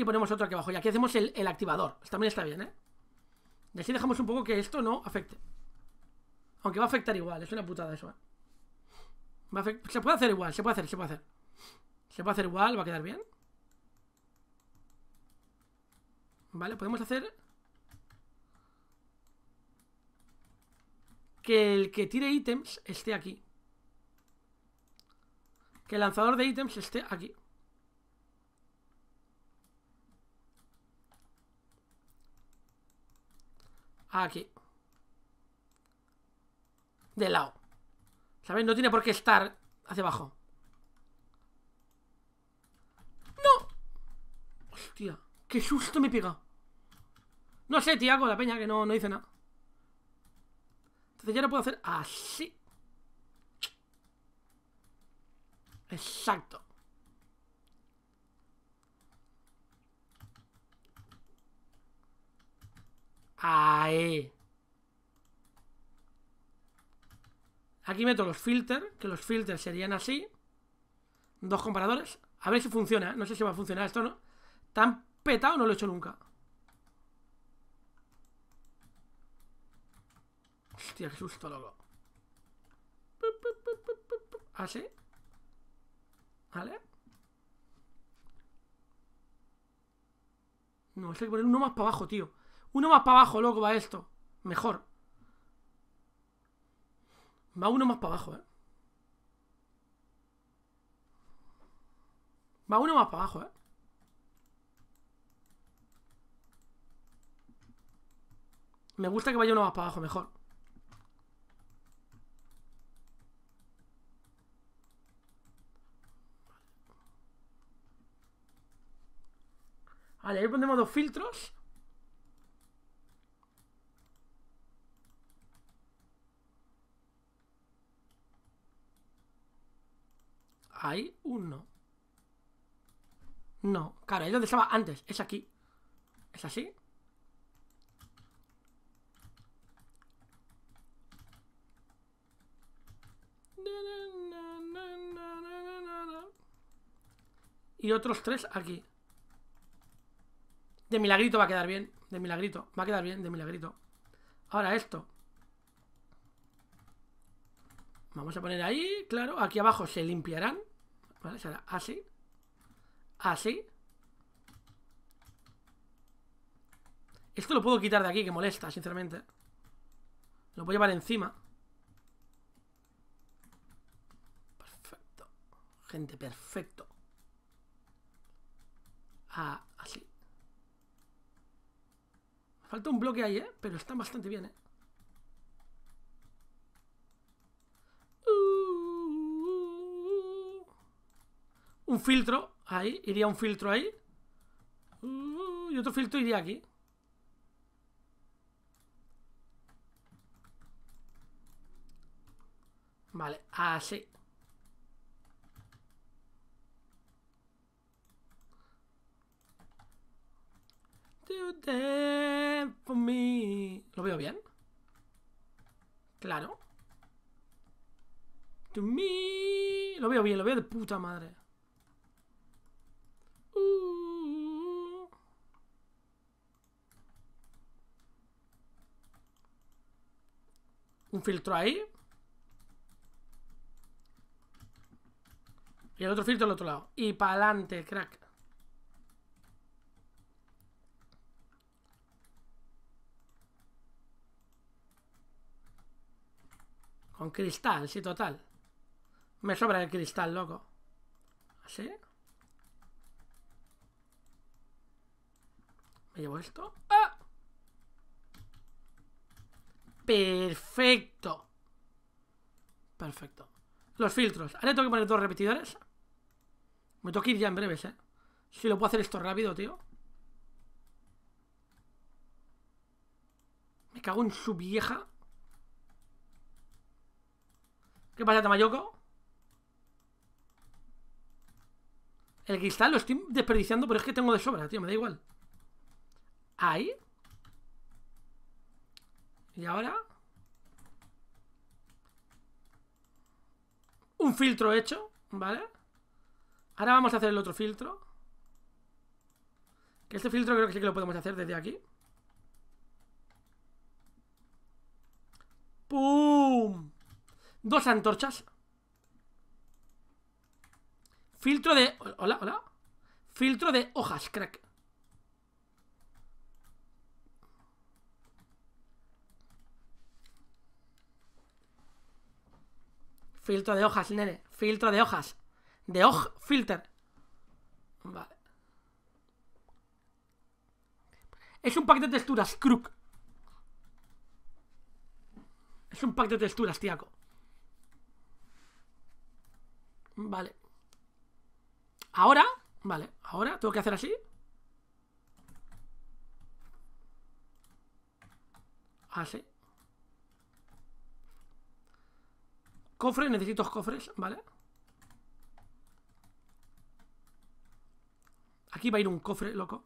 Speaker 1: y ponemos otro aquí abajo. Y aquí hacemos el, activador. Pues también está bien, ¿eh? Y así dejamos un poco que esto no afecte. Aunque va a afectar igual, es una putada eso, ¿eh? se puede hacer igual, se puede hacer, se puede hacer. Se puede hacer igual, va a quedar bien. Vale, podemos hacer... Que el que tire ítems esté aquí. Que el lanzador de ítems esté aquí. aquí. De lado. ¿Sabes? No tiene por qué estar hacia abajo. ¡No! Hostia, qué susto me pega. No sé, con la peña, que no, no dice nada. Entonces ya no puedo hacer así. Exacto. Ahí. E. Aquí meto los filters, que los filters serían así. Dos comparadores. A ver si funciona. ¿eh? No sé si va a funcionar esto no. Tan petado no lo he hecho nunca. Hostia, qué susto, loco. Así. ¿Vale? No, sé hay que poner uno más para abajo, tío. Uno más para abajo, loco, va esto. Mejor. Va uno más para abajo, eh. Va uno más para abajo, eh. Me gusta que vaya uno más para abajo, mejor. Vale, ahí pondremos dos filtros. Hay uno. No, claro, es donde estaba antes. Es aquí. ¿Es así? Y otros tres aquí. De milagrito va a quedar bien. De milagrito. Va a quedar bien, de milagrito. Ahora esto. Vamos a poner ahí, claro. Aquí abajo se limpiarán. ¿Vale? Será así. Así. Esto lo puedo quitar de aquí, que molesta, sinceramente. Lo voy a llevar encima. Perfecto. Gente, perfecto. Ah, así. Falta un bloque ahí, ¿eh? Pero está bastante bien, ¿eh? un filtro ahí, iría un filtro ahí. Uh, y otro filtro iría aquí. Vale, así. ¿Lo veo bien? Claro. To Lo veo bien, lo veo de puta madre. Uh. Un filtro ahí. Y el otro filtro al otro lado. Y para adelante, crack. Con cristal, sí, total. Me sobra el cristal, loco. ¿Así? ¿Ah, llevo esto. ¡Ah! Perfecto. Perfecto. Los filtros. Ahora tengo que poner dos repetidores. Me tengo que ir ya en breves, ¿eh? Si lo puedo hacer esto rápido, tío. Me cago en su vieja. ¿Qué pasa, Tamayoko? El cristal lo estoy desperdiciando, pero es que tengo de sobra, tío. Me da igual. Ahí. Y ahora... Un filtro hecho, ¿vale? Ahora vamos a hacer el otro filtro. Que este filtro creo que sí que lo podemos hacer desde aquí. ¡Pum! Dos antorchas. Filtro de... Hola, hola. Filtro de hojas, crack. Filtro de hojas, nene. Filtro de hojas. De hoj filter. Vale. Es un pack de texturas, Crook. Es un pack de texturas, Tiaco. Vale. Ahora, vale, ahora tengo que hacer así. Así. Cofres, necesito cofres, ¿vale? Aquí va a ir un cofre, loco.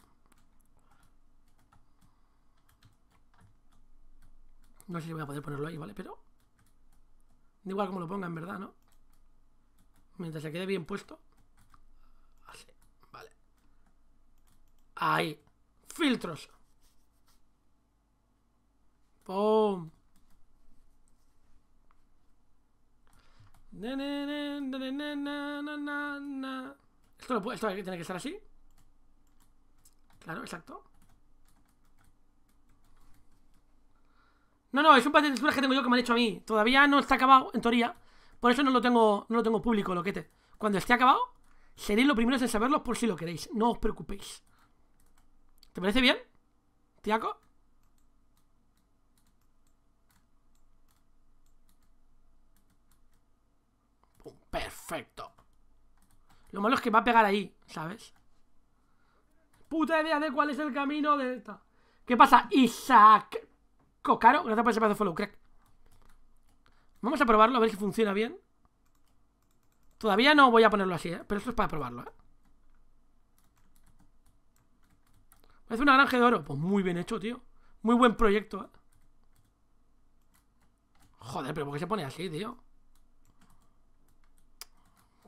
Speaker 1: No sé si voy a poder ponerlo ahí, ¿vale? Pero... Da igual como lo ponga, en verdad, ¿no? Mientras se quede bien puesto. Así, vale. Ahí. Filtros. ¡Pum! Esto, tiene que estar así. Claro, exacto. No, no, es un par de texturas que tengo yo que me han hecho a mí. Todavía no está acabado, en teoría. Por eso no lo tengo, no lo tengo público, loquete. Cuando esté acabado, seréis los primeros en saberlo por si lo queréis. No os preocupéis. ¿Te parece bien? ¿Tiaco? Perfecto. Lo malo es que va a pegar ahí, ¿sabes? Puta idea de cuál es el camino de esta. ¿Qué pasa? Isaac Cocaro, gracias por ese pedazo de follow, crack. Vamos a probarlo, a ver si funciona bien. Todavía no voy a ponerlo así, ¿eh? Pero esto es para probarlo, ¿eh? Parece una granja de oro. Pues muy bien hecho, tío. Muy buen proyecto, ¿eh? Joder, pero ¿por qué se pone así, tío?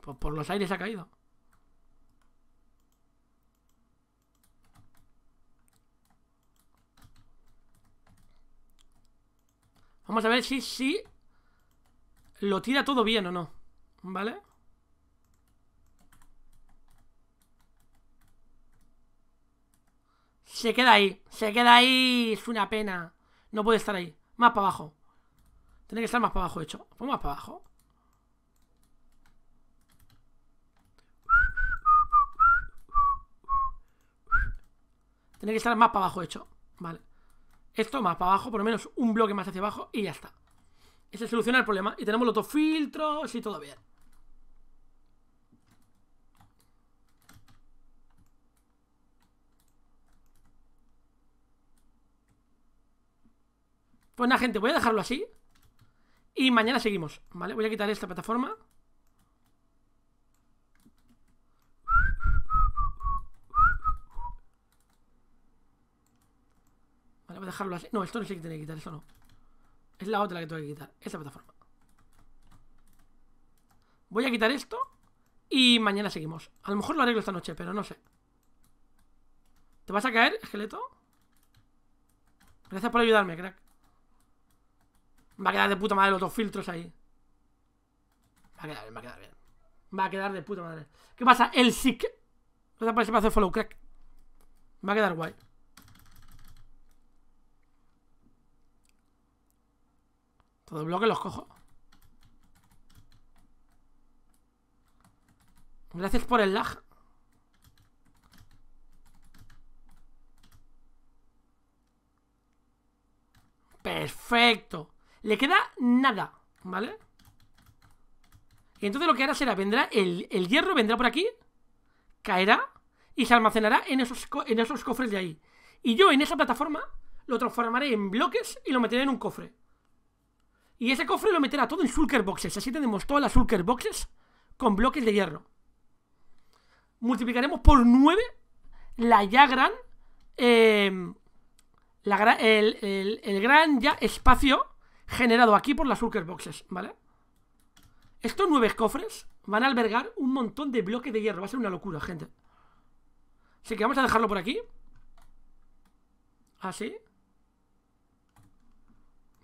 Speaker 1: Pues por los aires ha caído. Vamos a ver si, si lo tira todo bien o no. ¿Vale? Se queda ahí. Se queda ahí. Es una pena. No puede estar ahí. Más para abajo. Tiene que estar más para abajo, hecho. Vamos pues más para abajo. Tiene que estar más para abajo hecho, ¿vale? Esto más para abajo, por lo menos un bloque más hacia abajo y ya está. Ese soluciona el problema. Y tenemos los dos filtros y todo bien. Pues nada, gente, voy a dejarlo así. Y mañana seguimos, ¿vale? Voy a quitar esta plataforma. dejarlo así. No, esto no sé que tiene que quitar, esto no. Es la otra la que tengo que quitar, esta plataforma. Voy a quitar esto y mañana seguimos. A lo mejor lo arreglo esta noche, pero no sé. ¿Te vas a caer, esqueleto? Gracias por ayudarme, crack. Va a quedar de puta madre los dos filtros ahí. Va a quedar bien, va a quedar bien. Va a quedar de puta madre. ¿Qué pasa? El sick. Gracias por ese paso de follow, crack. Va a quedar guay. Todo el bloque los cojo. Gracias por el lag. Perfecto. Le queda nada, ¿vale? Y entonces lo que hará será, vendrá el, el hierro, vendrá por aquí, caerá y se almacenará en esos, en esos cofres de ahí. Y yo en esa plataforma lo transformaré en bloques y lo meteré en un cofre. Y ese cofre lo meterá todo en Sulker Boxes. Así tenemos todas las Sulker Boxes con bloques de hierro. Multiplicaremos por 9 la ya gran. Em, el, gran ya espacio generado aquí por las Sulker Boxes, ¿vale? Estos nueve cofres van a albergar un montón de bloques de hierro. Va a ser una locura, gente. Así que vamos a dejarlo por aquí. Así. ¿Ah,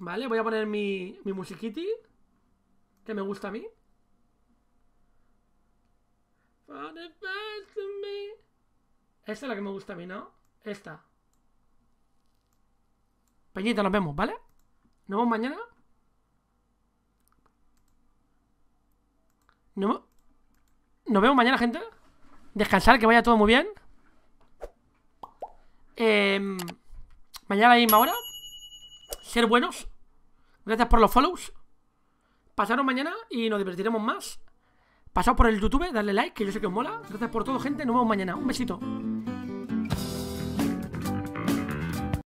Speaker 1: Vale, voy a poner mi, mi musiquiti. Que me gusta a mí. Esta es la que me gusta a mí, ¿no? Esta. Peñita, nos vemos, ¿vale? Nos vemos mañana. Nos, nos vemos mañana, gente. Descansar, que vaya todo muy bien. Eh, mañana a la misma hora. Ser buenos. Gracias por los follows. Pasaros mañana y nos divertiremos más. Pasaos por el YouTube, darle like, que yo sé que os mola. Gracias por todo, gente. Nos vemos mañana. Un besito.